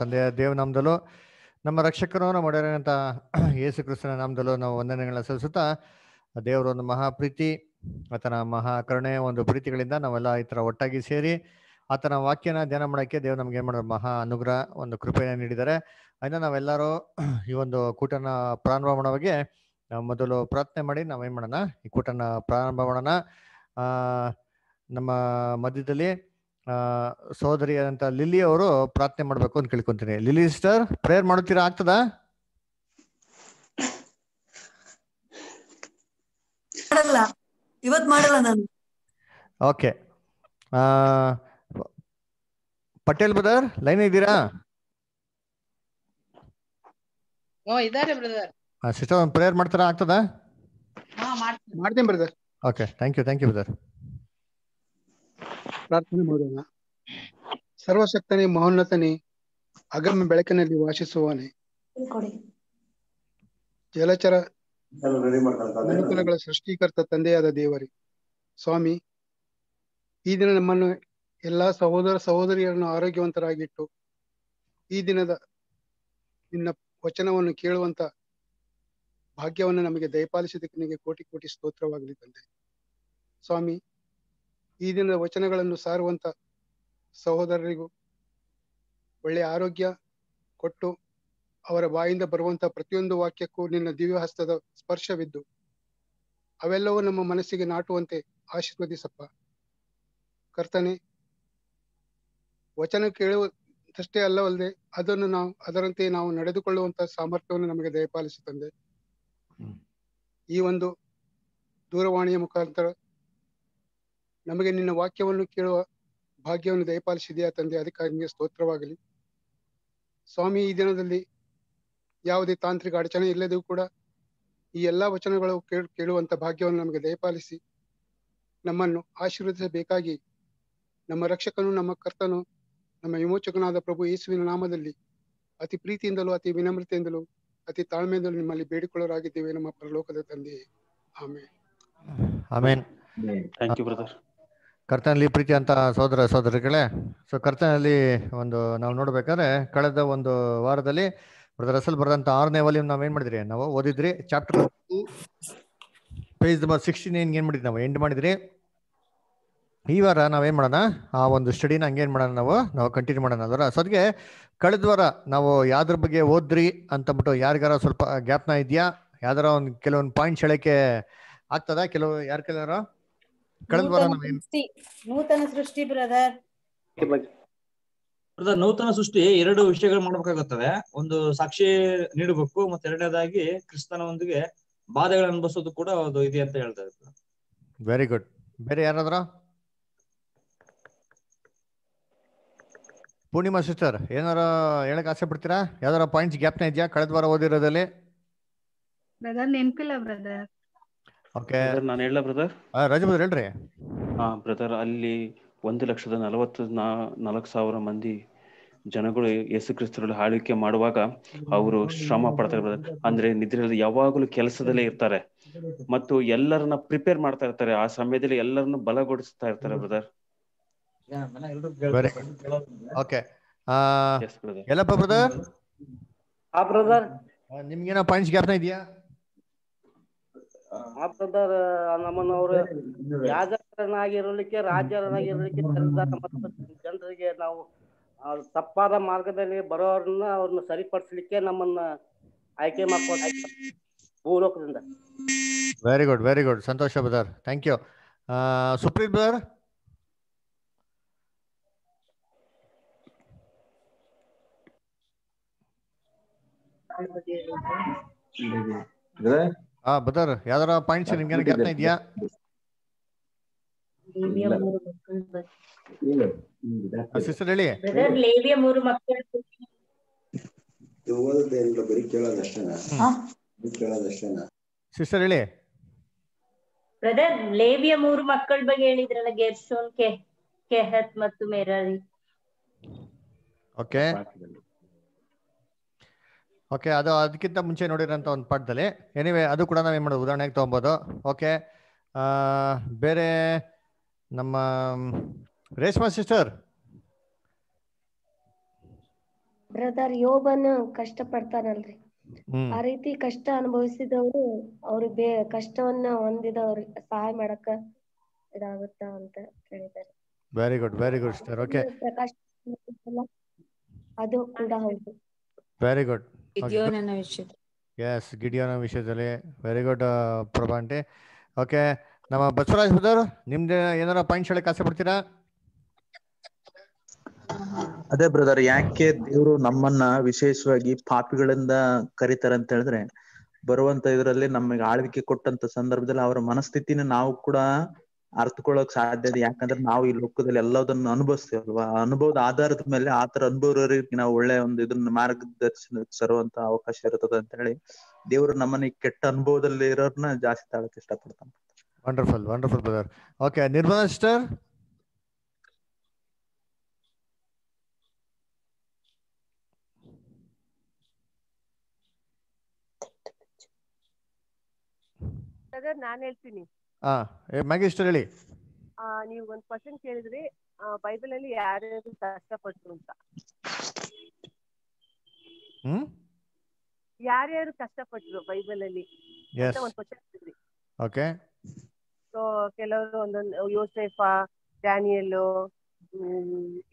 ತಂದೆಯ ದೇವ ನಾಮದಲ್ಲೂ ನಮ್ಮ ರಕ್ಷಕರು ನಮ್ಮ ಯೇಸು ಕೃಷ್ಣನ ನಾಮದಲ್ಲೂ ನಾವು ವಂದನೆಗಳನ್ನ ಸಲ್ಲಿಸುತ್ತಾ ದೇವರ ಒಂದು ಮಹಾಪ್ರೀತಿ ಆತನ ಮಹಾ ಒಂದು ಪ್ರೀತಿಗಳಿಂದ ನಾವೆಲ್ಲ ಈ ಥರ ಒಟ್ಟಾಗಿ ಸೇರಿ ಆತನ ವಾಕ್ಯನ ಧ್ಯಾನ ಮಾಡೋಕ್ಕೆ ದೇವ್ ನಮ್ಗೆ ಏನು ಮಾಡೋದು ಮಹಾ ಅನುಗ್ರಹ ಒಂದು ಕೃಪೆಯನ್ನು ನೀಡಿದ್ದಾರೆ ಅದನ್ನು ನಾವೆಲ್ಲರೂ ಈ ಒಂದು ಕೂಟನ ಪ್ರಾರಂಭ ಬಗ್ಗೆ ನಾವು ಮೊದಲು ಪ್ರಾರ್ಥನೆ ಮಾಡಿ ನಾವೇನು ಮಾಡೋಣ ಈ ಕೂಟನ ಪ್ರಾರಂಭ ಮಾಡೋಣ ನಮ್ಮ ಮಧ್ಯದಲ್ಲಿ ಸಹೋದರಿಯಾದಂತ ಲಿಲಿ ಅವರು ಪ್ರಾರ್ಥನೆ ಮಾಡ್ಬೇಕು ಅಂತ ಕೇಳ್ಕೊಂತೀನಿ ಲಿಲಿ ಸಿಸ್ಟರ್ ಪ್ರೇಯರ್ ಮಾಡುತ್ತೀರಾ ಆಗ್ತದ ಇವತ್ತು ಮಾಡಲ್ಲ ನಾನು ಓಕೆ ಪಟೇಲ್ ಬ್ರದರ್ ಲೈನ್ ಇದ್ದೀರಾ ಸಿಸ್ಟರ್ ಪ್ರೇಯರ್ ಮಾಡ್ತೀರಾ ಆಗ್ತದ ಮಾಡ್ತೀನಿ brother okay thank you thank you brother ಪ್ರಾರ್ಥನೆ ಮಾಡೋಣ ಸರ್ವಶಕ್ತನೇ ಮಹೋನ್ನತನೇ ಅಗಮ್ಯ ಬೆಳಕಿನಲ್ಲಿ ವಾಸಿಸುವನೆ ಜಲಚರ ಅನುಕೂಲಗಳ ಸೃಷ್ಟಿಕರ್ತ ತಂದೆಯಾದ ದೇವರಿ ಸ್ವಾಮಿ ಈ ದಿನ ನಮ್ಮನ್ನು ಎಲ್ಲಾ ಸಹೋದರ ಸಹೋದರಿಯರನ್ನು ಆರೋಗ್ಯವಂತರಾಗಿಟ್ಟು ಈ ದಿನದ ನಿನ್ನ ವಚನವನ್ನು ಕೇಳುವಂತ ಭಾಗ್ಯವನ್ನು ನಮಗೆ ದಯಪಾಲಿಸಿದ ಕೋಟಿ ಕೋಟಿ ಸ್ತೋತ್ರವಾಗಲಿ ತಂದೆ ಸ್ವಾಮಿ ಈ ದಿನದ ವಚನಗಳನ್ನು ಸಾರುವಂತ ಸಹೋದರರಿಗೂ ಒಳ್ಳೆಯ ಆರೋಗ್ಯ ಕೊಟ್ಟು ಅವರ ಬಾಯಿಂದ ಬರುವಂತ ಪ್ರತಿಯೊಂದು ವಾಕ್ಯಕ್ಕೂ ನಿನ್ನ ದಿವ್ಯಹಸ್ತದ ಸ್ಪರ್ಶವಿದ್ದು ಅವೆಲ್ಲವೂ ನಮ್ಮ ಮನಸ್ಸಿಗೆ ನಾಟುವಂತೆ ಆಶೀರ್ವದಿಸಪ್ಪ ಕರ್ತನೆ ವಚನ ಕೇಳುವುದಷ್ಟೇ ಅಲ್ಲವಲ್ಲದೆ ಅದನ್ನು ನಾವು ಅದರಂತೆ ನಾವು ನಡೆದುಕೊಳ್ಳುವಂತಹ ಸಾಮರ್ಥ್ಯವನ್ನು ನಮಗೆ ತಂದೆ ಈ ಒಂದು ದೂರವಾಣಿಯ ಮುಖಾಂತರ ನಮಗೆ ನಿನ್ನ ವಾಕ್ಯವನ್ನು ಕೇಳುವ ಭಾಗ್ಯವನ್ನು ದಯಪಾಲಿಸಿದೆಯಾ ತಂದೆ ಅದಕ್ಕಾಗಿ ನಿಮಗೆ ಸ್ತೋತ್ರವಾಗಲಿ ಸ್ವಾಮಿ ಈ ದಿನದಲ್ಲಿ ಯಾವುದೇ ತಾಂತ್ರಿಕ ಅಡಚಣೆ ಇಲ್ಲದೂ ಕೂಡ ಈ ಎಲ್ಲಾ ವಚನಗಳು ಕೇಳು ಕೇಳುವಂತ ಭಾಗ್ಯವನ್ನು ನಮಗೆ ದಯಪಾಲಿಸಿ ನಮ್ಮನ್ನು ಆಶೀರ್ವದಿಸಬೇಕಾಗಿ ನಮ್ಮ ರಕ್ಷಕನು ನಮ್ಮ ಕರ್ತನು ನಮ್ಮ ವಿಮೋಚಕನಾದ ಪ್ರಭು ಯೇಸುವಿನ ನಾಮದಲ್ಲಿ ಅತಿ ಪ್ರೀತಿಯಿಂದಲೂ ಅತಿ ವಿನಮ್ರತೆಯಿಂದಲೂ ಅತಿ ತಾಳ್ಮೆಯಿಂದಲೂ ನಿಮ್ಮಲ್ಲಿ ಬೇಡಿಕೊಳ್ಳರಾಗಿದ್ದೇವೆ ನಮ್ಮ ಪರಲೋಕದ ತಂದೆ amen amen thank you brother ಕರ್ತನಲ್ಲಿ ಪ್ರೀತಿ ಅಂತ ಸೋದರ ಸೋದರಿಗಳೇ ಸೊ ಕರ್ತನಲ್ಲಿ ಒಂದು ನಾವು ನೋಡ್ಬೇಕಾದ್ರೆ ಕಳೆದ ಒಂದು ವಾರದಲ್ಲಿ ಬ್ರದರ್ ಅಸಲ್ ಬರೆದಂತ ಆರನೇ ವಾಲ್ಯೂಮ್ ನಾವು ಏನ್ ಮಾಡಿದ್ರಿ ನಾವು ಓದಿದ್ರಿ ಚಾಪ್ಟರ್ ಪೇಜ್ ನಂಬರ್ ಸಿಕ್ಸ್ಟೀನ್ ಏನ್ ಏನ್ ಮಾಡಿದ್ರಿ ನಾವು ಎಂಡ್ ಮಾಡಿದ್ರಿ ಈ ವಾರ ನಾವೇನ್ ಮಾಡೋಣ ಆ ಒಂದು ಸ್ಟಡಿನ ಹಂಗೇನ್ ಮಾಡೋಣ ನಾವು ನಾವು ಕಂಟಿನ್ಯೂ ಮಾಡೋಣ ಅದರ ಅದಕ್ಕೆ ಕಳೆದ ವಾರ ನಾವು ಯಾವ್ದ್ರ ಬಗ್ಗೆ ಓದ್ರಿ ಅಂತಂದ್ಬಿಟ್ಟು ಯಾರಿಗಾರ ಸ್ವಲ್ಪ ಗ್ಯಾಪ್ನ ಇದೆಯಾ ಯಾವ್ದಾರ ಒಂದು ಕೆಲವೊಂದು ಪಾಯಿಂಟ್ಸ್ ಹೇಳಕ್ಕೆ ಆಗ್ತದ ಕೆಲವು ಯಾರ ಕೆಲವರ ಕಳೆದ ವಾರ ನೂತನ ಸೃಷ್ಟಿ ಬ್ರದರ್ ನೂತನ ಸೃಷ್ಟಿ ಎರಡು ವಿಷಯಗಳು ಮಾಡಬೇಕಾಗುತ್ತದೆ ಒಂದು ಸಾಕ್ಷಿ ನೀಡಬೇಕು ಮತ್ತೆ ಎರಡನೇದಾಗಿ ಕ್ರಿಸ್ತನೊಂದಿಗೆ ಬಾಧೆಗಳು ಅನುಭವಿಸೋದು ಕೂಡ ಅದು ಇದೆ ಅಂತ ಹೇಳ್ತಾರೆ ವೆರಿ ಗುಡ್ ಬೇರೆ ಯಾರಾದ್ರ ಪೂರ್ಣಿಮಾ ಸಿಸ್ಟರ್ ಏನಾರ ಹೇಳಕ್ ಆಸೆ ಪಡ್ತೀರಾ ಯಾವ್ದಾರ ಪಾಯಿಂಟ್ಸ್ ಗ್ಯಾಪ್ನ ಇದೆಯಾ ಕಳೆದ ವಾರ ಓದಿರೋದಲ್ಲಿ ಬ್ರದರ್ ಬ್ರದರ್ ಓಕೆ ನಾನು ಹೇಳ ಬ್ರದರ್ ಬ್ರದರ್ ಹೇಳ್ರಿ ಹಾ ಬ್ರದರ್ ಅಲ್ಲಿ ಒಂದು ಲಕ್ಷದ ನಲವತ್ತು ನಾಲ್ಕು ಸಾವಿರ ಮಂದಿ ಜನಗಳು ಯೇಸು ಕ್ರಿಸ್ತರಲ್ಲಿ ಆಳ್ವಿಕೆ ಮಾಡುವಾಗ ಅವರು ಶ್ರಮ ಪಡ್ತಾರೆ ಬ್ರದರ್ ಅಂದ್ರೆ ನಿದ್ರೆ ಯಾವಾಗಲೂ ಕೆಲಸದಲ್ಲೇ ಇರ್ತಾರೆ ಮತ್ತು ಎಲ್ಲರನ್ನ ಪ್ರಿಪೇರ್ ಮಾಡ್ತಾ ಇರ್ತಾರೆ ಆ ಸಮಯದಲ್ಲಿ ಎಲ್ಲರನ್ನು ಬಲಗೊಳಿಸ್ತಾ ಇರ್ತಾರೆ ಬ್ರದರ್ ಓಕೆ ಎಲ್ಲಪ್ಪ ಬ್ರದರ್ ಆ ಬ್ರದರ್ ಏನೋ ಪಾಯಿಂಟ್ಸ್ ಗ್ಯಾಪ್ನ ಇದೆಯಾ ಮತದಾರ ಅವ್ರು ಯಾಜಕರನಾಗಿರಲಿಕ್ಕೆ ರಾಜರನಾಗಿರಲಿಕ್ಕೆ ಜನರಿಗೆ ನಾವು ತಪ್ಪಾದ ಮಾರ್ಗದಲ್ಲಿ ಬರೋರನ್ನ ಅವ್ರನ್ನ ಸರಿಪಡಿಸಲಿಕ್ಕೆ ನಮ್ಮನ್ನ ಆಯ್ಕೆ ಮಾಡ್ಕೊಂಡು ಭೂಲೋಕದಿಂದ ವೆರಿ ಗುಡ್ ವೆರಿ ಗುಡ್ ಸಂತೋಷ brother thank you Supreet brother brother ಹಾ ಬದರ್ ಯಾವ್ದಾರ ಪಾಯಿಂಟ್ಸ್ ನಿಮ್ಗೆ ಜ್ಞಾಪನ ಇದೆಯಾ ಸಿಸ್ಟರ್ ಹೇಳಿ ಲೇವಿಯ ಮೂರು ಸಿಸ್ಟರ್ ಹೇಳಿ ಬ್ರದರ್ ಲೇವಿಯ ಮೂರು ಮಕ್ಕಳ ಬಗ್ಗೆ ಹೇಳಿದ್ರಲ್ಲ ಕೆ ಕೆಹತ್ ಮತ್ತು ಮೇರಾರಿ ಓಕೆ ಓಕೆ ಅದು ಅದಕ್ಕಿಂತ ಮುಂಚೆ ಅಂತ ಒಂದು ಪಾಠದಲ್ಲಿ ಎನಿವೆ ಅದು ಕೂಡ ನಾವೇನು ಮಾಡೋದು ಉದಾಹರಣೆಗೆ ತೊಗೊಬೋದು ಓಕೆ ಬೇರೆ ನಮ್ಮ ರೇಷ್ಮಾ ಸಿಸ್ಟರ್ ಬ್ರದರ್ ಯೋಬನ್ ಕಷ್ಟ ಪಡ್ತಾರಲ್ರಿ ಆ ರೀತಿ ಕಷ್ಟ ಅನುಭವಿಸಿದವರು ಅವ್ರಿಗೆ ಬೇ ಕಷ್ಟವನ್ನ ಹೊಂದಿದವ್ರ ಸಹಾಯ ಮಾಡಕ ಇದಾಗುತ್ತ ಅಂತ ಹೇಳಿದ್ದಾರೆ very good very good star okay ಅದು ಕೂಡ ಹೌದು ವೆರಿ ಗುಡ್ ಎಸ್ ಗಿಡಿಯೋನ ವಿಷಯದಲ್ಲಿ ವೆರಿ ಗುಡ್ ಪ್ರಭಾ ಓಕೆ ನಮ್ಮ ಬಸವರಾಜ್ ಬ್ರದರ್ ನಿಮ್ದು ಏನಾರ ಪಾಯಿಂಟ್ ಹೇಳಕ್ ಆಸೆ ಪಡ್ತೀರಾ ಅದೇ ಬ್ರದರ್ ಯಾಕೆ ದೇವರು ನಮ್ಮನ್ನ ವಿಶೇಷವಾಗಿ ಪಾಪಿಗಳಿಂದ ಕರೀತಾರೆ ಅಂತ ಹೇಳಿದ್ರೆ ಬರುವಂತ ಇದರಲ್ಲಿ ನಮಗೆ ಆಳ್ವಿಕೆ ಕೊಟ್ಟಂತ ಸಂದರ್ಭದಲ್ಲಿ ಅವರ ಮನಸ್ಥಿತಿನ ನಾವು ಕೂಡ ಅರ್ಥಕೊಳ್ಳೋಕ್ ಸಾಧ್ಯ ಇದೆ ಯಾಕಂದ್ರೆ ನಾವು ಈ ಲೋಕದಲ್ಲಿ ಎಲ್ಲದನ್ನ ಅನುಭವಿಸ್ತೀವಲ್ವಾ ಅನುಭವದ ಆಧಾರದ ಮೇಲೆ ಆತರ ಅನುಭವರಿಗೆ ನಾವು ಒಳ್ಳೆ ಒಂದು ಇದನ್ನ ಮಾರ್ಗದರ್ಶನ ಸರುವಂತ ಅವಕಾಶ ಇರ್ತದ ಅಂತ ಹೇಳಿ ದೇವರು ನಮ್ಮನ್ನ ಕೆಟ್ಟ ಅನುಭವದಲ್ಲಿ ಇರೋರ್ನ ಜಾಸ್ತಿ ತಾಳಕ್ ಪಡ್ತಾನೆ wonderful wonderful brother okay Nirmala sister ನಾನು ಹೇಳ್ತೀನಿ ಹಾ ಮ್ಯಾಗಿಸ್ಟರ್ ಹೇಳಿ ನೀವು ಒಂದು ಕ್ವಶನ್ ಕೇಳಿದ್ರಿ ಬೈಬಲ್ ಅಲ್ಲಿ ಯಾರ್ಯಾರು ಕಷ್ಟಪಟ್ರು ಅಂತ ಹ್ಮ್ ಯಾರ್ಯಾರು ಕಷ್ಟಪಟ್ರು ಬೈಬಲ್ ಅಲ್ಲಿ ಅಂತ ಒಂದು ಕೇಳಿದ್ರಿ ಓಕೆ ಸೊ ಕೆಲವರು ಒಂದೊಂದು ಯೋಸೆಫ ಡ್ಯಾನಿಯಲ್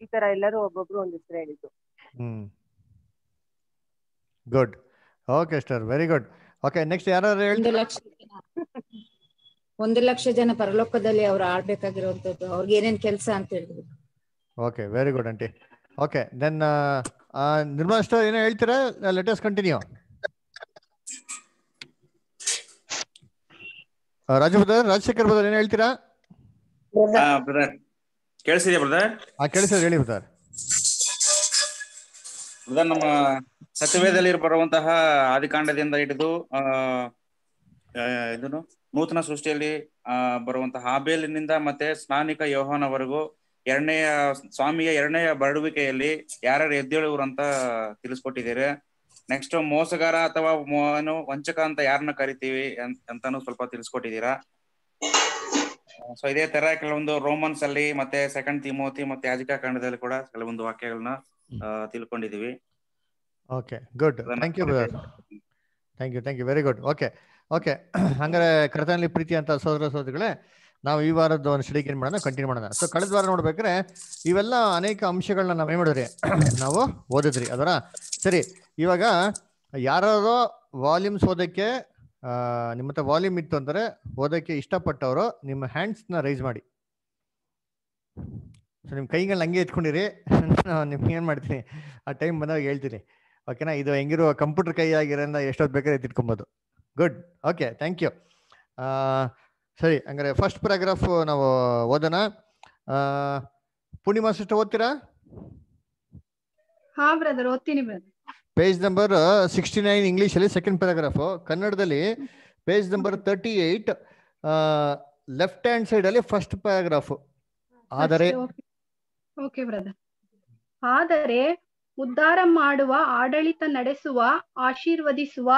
ಈ ತರ ಎಲ್ಲರೂ ಒಬ್ಬೊಬ್ರು ಒಂದು ಹೆಸರು ಹೇಳಿದ್ದು hmm good okay sister very good okay next ಯಾರು ಹೇಳ್ತಾರೆ ಒಂದು ಲಕ್ಷ ಜನ ಪರಲೋಕದಲ್ಲಿ ಅವ್ರು ಆಡ್ಬೇಕಾಗಿರುವಂತದ್ದು ಅವ್ರಿಗೆ ಏನೇನ್ ಕೆಲಸ ಅಂತ ಹೇಳಿದ್ರು okay very good aunty okay then Nirmala sister ಏನೋ ಹೇಳ್ತೀರಾ let us continue Raju brother Rajashekar brother ಏನ್ ಹೇಳ್ತೀರಾ ಕೇಳಿಸಿದ್ಯಾ ಬ್ರದರ್ ಹಾ ಕೇಳಿಸಿದ್ರೆ ಹೇಳಿ ಬ್ರದರ್ ಬ್ರದರ್ ನಮ್ಮ ಸತ್ಯವೇದಲ್ಲಿ ಬರುವಂತಹ ಆದಿಕಾಂಡದಿಂದ ಹಿಡಿದು ಇದನ್ನು ನೂತನ ಸೃಷ್ಟಿಯಲ್ಲಿ ಆ ಬರುವಂತಹ ಹಾಬೇಲಿನಿಂದ ಮತ್ತೆ ಸ್ನಾನಿಕ ಯೋಹನವರೆಗೂ ಎರಡನೆಯ ಸ್ವಾಮಿಯ ಎರಡನೆಯ ಬರಡುವಿಕೆಯಲ್ಲಿ ಯಾರ್ಯಾರು ಎದ್ದೇಳುವರು ಅಂತ ತಿಳಿಸ್ಕೊಟ್ಟಿದ್ದೀರಿ ನೆಕ್ಸ್ಟ್ ಮೋಸಗಾರ ಅಥವಾ ಮೋನು ವಂಚಕ ಅಂತ ಯಾರನ್ನ ಕರಿತೀವಿ ಅಂತಾನು ಸ್ವಲ್ಪ ತಿಳಿಸ್ಕೊಟ್ಟಿದ್ದೀರಾ ಸೊ ಇದೇ ತರ ಕೆಲವೊಂದು ರೋಮನ್ಸ್ ಅಲ್ಲಿ ಮತ್ತೆ ಸೆಕೆಂಡ್ ತಿಮೋತಿ ಮತ್ತೆ ಯಾಜಿಕಾ ಕಾಂಡದಲ್ಲಿ ಕೂಡ ಕೆಲವೊಂದು ವಾಕ್ಯಗಳನ್ನ ತಿಳ್ಕೊಂಡಿದೀವಿ okay good thank you thank you thank you very good okay okay ಹಂಗಾರೆ ಕರ್ತನಲ್ಲಿ ಪ್ರೀತಿ ಅಂತ ಸೋದರ ಸೋದರಿಗಳೇ ನಾವು ಈ ವಾರದ ಒಂದು ಸ್ಟಡಿ ಏನ್ ಮಾಡೋಣ ಕಂಟಿನ್ಯೂ ಮಾಡೋಣ ಸೊ ಕಳೆದ ವಾರ ನೋಡ್ಬೇಕ್ರೆ ಇವೆಲ್ಲ ಅನೇಕ ಅಂಶಗಳನ್ನ ನಾವು ಏನು ಮಾಡಿದ್ರಿ ನಾವು ಓದಿದ್ರಿ ಅದರ ಸರಿ ಇವಾಗ ಯಾರೋ ವಾಲ್ಯೂಮ್ಸ್ ಓದಕ್ಕೆ ನಿಮ್ಮ ಹತ್ರ ವಾಲ್ಯೂಮ್ ಇತ್ತು ಅಂದರೆ ಓದಕ್ಕೆ ಇಷ್ಟಪಟ್ಟವರು ನಿಮ್ಮ ಹ್ಯಾಂಡ್ಸ್ನ ರೈಸ್ ಮಾಡಿ ಸೊ ನಿಮ್ಮ ಕೈಗಳನ್ನ ಹಂಗೆ ಇಟ್ಕೊಂಡಿರಿ ನಿಮ್ಗೆ ಏನು ಮಾಡ್ತೀನಿ ಆ ಟೈಮ್ ಬಂದಾಗ ಹೇಳ್ತೀನಿ ಓಕೆನಾ ಇದು ಹೆಂಗಿರೋ ಕಂಪ್ಯೂಟರ್ ಕೈ ಆಗಿರೋದ್ರಿಂದ ಎಷ್ಟೊತ್ತು ಬೇಕಾದ್ರೆ ಎತ್ತಿಟ್ಕೊಬೋದು ಗುಡ್ ಓಕೆ ಥ್ಯಾಂಕ್ ಯು ಸರಿ ಹಂಗಾರೆ ಫಸ್ಟ್ ಪ್ಯಾರಾಗ್ರಾಫ್ ನಾವು ಓದೋಣ ಪೂರ್ಣಿಮಾ ಸಿಸ್ಟರ್ ಓದ್ತೀರಾ ಹಾ ಬ್ರದರ್ ಓದ್ತೀನಿ page number sixty nine English ಅಲ್ಲಿ ಸೆಕೆಂಡ್ ಪ್ಯಾರಾಗ್ರಾಫ್ ಕನ್ನಡದಲ್ಲಿ page number thirty eight left hand side ಅಲ್ಲಿ ಫಸ್ಟ್ ಪ್ಯಾರಾಗ್ರಾಫ್ ಆದರೆ ಓಕೆ ಬ್ರದರ್ ಆದರೆ ಉದ್ಧಾರ ಮಾಡುವ ಆಡಳಿತ ನಡೆಸುವ ಆಶೀರ್ವದಿಸುವ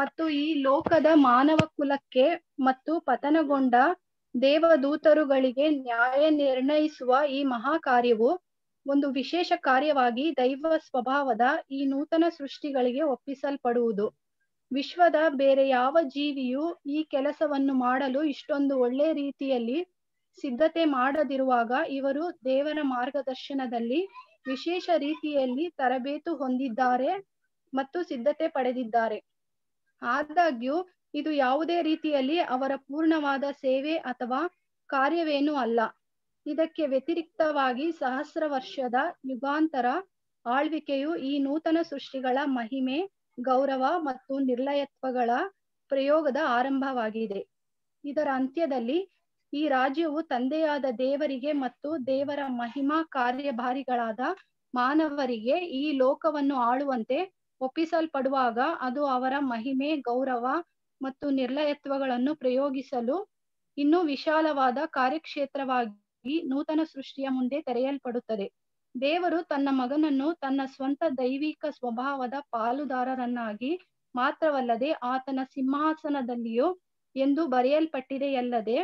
ಮತ್ತು ಈ ಲೋಕದ ಮಾನವ ಕುಲಕ್ಕೆ ಮತ್ತು ಪತನಗೊಂಡ ದೇವದೂತರುಗಳಿಗೆ ನ್ಯಾಯ ನಿರ್ಣಯಿಸುವ ಈ ಮಹಾ ಕಾರ್ಯವು ಒಂದು ವಿಶೇಷ ಕಾರ್ಯವಾಗಿ ದೈವ ಸ್ವಭಾವದ ಈ ನೂತನ ಸೃಷ್ಟಿಗಳಿಗೆ ಒಪ್ಪಿಸಲ್ಪಡುವುದು ವಿಶ್ವದ ಬೇರೆ ಯಾವ ಜೀವಿಯು ಈ ಕೆಲಸವನ್ನು ಮಾಡಲು ಇಷ್ಟೊಂದು ಒಳ್ಳೆ ರೀತಿಯಲ್ಲಿ ಸಿದ್ಧತೆ ಮಾಡದಿರುವಾಗ ಇವರು ದೇವರ ಮಾರ್ಗದರ್ಶನದಲ್ಲಿ ವಿಶೇಷ ರೀತಿಯಲ್ಲಿ ತರಬೇತು ಹೊಂದಿದ್ದಾರೆ ಮತ್ತು ಸಿದ್ಧತೆ ಪಡೆದಿದ್ದಾರೆ ಆದಾಗ್ಯೂ ಇದು ಯಾವುದೇ ರೀತಿಯಲ್ಲಿ ಅವರ ಪೂರ್ಣವಾದ ಸೇವೆ ಅಥವಾ ಕಾರ್ಯವೇನೂ ಅಲ್ಲ ಇದಕ್ಕೆ ವ್ಯತಿರಿಕ್ತವಾಗಿ ಸಹಸ್ರ ವರ್ಷದ ಯುಗಾಂತರ ಆಳ್ವಿಕೆಯು ಈ ನೂತನ ಸೃಷ್ಟಿಗಳ ಮಹಿಮೆ ಗೌರವ ಮತ್ತು ನಿರ್ಲಯತ್ವಗಳ ಪ್ರಯೋಗದ ಆರಂಭವಾಗಿದೆ ಇದರ ಅಂತ್ಯದಲ್ಲಿ ಈ ರಾಜ್ಯವು ತಂದೆಯಾದ ದೇವರಿಗೆ ಮತ್ತು ದೇವರ ಮಹಿಮಾ ಕಾರ್ಯಭಾರಿಗಳಾದ ಮಾನವರಿಗೆ ಈ ಲೋಕವನ್ನು ಆಳುವಂತೆ ಒಪ್ಪಿಸಲ್ಪಡುವಾಗ ಅದು ಅವರ ಮಹಿಮೆ ಗೌರವ ಮತ್ತು ನಿರ್ಲಯತ್ವಗಳನ್ನು ಪ್ರಯೋಗಿಸಲು ಇನ್ನೂ ವಿಶಾಲವಾದ ಕಾರ್ಯಕ್ಷೇತ್ರವಾಗಿ ನೂತನ ಸೃಷ್ಟಿಯ ಮುಂದೆ ತೆರೆಯಲ್ಪಡುತ್ತದೆ ದೇವರು ತನ್ನ ಮಗನನ್ನು ತನ್ನ ಸ್ವಂತ ದೈವಿಕ ಸ್ವಭಾವದ ಪಾಲುದಾರರನ್ನಾಗಿ ಮಾತ್ರವಲ್ಲದೆ ಆತನ ಸಿಂಹಾಸನದಲ್ಲಿಯೂ ಎಂದು ಬರೆಯಲ್ಪಟ್ಟಿದೆಯಲ್ಲದೆ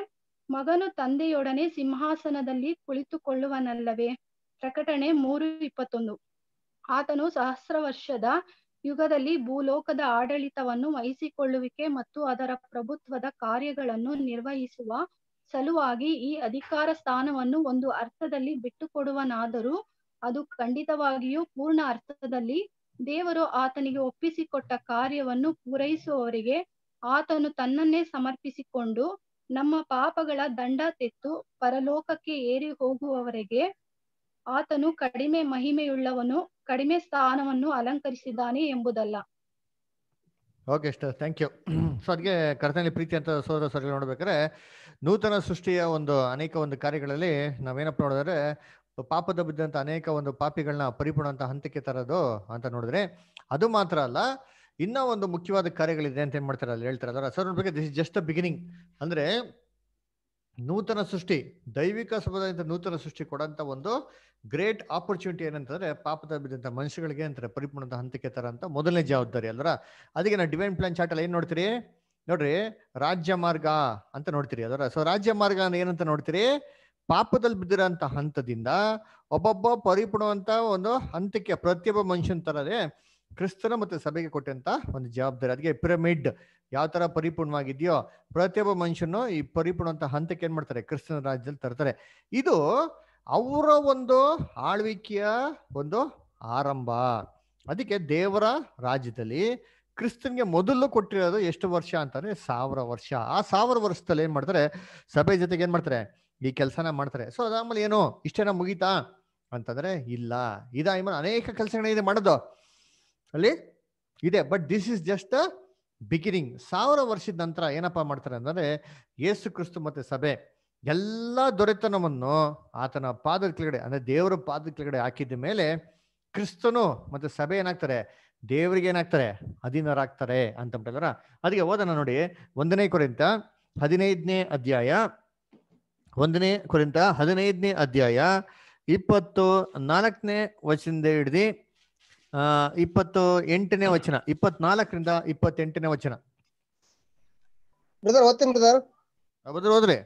ಮಗನು ತಂದೆಯೊಡನೆ ಸಿಂಹಾಸನದಲ್ಲಿ ಕುಳಿತುಕೊಳ್ಳುವನಲ್ಲವೇ ಪ್ರಕಟಣೆ ಮೂರು ಇಪ್ಪತ್ತೊಂದು ಆತನು ಸಹಸ್ರ ವರ್ಷದ ಯುಗದಲ್ಲಿ ಭೂಲೋಕದ ಆಡಳಿತವನ್ನು ವಹಿಸಿಕೊಳ್ಳುವಿಕೆ ಮತ್ತು ಅದರ ಪ್ರಭುತ್ವದ ಕಾರ್ಯಗಳನ್ನು ನಿರ್ವಹಿಸುವ ಸಲುವಾಗಿ ಈ ಅಧಿಕಾರ ಸ್ಥಾನವನ್ನು ಒಂದು ಅರ್ಥದಲ್ಲಿ ಬಿಟ್ಟುಕೊಡುವನಾದರೂ ಅದು ಖಂಡಿತವಾಗಿಯೂ ಪೂರ್ಣ ಅರ್ಥದಲ್ಲಿ ದೇವರು ಆತನಿಗೆ ಒಪ್ಪಿಸಿಕೊಟ್ಟ ಕಾರ್ಯವನ್ನು ಪೂರೈಸುವವರಿಗೆ ಆತನು ತನ್ನನ್ನೇ ಸಮರ್ಪಿಸಿಕೊಂಡು ನಮ್ಮ ಪಾಪಗಳ ದಂಡ ತೆತ್ತು ಪರಲೋಕಕ್ಕೆ ಏರಿ ಹೋಗುವವರೆಗೆ ಆತನು ಕಡಿಮೆ ಮಹಿಮೆಯುಳ್ಳವನು ಕಡಿಮೆ ಸ್ಥಾನವನ್ನು ಅಲಂಕರಿಸಿದ್ದಾನೆ ಎಂಬುದಲ್ಲ okay sir thank you so ಅದಕ್ಕೆ ಕರ್ತನಲ್ಲಿ ಪ್ರೀತಿ ಅಂತ ಸೋದರ ಸರ್ ನೋಡ್ಬೇಕಾದ್ರೆ ನೂತನ ಸೃಷ್ಟಿಯ ಒಂದು ಅನೇಕ ಒಂದು ಕಾರ್ಯಗಳಲ್ಲಿ ನಾವೇನಪ್ಪ ನೋಡಿದ್ರೆ ಪಾಪದ ಬಿದ್ದಂತ ಅನೇಕ ಒಂದು ಪಾಪಿಗಳನ್ನ ಪರಿಪೂರ್ಣ ಅಂತ ಹಂತಕ್ಕೆ ತರೋದು ಅಂತ ನೋಡಿದ್ರೆ ಅದು ಮಾತ್ರ ಅಲ್ಲ ಇನ್ನೂ ಒಂದು ಮುಖ್ಯವಾದ ಕಾರ್ಯಗಳಿದೆ ಅಂತ ಏನ್ ಮಾಡ್ತಾರೆ ಅಲ್ಲಿ ಹೇಳ್ತಾರೆ ಅದರ ಸರ್ ನೋಡ್ಬೇಕು ದಿಸ್ ಇಸ್ ಜಸ್ಟ್ ಬಿಗಿನಿಂಗ್ ಅಂದ್ರೆ ನೂತನ ಸೃಷ್ಟಿ ದೈವಿಕ ಸಮುದಾಯದ ನೂತನ ಸೃಷ್ಟಿ ಕೊಡಂತ ಒಂದು ಗ್ರೇಟ್ ಆಪರ್ಚುನಿಟಿ ಏನಂತಂದ್ರೆ ಪಾಪದ ಬಿದ್ದಂತ ಮನುಷ್ಯಗಳಿಗೆ ಅಂತಾರೆ ಪರಿಪೂರ್ಣದ ಹಂತಕ್ಕೆ ತರ ಅಂತ ಮೊದಲನೇ ಜವಾಬ್ದಾರಿ ಅಲ್ವರ ಅದಕ್ಕೆ ನಾವು ಡಿವೈನ್ ಪ್ಲಾನ್ ಚಾರ್ಟ್ ಅಲ್ಲಿ ಏನ್ ನೋಡ್ತೀರಿ ನೋಡ್ರಿ ರಾಜ್ಯ ಮಾರ್ಗ ಅಂತ ನೋಡ್ತೀರಿ ಅದರ ಸೊ ರಾಜ್ಯ ಮಾರ್ಗ ಏನಂತ ನೋಡ್ತೀರಿ ಪಾಪದಲ್ಲಿ ಬಿದ್ದಿರೋಂಥ ಹಂತದಿಂದ ಒಬ್ಬೊಬ್ಬ ಪರಿಪೂರ್ಣವಂತ ಒಂದು ಹಂತಕ್ಕೆ ಪ್ರತಿಯೊಬ್ಬ ಮನುಷ್ಯನ ತರದೇ ಕ್ರಿಸ್ತನ ಮತ್ತು ಸಭೆಗೆ ಕೊಟ್ಟಂತ ಒಂದು ಜವಾಬ್ದಾರಿ ಅದಕ್ಕೆ ಪಿರಮಿಡ್ ಯಾವ ತರ ಪರಿಪೂರ್ಣವಾಗಿದೆಯೋ ಪ್ರತಿಯೊಬ್ಬ ಮನುಷ್ಯನು ಈ ಅಂತ ಹಂತಕ್ಕೆ ಏನ್ ಮಾಡ್ತಾರೆ ಕ್ರಿಸ್ತನ ರಾಜ್ಯದಲ್ಲಿ ತರ್ತಾರೆ ಇದು ಅವರ ಒಂದು ಆಳ್ವಿಕೆಯ ಒಂದು ಆರಂಭ ಅದಕ್ಕೆ ದೇವರ ರಾಜ್ಯದಲ್ಲಿ ಕ್ರಿಸ್ತನ್ಗೆ ಮೊದಲು ಕೊಟ್ಟಿರೋದು ಎಷ್ಟು ವರ್ಷ ಅಂತಂದ್ರೆ ಸಾವಿರ ವರ್ಷ ಆ ಸಾವಿರ ವರ್ಷದಲ್ಲಿ ಏನ್ ಮಾಡ್ತಾರೆ ಸಭೆ ಜೊತೆಗೆ ಏನ್ ಮಾಡ್ತಾರೆ ಈ ಕೆಲಸನ ಮಾಡ್ತಾರೆ ಸೊ ಅದಾದ್ಮೇಲೆ ಏನು ಇಷ್ಟೇನ ಮುಗೀತಾ ಅಂತಂದ್ರೆ ಇಲ್ಲ ಇದಾಯ್ಮ ಅನೇಕ ಕೆಲಸಗಳನ್ನ ಮಾಡೋದು ಅಲ್ಲಿ ಇದೆ but this is just beginning ಸಾವಿರ ವರ್ಷದ ನಂತರ ಏನಪ್ಪ ಮಾಡ್ತಾರೆ ಅಂದರೆ ಯೇಸು ಕ್ರಿಸ್ತು ಮತ್ತೆ ಸಭೆ ಎಲ್ಲ ದೊರೆತನವನ್ನು ಆತನ ಪಾದ ಕೆಳಗಡೆ ಅಂದರೆ ದೇವರ ಪಾದ ಕೆಳಗಡೆ ಹಾಕಿದ ಮೇಲೆ ಕ್ರಿಸ್ತನು ಮತ್ತೆ ಸಭೆ ಏನಾಗ್ತಾರೆ ದೇವರಿಗೆ ಏನಾಗ್ತಾರೆ ಅಧೀನರಾಗ್ತಾರೆ ಅಂತ ಬಿಟ್ಟಲ್ಲ ಅದಕ್ಕೆ ಹೋದಣ ನೋಡಿ ಒಂದನೇ ಕುರಿತ ಹದಿನೈದನೇ ಅಧ್ಯಾಯ ಒಂದನೇ ಕುರಿತ ಹದಿನೈದನೇ ಅಧ್ಯಾಯ ಇಪ್ಪತ್ತು ನಾಲ್ಕನೇ ವಚನದ ಹಿಡಿದು ಇಪ್ಪತ್ತು ಎಂಟನೇ ವಚನ ಇಪ್ಪತ್ನಾಲ್ಕರಿಂದ ಇಪ್ಪತ್ತೆಂಟನೇ ವಚನ ಬ್ರದರ್ ಓದ್ತೀನಿ ಬ್ರದರ್ ಬ್ರದರ್ ಹೋದ್ರೆ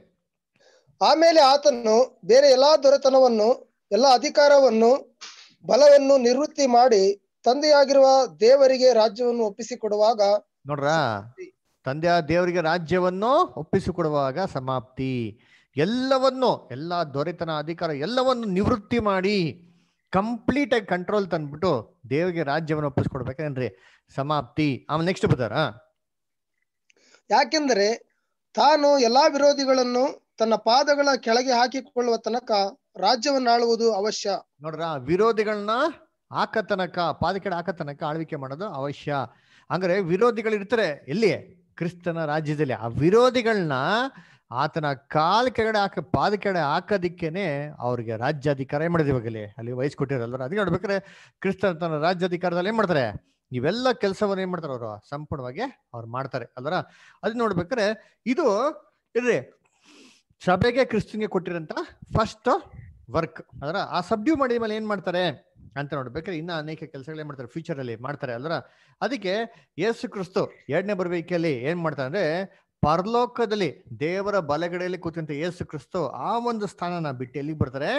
ಆಮೇಲೆ ಆತನು ಬೇರೆ ಎಲ್ಲಾ ದೊರೆತನವನ್ನು ಎಲ್ಲಾ ಅಧಿಕಾರವನ್ನು ಬಲವನ್ನು ನಿವೃತ್ತಿ ಮಾಡಿ ತಂದೆಯಾಗಿರುವ ದೇವರಿಗೆ ರಾಜ್ಯವನ್ನು ಒಪ್ಪಿಸಿಕೊಡುವಾಗ ನೋಡ್ರ ತಂದೆಯ ದೇವರಿಗೆ ರಾಜ್ಯವನ್ನು ಒಪ್ಪಿಸಿಕೊಡುವಾಗ ಸಮಾಪ್ತಿ ಎಲ್ಲವನ್ನು ಎಲ್ಲಾ ದೊರೆತನ ಅಧಿಕಾರ ಎಲ್ಲವನ್ನು ನಿವೃತ್ತಿ ಮಾಡಿ ಕಂಪ್ಲೀಟ್ ಆಗಿ ಕಂಟ್ರೋಲ್ ತಂದ್ಬಿಟ್ಟು ದೇವಿಗೆ ರಾಜ್ಯವನ್ನು ಒಪ್ಪಿಸ್ಕೊಡ್ಬೇಕೇನ್ರಿ ಸಮಾಪ್ತಿ ಆಮೇಲೆ ನೆಕ್ಸ್ಟ್ ಬರ್ತಾರ ಯಾಕೆಂದರೆ ತಾನು ಎಲ್ಲಾ ವಿರೋಧಿಗಳನ್ನು ತನ್ನ ಪಾದಗಳ ಕೆಳಗೆ ಹಾಕಿಕೊಳ್ಳುವ ತನಕ ರಾಜ್ಯವನ್ನು ಆಳುವುದು ಅವಶ್ಯ ನೋಡ್ರ ವಿರೋಧಿಗಳನ್ನ ಹಾಕ ತನಕ ಕೇಡ ಹಾಕ ತನಕ ಆಳ್ವಿಕೆ ಮಾಡೋದು ಅವಶ್ಯ ಅಂದ್ರೆ ವಿರೋಧಿಗಳು ಇರ್ತಾರೆ ಎಲ್ಲಿ ಕ್ರಿಸ್ತನ ರಾಜ್ಯದಲ್ಲಿ ಆ ವಿರೋಧಿಗಳನ್ನ ಆತನ ಕಾಲ್ ಕೆಳಗಡೆ ಹಾಕ ಪಾದ ಕೆಳಗಡೆ ಹಾಕೋದಿಕ್ಕೇನೆ ಅವ್ರಿಗೆ ರಾಜ್ಯಾಧಿಕಾರ ಏನ್ ಮಾಡಿದೆ ಇವಾಗಲೇ ಅಲ್ಲಿ ವಹಿಸ್ಕೊಟ್ಟಿರಲ್ಲ ಅದಕ್ಕೆ ನೋಡ್ಬೇಕಾದ್ರೆ ಕ್ರಿಸ್ತನ ತನ್ನ ರಾಜ್ಯಾಧಿಕಾರದಲ್ಲಿ ಏನ್ ಮಾಡ್ತಾರೆ ಇವೆಲ್ಲ ಕೆಲಸವನ್ನು ಏನ್ ಮಾಡ್ತಾರೆ ಅವರು ಸಂಪೂರ್ಣವಾಗಿ ಅವ್ರು ಮಾಡ್ತಾರೆ ಅಲ್ವರ ಅದನ್ನ ನೋಡ್ಬೇಕಾದ್ರೆ ಇದು ಇರ್ರಿ ಸಭೆಗೆ ಕ್ರಿಸ್ತನ್ಗೆ ಕೊಟ್ಟಿರಂತ ಫಸ್ಟ್ ವರ್ಕ್ ಅದರ ಆ ಸಬ್ಡ್ಯೂ ಮಾಡಿದ ಮೇಲೆ ಏನ್ ಮಾಡ್ತಾರೆ ಅಂತ ನೋಡ್ಬೇಕಾದ್ರೆ ಇನ್ನ ಅನೇಕ ಕೆಲಸಗಳು ಏನ್ ಮಾಡ್ತಾರೆ ಫ್ಯೂಚರ್ ಅಲ್ಲಿ ಮಾಡ್ತಾರೆ ಅಲ್ವರ ಅದಕ್ಕೆ ಯೇಸು ಕ್ರಿಸ್ತು ಎರಡನೇ ಬರ್ಬೇಕಲ್ಲಿ ಏನ್ ಮಾಡ್ತಾರೆ ಅಂದ್ರೆ ಪರಲೋಕದಲ್ಲಿ ದೇವರ ಬಲಗಡೆಯಲ್ಲಿ ಕೂತಂತ ಯೇಸು ಕ್ರಿಸ್ತು ಆ ಒಂದು ಸ್ಥಾನನ ಬಿಟ್ಟು ಎಲ್ಲಿಗೆ ಬರ್ತಾರೆ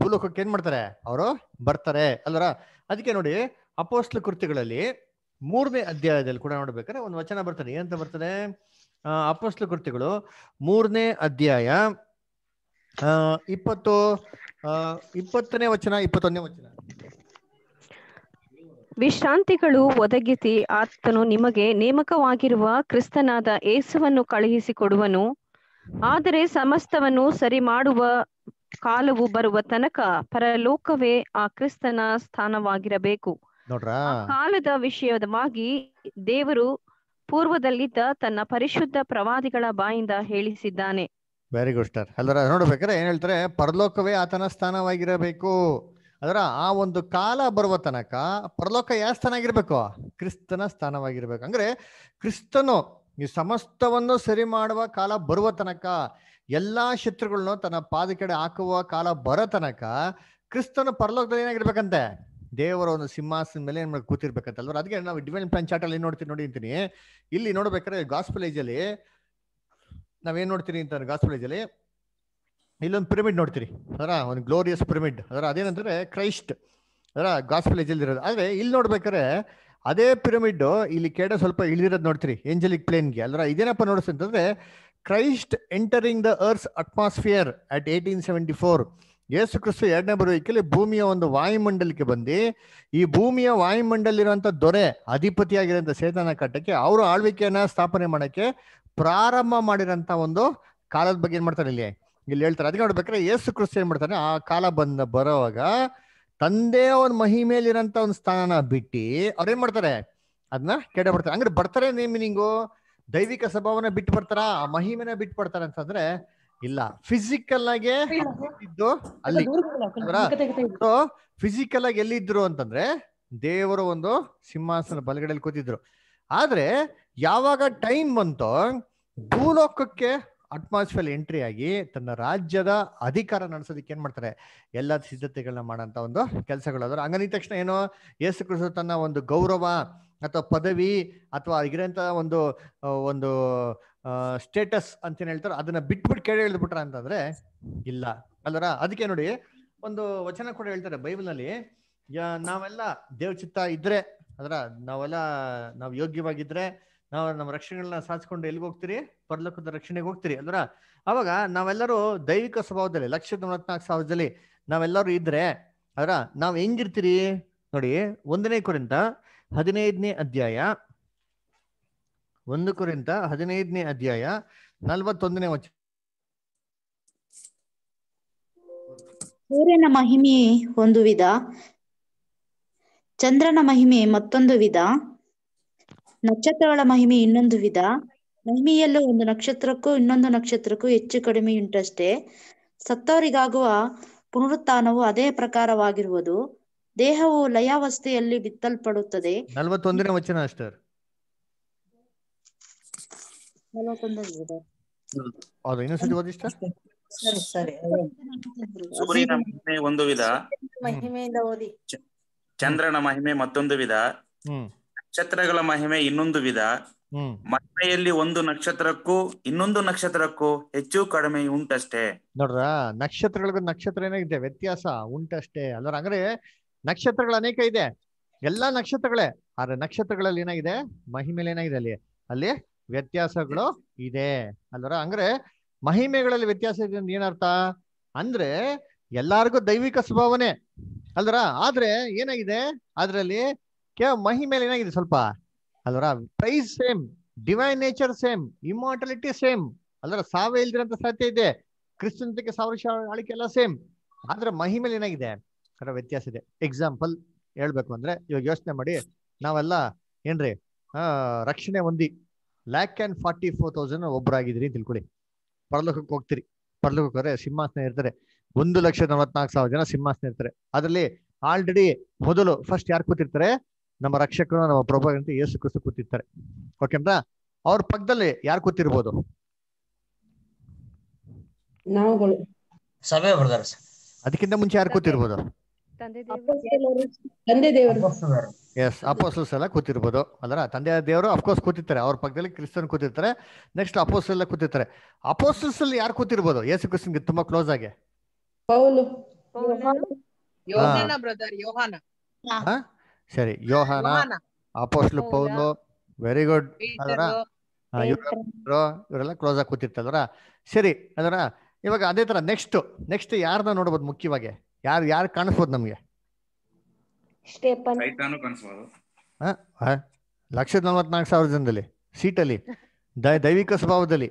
ಭೂಲೋಕಕ್ಕೆ ಏನ್ ಮಾಡ್ತಾರೆ ಅವರು ಬರ್ತಾರೆ ಅಲ್ವರ ಅದಕ್ಕೆ ನೋಡಿ ಅಪೋಸ್ಲ ಕೃತಿಗಳಲ್ಲಿ ಮೂರನೇ ಅಧ್ಯಾಯದಲ್ಲಿ ಕೂಡ ನೋಡ್ಬೇಕಾದ್ರೆ ಒಂದು ವಚನ ಬರ್ತಾರೆ ಏನಂತ ಬರ್ತಾರೆ ಅಪೋಸ್ಲ ಕೃತಿಗಳು ಮೂರನೇ ಅಧ್ಯಾಯ ಇಪ್ಪತ್ತು ಇಪ್ಪತ್ತನೇ ವಚನ ಇಪ್ಪತ್ತೊಂದನೇ ವಚನ ವಿಶ್ರಾಂತಿಗಳು ಒದಗಿಸಿ ಆತನು ನಿಮಗೆ ನೇಮಕವಾಗಿರುವ ಕ್ರಿಸ್ತನಾದ ಏಸುವನ್ನು ಕಳುಹಿಸಿಕೊಡುವನು ಆದರೆ ಸಮಸ್ತವನ್ನು ಸರಿ ಮಾಡುವ ಕಾಲವು ಬರುವ ತನಕ ಪರಲೋಕವೇ ಆ ಕ್ರಿಸ್ತನ ಸ್ಥಾನವಾಗಿರಬೇಕು ಕಾಲದ ವಿಷಯವಾಗಿ ದೇವರು ಪೂರ್ವದಲ್ಲಿದ್ದ ತನ್ನ ಪರಿಶುದ್ಧ ಪ್ರವಾದಿಗಳ ಬಾಯಿಂದ ಹೇಳಿಸಿದ್ದಾನೆ ವೆರಿ ಗುಡ್ ಸ್ಟಾರ್ ಅಲ್ಲರ ನೋಡ್ಬೇಕಾದ್ರೆ ಏನ್ ಹೇಳ್ತಾರೆ ಪರಲೋಕವೇ ಆತನ ಸ್ಥಾನವಾಗಿರಬೇಕು ಅದರ ಆ ಒಂದು ಕಾಲ ಬರುವ ತನಕ ಪರಲೋಕ ಯಾವ ಸ್ಥಾನ ಆಗಿರ್ಬೇಕು ಕ್ರಿಸ್ತನ ಸ್ಥಾನವಾಗಿರ್ಬೇಕು ಅಂದ್ರೆ ಕ್ರಿಸ್ತನು ಈ ಸಮಸ್ತವನ್ನು ಸರಿ ಮಾಡುವ ಕಾಲ ಬರುವ ತನಕ ಎಲ್ಲಾ ಶತ್ರುಗಳನ್ನು ತನ್ನ ಪಾದ ಕಡೆ ಹಾಕುವ ಕಾಲ ಬರೋ ತನಕ ಕ್ರಿಸ್ತನು ಪರಲೋಕದಲ್ಲಿ ಏನಾಗಿರ್ಬೇಕಂತೆ ದೇವರ ಒಂದು ಸಿಂಹಾಸನ ಮೇಲೆ ಏನ್ ಕೂತಿರ್ಬೇಕಂತ ಅಲ್ವಾ ಅದಕ್ಕೆ ನಾವು ಡಿವೈನ್ ಪ್ಲಾನ್ ಚಾರ್ಟ್ ಅಲ್ಲಿ ನೋಡ್ತೀನಿ ನೋಡಿ ಅಂತೀನಿ ಇಲ್ಲಿ ನೋಡ್ಬೇಕಾದ್ರೆ ಗಾಸ್ಪಲೇಜ್ ಅಲ್ಲಿ ನಾವೇನ್ ನೋಡ್ತೀನಿ ಅಂತ ಗಾಸ್ಪಲೇಜ್ ಅಲ್ಲಿ ಇಲ್ಲೊಂದು ಪಿರಮಿಡ್ ನೋಡ್ತೀರಿ ಅದರ ಒಂದು ಗ್ಲೋರಿಯಸ್ ಪಿರಮಿಡ್ ಅದರ ಅದೇನಂದ್ರೆ ಕ್ರೈಸ್ಟ್ ಅದರ ಗಾಸ್ಪಲ್ ಇರೋದು ಆದರೆ ಇಲ್ಲಿ ನೋಡ್ಬೇಕಾದ್ರೆ ಅದೇ ಪಿರಮಿಡ್ ಇಲ್ಲಿ ಕೇಡ ಸ್ವಲ್ಪ ಇಳಿದಿರೋದು ನೋಡ್ತೀರಿ ಏಂಜಲಿಕ್ ಪ್ಲೇನ್ಗೆ ಅದರ ಇದೇನಪ್ಪ ಅಂತಂದ್ರೆ Christ entering the earth's atmosphere at eighteen seventy four ಯೇಸು ಕ್ರಿಸ್ತು ಎರಡನೇ ಬರುವಿಕೆಯಲ್ಲಿ ಭೂಮಿಯ ಒಂದು ವಾಯುಮಂಡಲಕ್ಕೆ ಬಂದು ಈ ಭೂಮಿಯ ವಾಯುಮಂಡಲಿರುವಂಥ ದೊರೆ ಅಧಿಪತಿಯಾಗಿರೋಂಥ ಸೇತನ ಕಟ್ಟಕ್ಕೆ ಅವರು ಆಳ್ವಿಕೆಯನ್ನ ಸ್ಥಾಪನೆ ಮಾಡೋಕ್ಕೆ ಪ್ರಾರಂಭ ಮಾಡಿರೋಂಥ ಒಂದು ಕಾಲದ ಬಗ್ಗೆ ಏನು ಮಾಡ್ತಾರೆ ಇಲ್ಲಿ ಇಲ್ಲಿ ಹೇಳ್ತಾರೆ ಅದಕ್ಕೆ ನೋಡ್ಬೇಕ್ರೆ ಯೇಸು ಕ್ರಿಸ್ತ ಏನ್ ಮಾಡ್ತಾನೆ ಆ ಕಾಲ ಬಂದ ಬರೋವಾಗ ತಂದೆ ಅವನ ಮಹಿ ಮೇಲಿರಂತ ಒಂದು ಸ್ಥಾನನ ಬಿಟ್ಟು ಅವ್ರೇನ್ ಮಾಡ್ತಾರೆ ಅದನ್ನ ಕೆಡ ಬಿಡ್ತಾರೆ ಅಂದ್ರೆ ಬರ್ತಾರೆ ಮೀನಿಂಗು ದೈವಿಕ ಸ್ವಭಾವನ ಬಿಟ್ಟು ಬರ್ತಾರ ಆ ಮಹಿಮೆನ ಬಿಟ್ಟು ಬರ್ತಾರ ಅಂತಂದ್ರೆ ಇಲ್ಲ ಫಿಸಿಕಲ್ ಆಗಿ ಇದ್ದು ಅಲ್ಲಿ ಫಿಸಿಕಲ್ ಆಗಿ ಎಲ್ಲಿದ್ರು ಅಂತಂದ್ರೆ ದೇವರ ಒಂದು ಸಿಂಹಾಸನ ಬಲಗಡೆಯಲ್ಲಿ ಕೂತಿದ್ರು ಆದ್ರೆ ಯಾವಾಗ ಟೈಮ್ ಬಂತೋ ಭೂಲೋಕಕ್ಕೆ ಅಟ್ಮಾಸ್ಫಿಯರ್ ಎಂಟ್ರಿ ಆಗಿ ತನ್ನ ರಾಜ್ಯದ ಅಧಿಕಾರ ನಡೆಸೋದಕ್ಕೆ ಏನ್ ಮಾಡ್ತಾರೆ ಎಲ್ಲ ಸಿದ್ಧತೆಗಳನ್ನ ಮಾಡಂತ ಒಂದು ಕೆಲಸಗಳು ಅದರ ತಕ್ಷಣ ಏನು ಯೇಸು ಕ್ರಿಸ್ತ ತನ್ನ ಒಂದು ಗೌರವ ಅಥವಾ ಪದವಿ ಅಥವಾ ಇರೋಂತ ಒಂದು ಒಂದು ಸ್ಟೇಟಸ್ ಅಂತ ಹೇಳ್ತಾರೆ ಅದನ್ನ ಬಿಟ್ಬಿಟ್ಟು ಕೇಳಿ ಹೇಳ್ಬಿಟ್ರ ಅಂತಂದ್ರೆ ಇಲ್ಲ ಅಲ್ಲರ ಅದಕ್ಕೆ ನೋಡಿ ಒಂದು ವಚನ ಕೂಡ ಹೇಳ್ತಾರೆ ಬೈಬಲ್ನಲ್ಲಿ ನಾವೆಲ್ಲ ದೇವ್ ಚಿತ್ತ ಇದ್ರೆ ಅದರ ನಾವೆಲ್ಲ ನಾವು ಯೋಗ್ಯವಾಗಿದ್ರೆ ನಾವು ನಮ್ಮ ರಕ್ಷಣೆಗಳನ್ನ ಸಾಧಿಸ್ಕೊಂಡು ಎಲ್ಲಿಗೆ ಹೋಗ್ತೀರಿ ಪರಲೋಕದ ರಕ್ಷಣೆಗೆ ಹೋಗ್ತೀರಿ ಅಂದ್ರ ಅವಾಗ ನಾವೆಲ್ಲರೂ ದೈವಿಕ ಸ್ವಭಾವದಲ್ಲಿ ಲಕ್ಷ ತೊಂಬತ್ನಾಲ್ಕು ಸಾವಿರದಲ್ಲಿ ನಾವೆಲ್ಲರೂ ಇದ್ರೆ ಅದರ ನಾವ್ ಹೆಂಗಿರ್ತೀರಿ ನೋಡಿ ಒಂದನೇ ಕುರಿತ ಹದಿನೈದನೇ ಅಧ್ಯಾಯ ಒಂದು ಕುರಿತ ಹದಿನೈದನೇ ಅಧ್ಯಾಯ ನಲ್ವತ್ತೊಂದನೇ ವಚ ಸೂರ್ಯನ ಮಹಿಮೆ ಒಂದು ವಿಧ ಚಂದ್ರನ ಮಹಿಮೆ ಮತ್ತೊಂದು ವಿಧ ನಕ್ಷತ್ರಗಳ ಮಹಿಮೆ ಇನ್ನೊಂದು ವಿಧ ಮಹಿಮೆಯಲ್ಲೂ ಒಂದು ನಕ್ಷತ್ರಕ್ಕೂ ಇನ್ನೊಂದು ನಕ್ಷತ್ರಕ್ಕೂ ಹೆಚ್ಚು ಕಡಿಮೆ ಉಂಟಷ್ಟೇ ಸತ್ತವರಿಗಾಗುವ ಪುನರುತ್ಥಾನವು ಅದೇ ಪ್ರಕಾರವಾಗಿರುವುದು ದೇಹವು ಲಯಾವಸ್ಥೆಯಲ್ಲಿ ಬಿತ್ತಲ್ಪಡುತ್ತದೆ ವಚನ ಮಹಿಮೆ ಒಂದು ವಿಧ ಚಂದ್ರನ ಮಹಿಮೆ ಮತ್ತೊಂದು ವಿಧ ನಕ್ಷತ್ರಗಳ ಮಹಿಮೆ ಇನ್ನೊಂದು ವಿಧ ಮಹಿಮೆಯಲ್ಲಿ ಒಂದು ನಕ್ಷತ್ರಕ್ಕೂ ಇನ್ನೊಂದು ನಕ್ಷತ್ರಕ್ಕೂ ಹೆಚ್ಚು ಕಡಿಮೆ ಉಂಟಷ್ಟೇ ನೋಡ್ರ ನಕ್ಷತ್ರಗಳಿಗೂ ನಕ್ಷತ್ರ ಏನಾಗಿದೆ ವ್ಯತ್ಯಾಸ ಉಂಟಷ್ಟೇ ಅಲ್ರ ಅಂದ್ರೆ ನಕ್ಷತ್ರಗಳು ಅನೇಕ ಇದೆ ಎಲ್ಲಾ ನಕ್ಷತ್ರಗಳೇ ಆದ್ರೆ ನಕ್ಷತ್ರಗಳಲ್ಲಿ ಏನಾಗಿದೆ ಮಹಿಮೇಲೆ ಏನಾಗಿದೆ ಅಲ್ಲಿ ಅಲ್ಲಿ ವ್ಯತ್ಯಾಸಗಳು ಇದೆ ಅಲ್ವರ ಅಂದ್ರೆ ಮಹಿಮೆಗಳಲ್ಲಿ ವ್ಯತ್ಯಾಸ ಇದೆ ಏನರ್ಥ ಅಂದ್ರೆ ಎಲ್ಲಾರ್ಗು ದೈವಿಕ ಸ್ವಭಾವನೆ ಅಲ್ದರ ಆದ್ರೆ ಏನಾಗಿದೆ ಅದ್ರಲ್ಲಿ ಕೇವಲ ಮಹಿಮೇಲೆ ಏನಾಗಿದೆ ಸ್ವಲ್ಪ ಅಲ್ವರ price same divine nature same immortality same ಅಲ್ಲರ ಸಾವೇ ಇಲ್ದಿರಂತ ಸತ್ಯ ಇದೆ ಕ್ರಿಶ್ಚಿಯನ್ ಸಾವಿರ ಆಳಿಕೆ ಎಲ್ಲ ಸೇಮ್ ಆದ್ರೆ ಮಹಿಮೇಲೆ ಏನಾಗಿದೆ ಅದರ ವ್ಯತ್ಯಾಸ ಇದೆ ಎಕ್ಸಾಂಪಲ್ ಹೇಳ್ಬೇಕು ಅಂದ್ರೆ ಇವಾಗ ಯೋಚನೆ ಮಾಡಿ ನಾವೆಲ್ಲ ಏನ್ರಿ ರಕ್ಷಣೆ ಹೊಂದಿ lakh and forty four thousand ಅಂತ ತಿಳ್ಕೊಳ್ಳಿ ಪರಲೋಕಕ್ಕೆ ಹೋಗ್ತೀರಿ ಪರಲೋಕಕ್ಕೆ ಹೋದ್ರೆ ಸಿಂಹಾಸನ ಇರ್ತಾರೆ ಒಂದು ಲಕ್ಷ ನಲವತ್ನಾಲ್ಕು ಸಾವಿರ ಜನ ಸಿಂಹಾಸನ ಇರ್ತಾರೆ ಅದರಲ್ಲಿ ಆಲ್ರೆಡಿ ಮೊದಲು ಫಸ್ಟ್ ಯಾರು ಕೂತಿರ್ತಾರೆ ನಮ್ಮ ರಕ್ಷಕರು ನಮ್ಮ ಅಂತ ಯೇಸು ಕ್ರಿಸ್ತು ಕೂತಿರ್ತಾರೆ ಓಕೆನಾ ಅವ್ರ ಪಕ್ಕದಲ್ಲಿ ಯಾರು ಕೂತಿರ್ಬೋದು ಅದಕ್ಕಿಂತ ಮುಂಚೆ ಯಾರು ಕೂತಿರ್ಬೋದು ಎಸ್ ಅಪೋಸಲ್ಸ್ ಎಲ್ಲ ಕೂತಿರ್ಬೋದು ಅಲ್ಲರ ತಂದೆ ದೇವರು ಅಫ್ಕೋರ್ಸ್ ಕೂತಿರ್ತಾರೆ ಅವ್ರ ಪಕ್ಕದಲ್ಲಿ ಕ್ರಿಸ್ತನ್ ಕೂತಿರ್ತಾರೆ ನೆಕ್ಸ್ಟ್ ಅಪೋಸಲ್ ಎಲ್ಲ ಕೂತಿರ್ತಾರೆ ಅಪೋಸಲ್ಸ್ ಅಲ್ಲಿ ಯಾರು ಕೂತಿರ್ಬೋದು ಯೇಸು ಕ್ರಿಸ್ತನ್ ತುಂಬಾ ಕ್ಲೋಸ್ ಆಗಿ ಯೋಹಾನ ಸರಿ ಯೋಹಾನ ಅಪೋಸ್ಲು ಪೌಲು ವೆರಿ ಗುಡ್ ಅದರ ಇವರೆಲ್ಲ ಕ್ಲೋಸ್ ಆಗಿ ಕೂತಿರ್ತಲ್ವರ ಸರಿ ಅದರ ಇವಾಗ ಅದೇ ತರ ನೆಕ್ಸ್ಟ್ ನೆಕ್ಸ್ಟ್ ಯಾರನ್ನ ನೋಡಬಹುದು ಮುಖ್ಯವಾಗಿ ಯಾರು ಯಾರು ಕಾಣಿಸ್ಬೋದು ನಮ್ಗೆ ಲಕ್ಷದ ನಲ್ವತ್ನಾಲ್ಕು ಸಾವಿರ ಜನದಲ್ಲಿ ಸೀಟಲ್ಲಿ ದೈವಿಕ ಸ್ವಭಾವದಲ್ಲಿ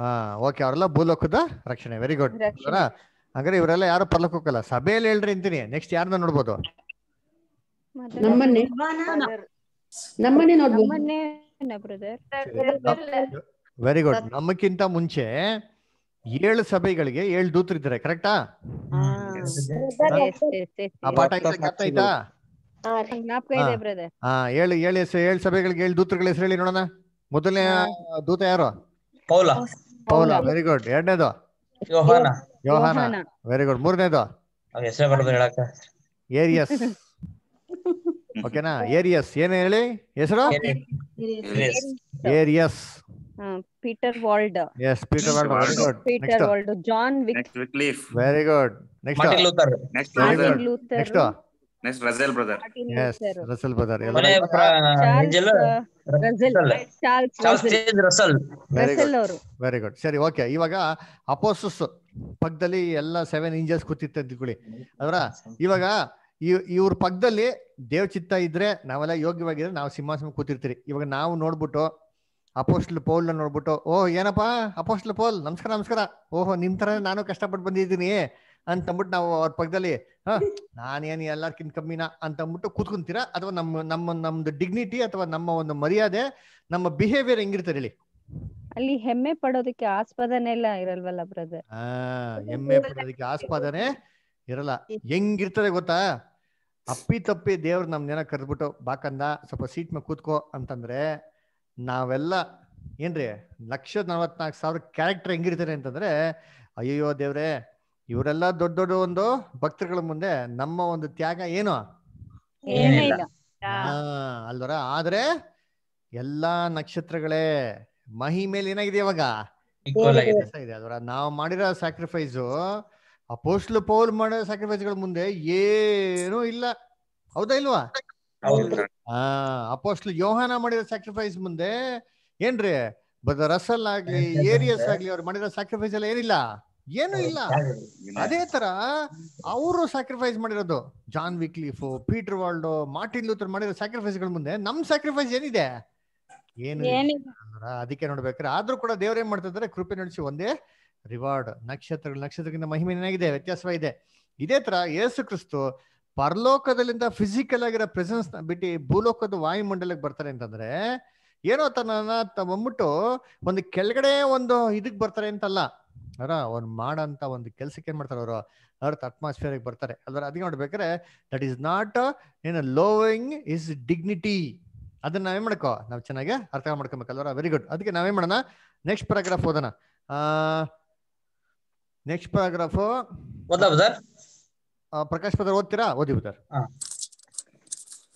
ಹಾ ಓಕೆ ಅವರೆಲ್ಲ ಭೂಲೋಕದ ರಕ್ಷಣೆ ವೆರಿ ಗುಡ್ ಹಂಗಾರೆ ಇವರೆಲ್ಲ ಯಾರು ಪರ್ಲಕ್ ಹೋಗಲ್ಲ ಸಭೆಯಲ್ಲಿ ಹೇಳ್ರಿ ಅಂತೀನಿ ನೆಕ್ಸ್ಟ್ ಯಾರನ್ನ ನೋಡ್ಬೋದು ವೆರಿ ಗುಡ್ ನಮಕ್ಕಿಂತ ಮುಂಚೆ ಏಳು ಸಭೆಗಳಿಗೆ ಏಳು ದೂತರಿದ್ದಾರೆ ಕರೆಕ್ಟಾ ಆ ಏಳು ಏಳು ಏಳು ಸಭೆಗಳಿಗೆ ಏಳು ದೂತರುಗಳ ಹೆಸರು ಹೇಳಿ ನೋಡೋಣ ಮೊದಲನೇ ದೂತ ಯಾರು ಪೌಲಾ ಪೌಲಾ ವೆರಿ ಗುಡ್ ಎರಡನೇದು ಯೋಹಾನ ಯೋಹಾನ ವೆರಿ ಗುಡ್ ಮೂರನೇದು ಹೆಸರೇ ಬರೋದು ಹೇಳಕ್ಕ ಏರಿಯಸ್ ಓಕೆನಾ ಏರಿಯಸ್ ಏನ್ ಹೇಳಿ ಹೆಸರು Arius Peter Waldo yes Peter Waldo very good Peter Waldo John Wycliffe very good next Martin Luther next Martin Luther next next Russell brother yes Russell brother very good ಸರಿ okay ಇವಾಗ ಅಪೋಸಸ್ ಪಕ್ಕದಲ್ಲಿ ಎಲ್ಲ seven hinges ಕೂತಿತ್ತು ಅಂದ್ಕೊಳ್ಳಿ ಅದರ ಇವಾಗ ಇವ್ರ ಪಕ್ಕದಲ್ಲಿ ದೇವ್ ಚಿತ್ತ ಇದ್ರೆ ನಾವೆಲ್ಲ ಯೋಗ್ಯವಾಗಿದ್ರೆ ನಾವು ಸಿಂಹಾಸನ ಕೂತಿರ್ತೀರಿ ಇವಾಗ ನಾವು ನೋಡ್ಬಿಟ್ಟು ಅಪೋಸ್ಟ್ಲ್ ಪೌಲ್ ನೋಡ್ಬಿಟ್ಟು ಓಹ್ ಏನಪ್ಪಾ ಅಪೋಸ್ಟ್ಲ್ ಪೌಲ್ ನಮಸ್ಕಾರ ನಮಸ್ಕಾರ ಓಹೋ ನಿಮ್ ತರ ನಾನು ಕಷ್ಟಪಟ್ಟು ಬಂದಿದ್ದೀನಿ ಅಂತಂದ್ಬಿಟ್ಟು ನಾವು ಅವ್ರ ಪಕ್ಕದಲ್ಲಿ ಹಾ ನಾನೇನು ಕಮ್ಮಿನ ಅಂತ ಅಂದ್ಬಿಟ್ಟು ಕೂತ್ಕೊಂತೀರಾ ಅಥವಾ ನಮ್ಮ ನಮ್ಮ ನಮ್ದು ಡಿಗ್ನಿಟಿ ಅಥವಾ ನಮ್ಮ ಒಂದು ಮರ್ಯಾದೆ ನಮ್ಮ ಬಿಹೇವಿಯರ್ ಹೆಂಗಿರ್ತಾರೆ ಹೇಳಿ ಅಲ್ಲಿ ಹೆಮ್ಮೆ ಪಡೋದಕ್ಕೆ ಆಸ್ಪದನೆ ಇಲ್ಲ ಇರಲ್ವಲ್ಲ ಬ್ರದರ್ ಹೆಮ್ಮೆ ಪಡೋದಕ್ಕೆ ಆಸ್ಪದನೆ ಇರಲ್ಲ ಹೆಂಗಿರ್ತದೆ ಗೊತ್ತಾ ಅಪ್ಪಿ ತಪ್ಪಿ ನಮ್ ನಮ್ದೇನ ಕರೆದ್ಬಿಟ್ಟು ಬಾಕಂದ ಸ್ವಲ್ಪ ಸೀಟ್ ಮೇಲೆ ಕೂತ್ಕೋ ಅಂತಂದ್ರೆ ನಾವೆಲ್ಲ ಏನ್ರಿ ಲಕ್ಷ ನಲವತ್ನಾಲ್ಕು ಸಾವಿರ ಕ್ಯಾರೆಕ್ಟರ್ ಹೆಂಗಿರ್ತಾರೆ ಅಂತಂದ್ರೆ ಅಯ್ಯೋ ದೇವ್ರೆ ಇವರೆಲ್ಲ ದೊಡ್ಡ ದೊಡ್ಡ ಒಂದು ಭಕ್ತರುಗಳ ಮುಂದೆ ನಮ್ಮ ಒಂದು ತ್ಯಾಗ ಏನು ಅಲ್ದರ ಆದ್ರೆ ಎಲ್ಲಾ ನಕ್ಷತ್ರಗಳೇ ಮಹಿ ಮೇಲೆ ಏನಾಗಿದೆ ಇವಾಗ ಇದೆ ನಾವು ಮಾಡಿರೋ ಸ್ಯಾಕ್ರಿಫೈಸ್ ಅಪೋಸ್ಟ್ಲು ಪೌಲ್ ಮಾಡೋ ಸ್ಯಾಕ್ರಿಫೈಸ್ಗಳ ಮುಂದೆ ಏನು ಇಲ್ಲ ಹೌದಾ ಇಲ್ವಾ ಹಾ ಅಪೋಸ್ಟ್ಲು ಯೋಹಾನ ಮಾಡಿರೋ ಸ್ಯಾಕ್ರಿಫೈಸ್ ಮುಂದೆ ಏನ್ರಿ ಬದ ರಸಲ್ ಆಗ್ಲಿ ಏರಿಯಸ್ ಆಗ್ಲಿ ಅವ್ರು ಮಾಡಿರೋ ಸ್ಯಾಕ್ರಿಫೈಸ್ ಎಲ್ಲ ಏನಿಲ್ಲ ಏನು ಇಲ್ಲ ಅದೇ ತರ ಅವರು ಸ್ಯಾಕ್ರಿಫೈಸ್ ಮಾಡಿರೋದು John Wycliffe Peter Waldo Martin Luther ಮಾಡಿರೋ ಸ್ಯಾಕ್ರಿಫೈಸ್ ಗಳ ಮುಂದೆ ನಮ್ ಸ್ಯಾಕ್ರಿಫೈಸ್ ಏನಿದೆ ಏನು ಅದಕ್ಕೆ ನೋಡ್ಬೇಕ್ರೆ ಆದ್ರೂ ಕೂಡ ದೇವ್ರ ಏನ್ ಮಾಡ್ತಿದ್ರೆ ಕೃಪೆ ನಡೆಸಿ ಒಂದೇ ರಿವಾರ್ಡ್ ನಕ್ಷತ್ರ ನಕ್ಷತ್ರಕ್ಕಿಂತ ಮಹಿಮೆ ಏನಾಗಿದೆ ವ್ಯತ್ಯಾಸವಾಗಿದೆ ಇದೇ ತರ ಯೇಸು ಕ್ರಿಸ್ತು ಪರಲೋಕದಲ್ಲಿಂದ ಫಿಸಿಕಲ್ ಆಗಿರೋ ಪ್ರೆಸೆನ್ಸ್ ಬಿಟ್ಟು ಭೂಲೋಕದ ವಾಯುಮಂಡಲಕ್ಕೆ ಬರ್ತಾರೆ ಅಂತಂದ್ರೆ ಏನೋ ತನ್ನ ಬಂದ್ಬಿಟ್ಟು ಒಂದು ಕೆಳಗಡೆ ಒಂದು ಇದಕ್ ಬರ್ತಾರೆ ಅಂತಲ್ಲ ಅರ ಅವ್ರು ಮಾಡಂತ ಒಂದು ಕೆಲ್ಸಕ್ಕೆ ಏನ್ ಮಾಡ್ತಾರೆ ಅವರು ಅರ್ತ್ ಅಟ್ಮಾಸ್ಫಿಯರ್ ಬರ್ತಾರೆ ಅದರ ಅದಕ್ಕೆ ನೋಡ್ಬೇಕಾದ್ರೆ ದಟ್ ಈಸ್ ನಾಟ್ ಏನು ಲೋವಿಂಗ್ ಇಸ್ ಡಿಗ್ನಿಟಿ ಅದನ್ನ ನಾವೇನ್ ಮಾಡ್ಕೋ ನಾವು ಚೆನ್ನಾಗಿ ಅರ್ಥ ಮಾಡ್ಕೊಬೇಕಲ್ವರ ವೆರಿ ಗುಡ್ ಅದಕ್ಕೆ ನಾವೇನ್ ಮಾಡೋಣ ನೆಕ್ಸ್ಟ್ ಪ್ಯಾರಾಗ್ರಾಫ್ ಓದೋಣ ನೆಕ್ಸ್ಟ್ ಪ್ಯಾರಾಗ್ರಾಫ್ ಪ್ರಕಾಶ್ ಪದರ್ ಓದ್ತೀರಾ ಓದಿ ಸರ್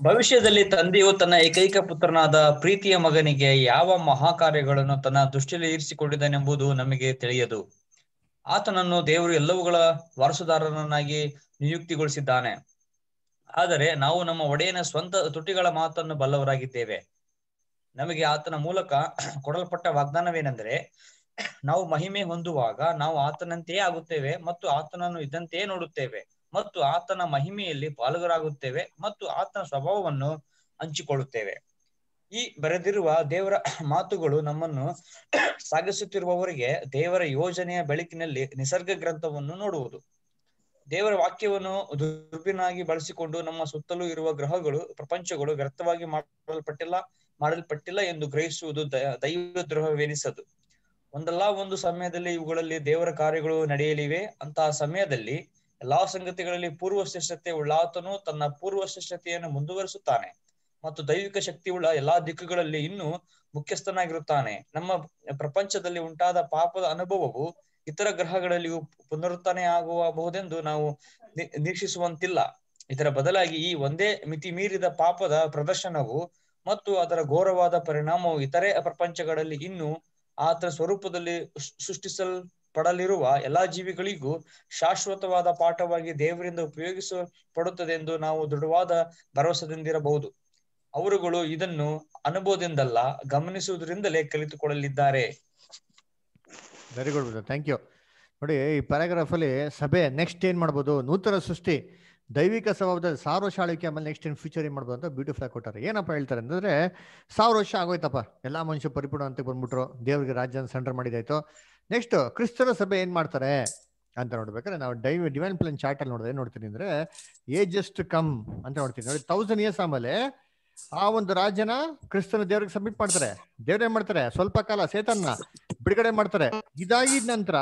ಭವಿಷ್ಯದಲ್ಲಿ ತಂದೆಯು ತನ್ನ ಏಕೈಕ ಪುತ್ರನಾದ ಪ್ರೀತಿಯ ಮಗನಿಗೆ ಯಾವ ಮಹಾಕಾರ್ಯಗಳನ್ನು ತನ್ನ ದೃಷ್ಟಿಯಲ್ಲಿ ಇರಿಸಿಕೊಂಡಿದ್ದಾನೆಂಬುದು ನಮಗೆ ತಿಳಿಯದು ಆತನನ್ನು ದೇವರು ಎಲ್ಲವುಗಳ ವಾರಸುದಾರನನ್ನಾಗಿ ನಿಯುಕ್ತಿಗೊಳಿಸಿದ್ದಾನೆ ಆದರೆ ನಾವು ನಮ್ಮ ಒಡೆಯನ ಸ್ವಂತ ತುಟಿಗಳ ಮಾತನ್ನು ಬಲ್ಲವರಾಗಿದ್ದೇವೆ ನಮಗೆ ಆತನ ಮೂಲಕ ಕೊಡಲ್ಪಟ್ಟ ವಾಗ್ದಾನವೇನೆಂದರೆ ನಾವು ಮಹಿಮೆ ಹೊಂದುವಾಗ ನಾವು ಆತನಂತೆಯೇ ಆಗುತ್ತೇವೆ ಮತ್ತು ಆತನನ್ನು ಇದ್ದಂತೆಯೇ ನೋಡುತ್ತೇವೆ ಮತ್ತು ಆತನ ಮಹಿಮೆಯಲ್ಲಿ ಪಾಲುಗರಾಗುತ್ತೇವೆ ಮತ್ತು ಆತನ ಸ್ವಭಾವವನ್ನು ಹಂಚಿಕೊಳ್ಳುತ್ತೇವೆ ಈ ಬರೆದಿರುವ ದೇವರ ಮಾತುಗಳು ನಮ್ಮನ್ನು ಸಾಗಿಸುತ್ತಿರುವವರಿಗೆ ದೇವರ ಯೋಜನೆಯ ಬೆಳಕಿನಲ್ಲಿ ನಿಸರ್ಗ ಗ್ರಂಥವನ್ನು ನೋಡುವುದು ದೇವರ ವಾಕ್ಯವನ್ನು ದುರ್ಬಿನಾಗಿ ಬಳಸಿಕೊಂಡು ನಮ್ಮ ಸುತ್ತಲೂ ಇರುವ ಗ್ರಹಗಳು ಪ್ರಪಂಚಗಳು ವ್ಯರ್ಥವಾಗಿ ಮಾಡಲ್ಪಟ್ಟಿಲ್ಲ ಮಾಡಲ್ಪಟ್ಟಿಲ್ಲ ಎಂದು ಗ್ರಹಿಸುವುದು ದೈವ ದ್ರೋಹವೆನಿಸದು ಒಂದಲ್ಲ ಒಂದು ಸಮಯದಲ್ಲಿ ಇವುಗಳಲ್ಲಿ ದೇವರ ಕಾರ್ಯಗಳು ನಡೆಯಲಿವೆ ಅಂತಹ ಸಮಯದಲ್ಲಿ ಎಲ್ಲಾ ಸಂಗತಿಗಳಲ್ಲಿ ಪೂರ್ವ ಶ್ರೇಷ್ಠತೆ ಉಳ್ಳಾತನು ತನ್ನ ಪೂರ್ವ ಶ್ರೇಷ್ಠತೆಯನ್ನು ಮುಂದುವರಿಸುತ್ತಾನೆ ಮತ್ತು ದೈವಿಕ ಶಕ್ತಿಯುಳ್ಳ ಎಲ್ಲಾ ದಿಕ್ಕುಗಳಲ್ಲಿ ಇನ್ನೂ ಮುಖ್ಯಸ್ಥನಾಗಿರುತ್ತಾನೆ ನಮ್ಮ ಪ್ರಪಂಚದಲ್ಲಿ ಉಂಟಾದ ಪಾಪದ ಅನುಭವವು ಇತರ ಗ್ರಹಗಳಲ್ಲಿಯೂ ಪುನರುತ್ಥಾನೆ ಆಗುವಬಹುದೆಂದು ನಾವು ನಿರೀಕ್ಷಿಸುವಂತಿಲ್ಲ ಇದರ ಬದಲಾಗಿ ಈ ಒಂದೇ ಮಿತಿ ಮೀರಿದ ಪಾಪದ ಪ್ರದರ್ಶನವು ಮತ್ತು ಅದರ ಘೋರವಾದ ಪರಿಣಾಮವು ಇತರೆ ಪ್ರಪಂಚಗಳಲ್ಲಿ ಇನ್ನೂ ಆತನ ಸ್ವರೂಪದಲ್ಲಿ ಸೃಷ್ಟಿಸಲ್ ಪಡಲಿರುವ ಎಲ್ಲಾ ಜೀವಿಗಳಿಗೂ ಶಾಶ್ವತವಾದ ಪಾಠವಾಗಿ ದೇವರಿಂದ ಉಪಯೋಗಿಸ ಪಡುತ್ತದೆ ಎಂದು ನಾವು ದೃಢವಾದ ಭರವಸೆದಿಂದಿರಬಹುದು ಅವರುಗಳು ಇದನ್ನು ಅನುಭವದಿಂದಲ್ಲ ಗಮನಿಸುವುದರಿಂದಲೇ ಕಲಿತುಕೊಳ್ಳಲಿದ್ದಾರೆ ವೆರಿ ಗುಡ್ ಥ್ಯಾಂಕ್ ಯು ನೋಡಿ ಈ ಪ್ಯಾರಾಗ್ರಾಫ್ ಅಲ್ಲಿ ಸಭೆ ನೆಕ್ಸ್ಟ್ ಏನ್ ಮಾಡ್ಬೋದು ನೂತನ ಸೃಷ್ಟಿ ದೈವಿಕ ಸ್ವಭಾವದ ಸಾವಿರ ಶಾಳಿಕೆ ಆಮೇಲೆ ನೆಕ್ಸ್ಟ್ ಏನ್ ಫ್ಯೂಚರ್ ಏನ್ ಮಾಡ್ಬೋದು ಅಂತ ಬ್ಯೂಟಿಫುಲ್ ಆಗಿ ಕೊಟ್ಟಾರೆ ಏನಪ್ಪ ಹೇಳ್ತಾರೆ ಅಂದ್ರೆ ಸಾವಿರ ವರ್ಷ ಆಗೋಯ್ತಪ್ಪ ಎಲ್ಲಾ ಮನುಷ್ಯ ಪರಿಪೂರ್ಣ ಅಂತ ಬಂದ್ಬಿಟ್ರು ದೇವರಿಗೆ ರಾಜ್ಯ ಸೆಂಟರ್ ಮಾಡಿದಾಯ್ತು ನೆಕ್ಸ್ಟ್ ಕ್ರಿಸ್ತರ ಸಭೆ ಏನ್ ಮಾಡ್ತಾರೆ ಅಂತ ನೋಡ್ಬೇಕಾದ್ರೆ ನಾವು ಡೈವ್ ಡಿವೈನ್ ಪ್ಲಾನ್ ಚಾರ್ಟ್ ಅಲ್ಲಿ ನೋಡಿದ್ರೆ ನೋಡ್ತೀನಿ ಅಂದ್ರೆ ಏಜಸ್ಟ್ ಕಮ್ ಅಂತ ನೋಡ್ತೀನಿ ನೋಡಿ ತೌಸಂಡ್ ಇಯರ್ಸ್ ಆಮೇಲೆ ಆ ಒಂದು ರಾಜ್ಯನ ಕ್ರಿಸ್ತನ ದೇವ್ರಿಗೆ ಸಬ್ಮಿಟ್ ಮಾಡ್ತಾರೆ ದೇವ್ರ ಏನ್ ಮಾಡ್ತಾರೆ ಸ್ವಲ್ಪ ಕಾಲ ಸೇತನ್ನ ಬಿಡುಗಡೆ ಮಾಡ್ತಾರೆ ಇದಾಗಿದ ನಂತರ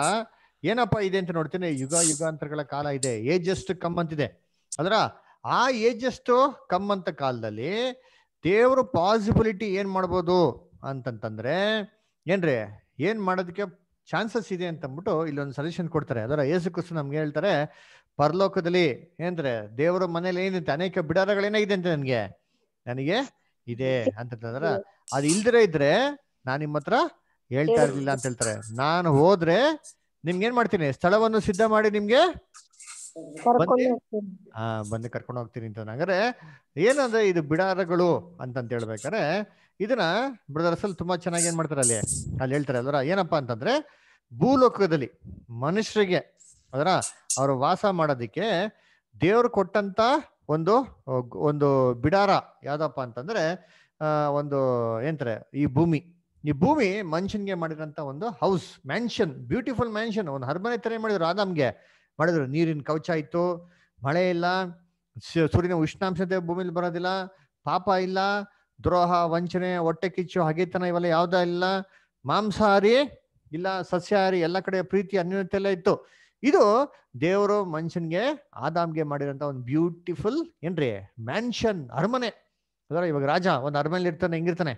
ಏನಪ್ಪಾ ಇದೆ ಅಂತ ನೋಡ್ತೀನಿ ಯುಗ ಯುಗಾಂತರಗಳ ಕಾಲ ಇದೆ ಏಜಸ್ಟ್ ಕಮ್ ಅಂತಿದೆ ಅದರ ಆ ಏಜಸ್ಟ್ ಕಮ್ ಅಂತ ಕಾಲದಲ್ಲಿ ದೇವರು ಪಾಸಿಬಿಲಿಟಿ ಏನ್ ಮಾಡ್ಬೋದು ಅಂತಂತಂದ್ರೆ ಏನ್ರಿ ಏನ್ ಮಾಡೋದಕ್ಕೆ ಚಾನ್ಸಸ್ ಇದೆ ಇಲ್ಲಿ ಒಂದು ಸಜೆಷನ್ ಕೊಡ್ತಾರೆ ಅದರ ಯೇಸು ಕ್ರಿಸ್ತು ನಮ್ಗೆ ಹೇಳ್ತಾರೆ ಪರಲೋಕದಲ್ಲಿ ಏನಂದ್ರೆ ದೇವರ ಮನೇಲಿ ಏನಿದೆ ಅನೇಕ ಇದೆ ಅಂತ ನನ್ಗೆ ನನಗೆ ಇದೆ ಅಂತಂದ್ರ ಅದು ಇಲ್ದಿರ ಇದ್ರೆ ನಾನು ನಿಮ್ಮ ಹತ್ರ ಹೇಳ್ತಾ ಇರ್ಲಿಲ್ಲ ಅಂತ ಹೇಳ್ತಾರೆ ನಾನು ಹೋದ್ರೆ ನಿಮ್ಗೆ ಏನ್ ಮಾಡ್ತೀನಿ ಸ್ಥಳವನ್ನು ಸಿದ್ಧ ಮಾಡಿ ನಿಮ್ಗೆ ಹಾ ಬಂದು ಕರ್ಕೊಂಡು ಹೋಗ್ತೀನಿ ಅಂತ ಹಂಗಾರೆ ಏನಂದ್ರೆ ಇದು ಬಿಡಾರಗಳು ಅಂತಂತ ಹೇಳ್ಬೇಕಾರೆ ಇದನ್ನ ಬ್ರದರ್ಸಲ್ ತುಂಬಾ ಚೆನ್ನಾಗಿ ಏನ್ ಮಾಡ್ತಾರೆ ಅಲ್ಲಿ ಅಲ್ಲಿ ಹೇಳ್ತಾರೆ ಅದರ ಏನಪ್ಪಾ ಅಂತಂದ್ರೆ ಭೂಲೋಕದಲ್ಲಿ ಮನುಷ್ಯರಿಗೆ ಅದರ ಅವರು ವಾಸ ಮಾಡೋದಿಕ್ಕೆ ದೇವ್ರು ಕೊಟ್ಟಂತ ಒಂದು ಒಂದು ಬಿಡಾರ ಯಾವ್ದಪ್ಪ ಅಂತಂದ್ರೆ ಒಂದು ಏನಂತಾರೆ ಈ ಭೂಮಿ ಈ ಭೂಮಿ ಮನುಷ್ಯನ್ಗೆ ಮಾಡಿದಂತ ಒಂದು ಹೌಸ್ ಮ್ಯಾನ್ಷನ್ ಬ್ಯೂಟಿಫುಲ್ ಮ್ಯಾನ್ಷನ್ ಒಂದು ಹರ್ಮನೆ ತರ ಮಾಡಿದ್ರು ಆದಾಮ್ಗೆ ಮಾಡಿದ್ರು ನೀರಿನ ಕವಚ ಇತ್ತು ಮಳೆ ಇಲ್ಲ ಸೂರ್ಯನ ಉಷ್ಣಾಂಶತೆ ಭೂಮಿಲಿ ಬರೋದಿಲ್ಲ ಪಾಪ ಇಲ್ಲ ದ್ರೋಹ ವಂಚನೆ ಹೊಟ್ಟೆ ಕಿಚ್ಚು ಹಗೆತನ ಇವೆಲ್ಲ ಯಾವುದೋ ಇಲ್ಲ ಮಾಂಸಾಹಾರಿ ಇಲ್ಲ ಸಸ್ಯಾಹಾರಿ ಎಲ್ಲ ಕಡೆ ಪ್ರೀತಿ ಅನ್ಯತೆ ಎಲ್ಲ ಇತ್ತು ಇದು ದೇವರು ಮನುಷ್ಯನ್ಗೆ ಆದಾಮ್ಗೆ ಮಾಡಿರೋಂಥ ಒಂದು ಬ್ಯೂಟಿಫುಲ್ ಏನ್ರಿ ಮ್ಯಾನ್ಷನ್ ಅರಮನೆ ಅದರ ಇವಾಗ ರಾಜ ಒಂದು ಅರಮನೆಲಿ ಇರ್ತಾನೆ ಹೆಂಗಿರ್ತಾನೆ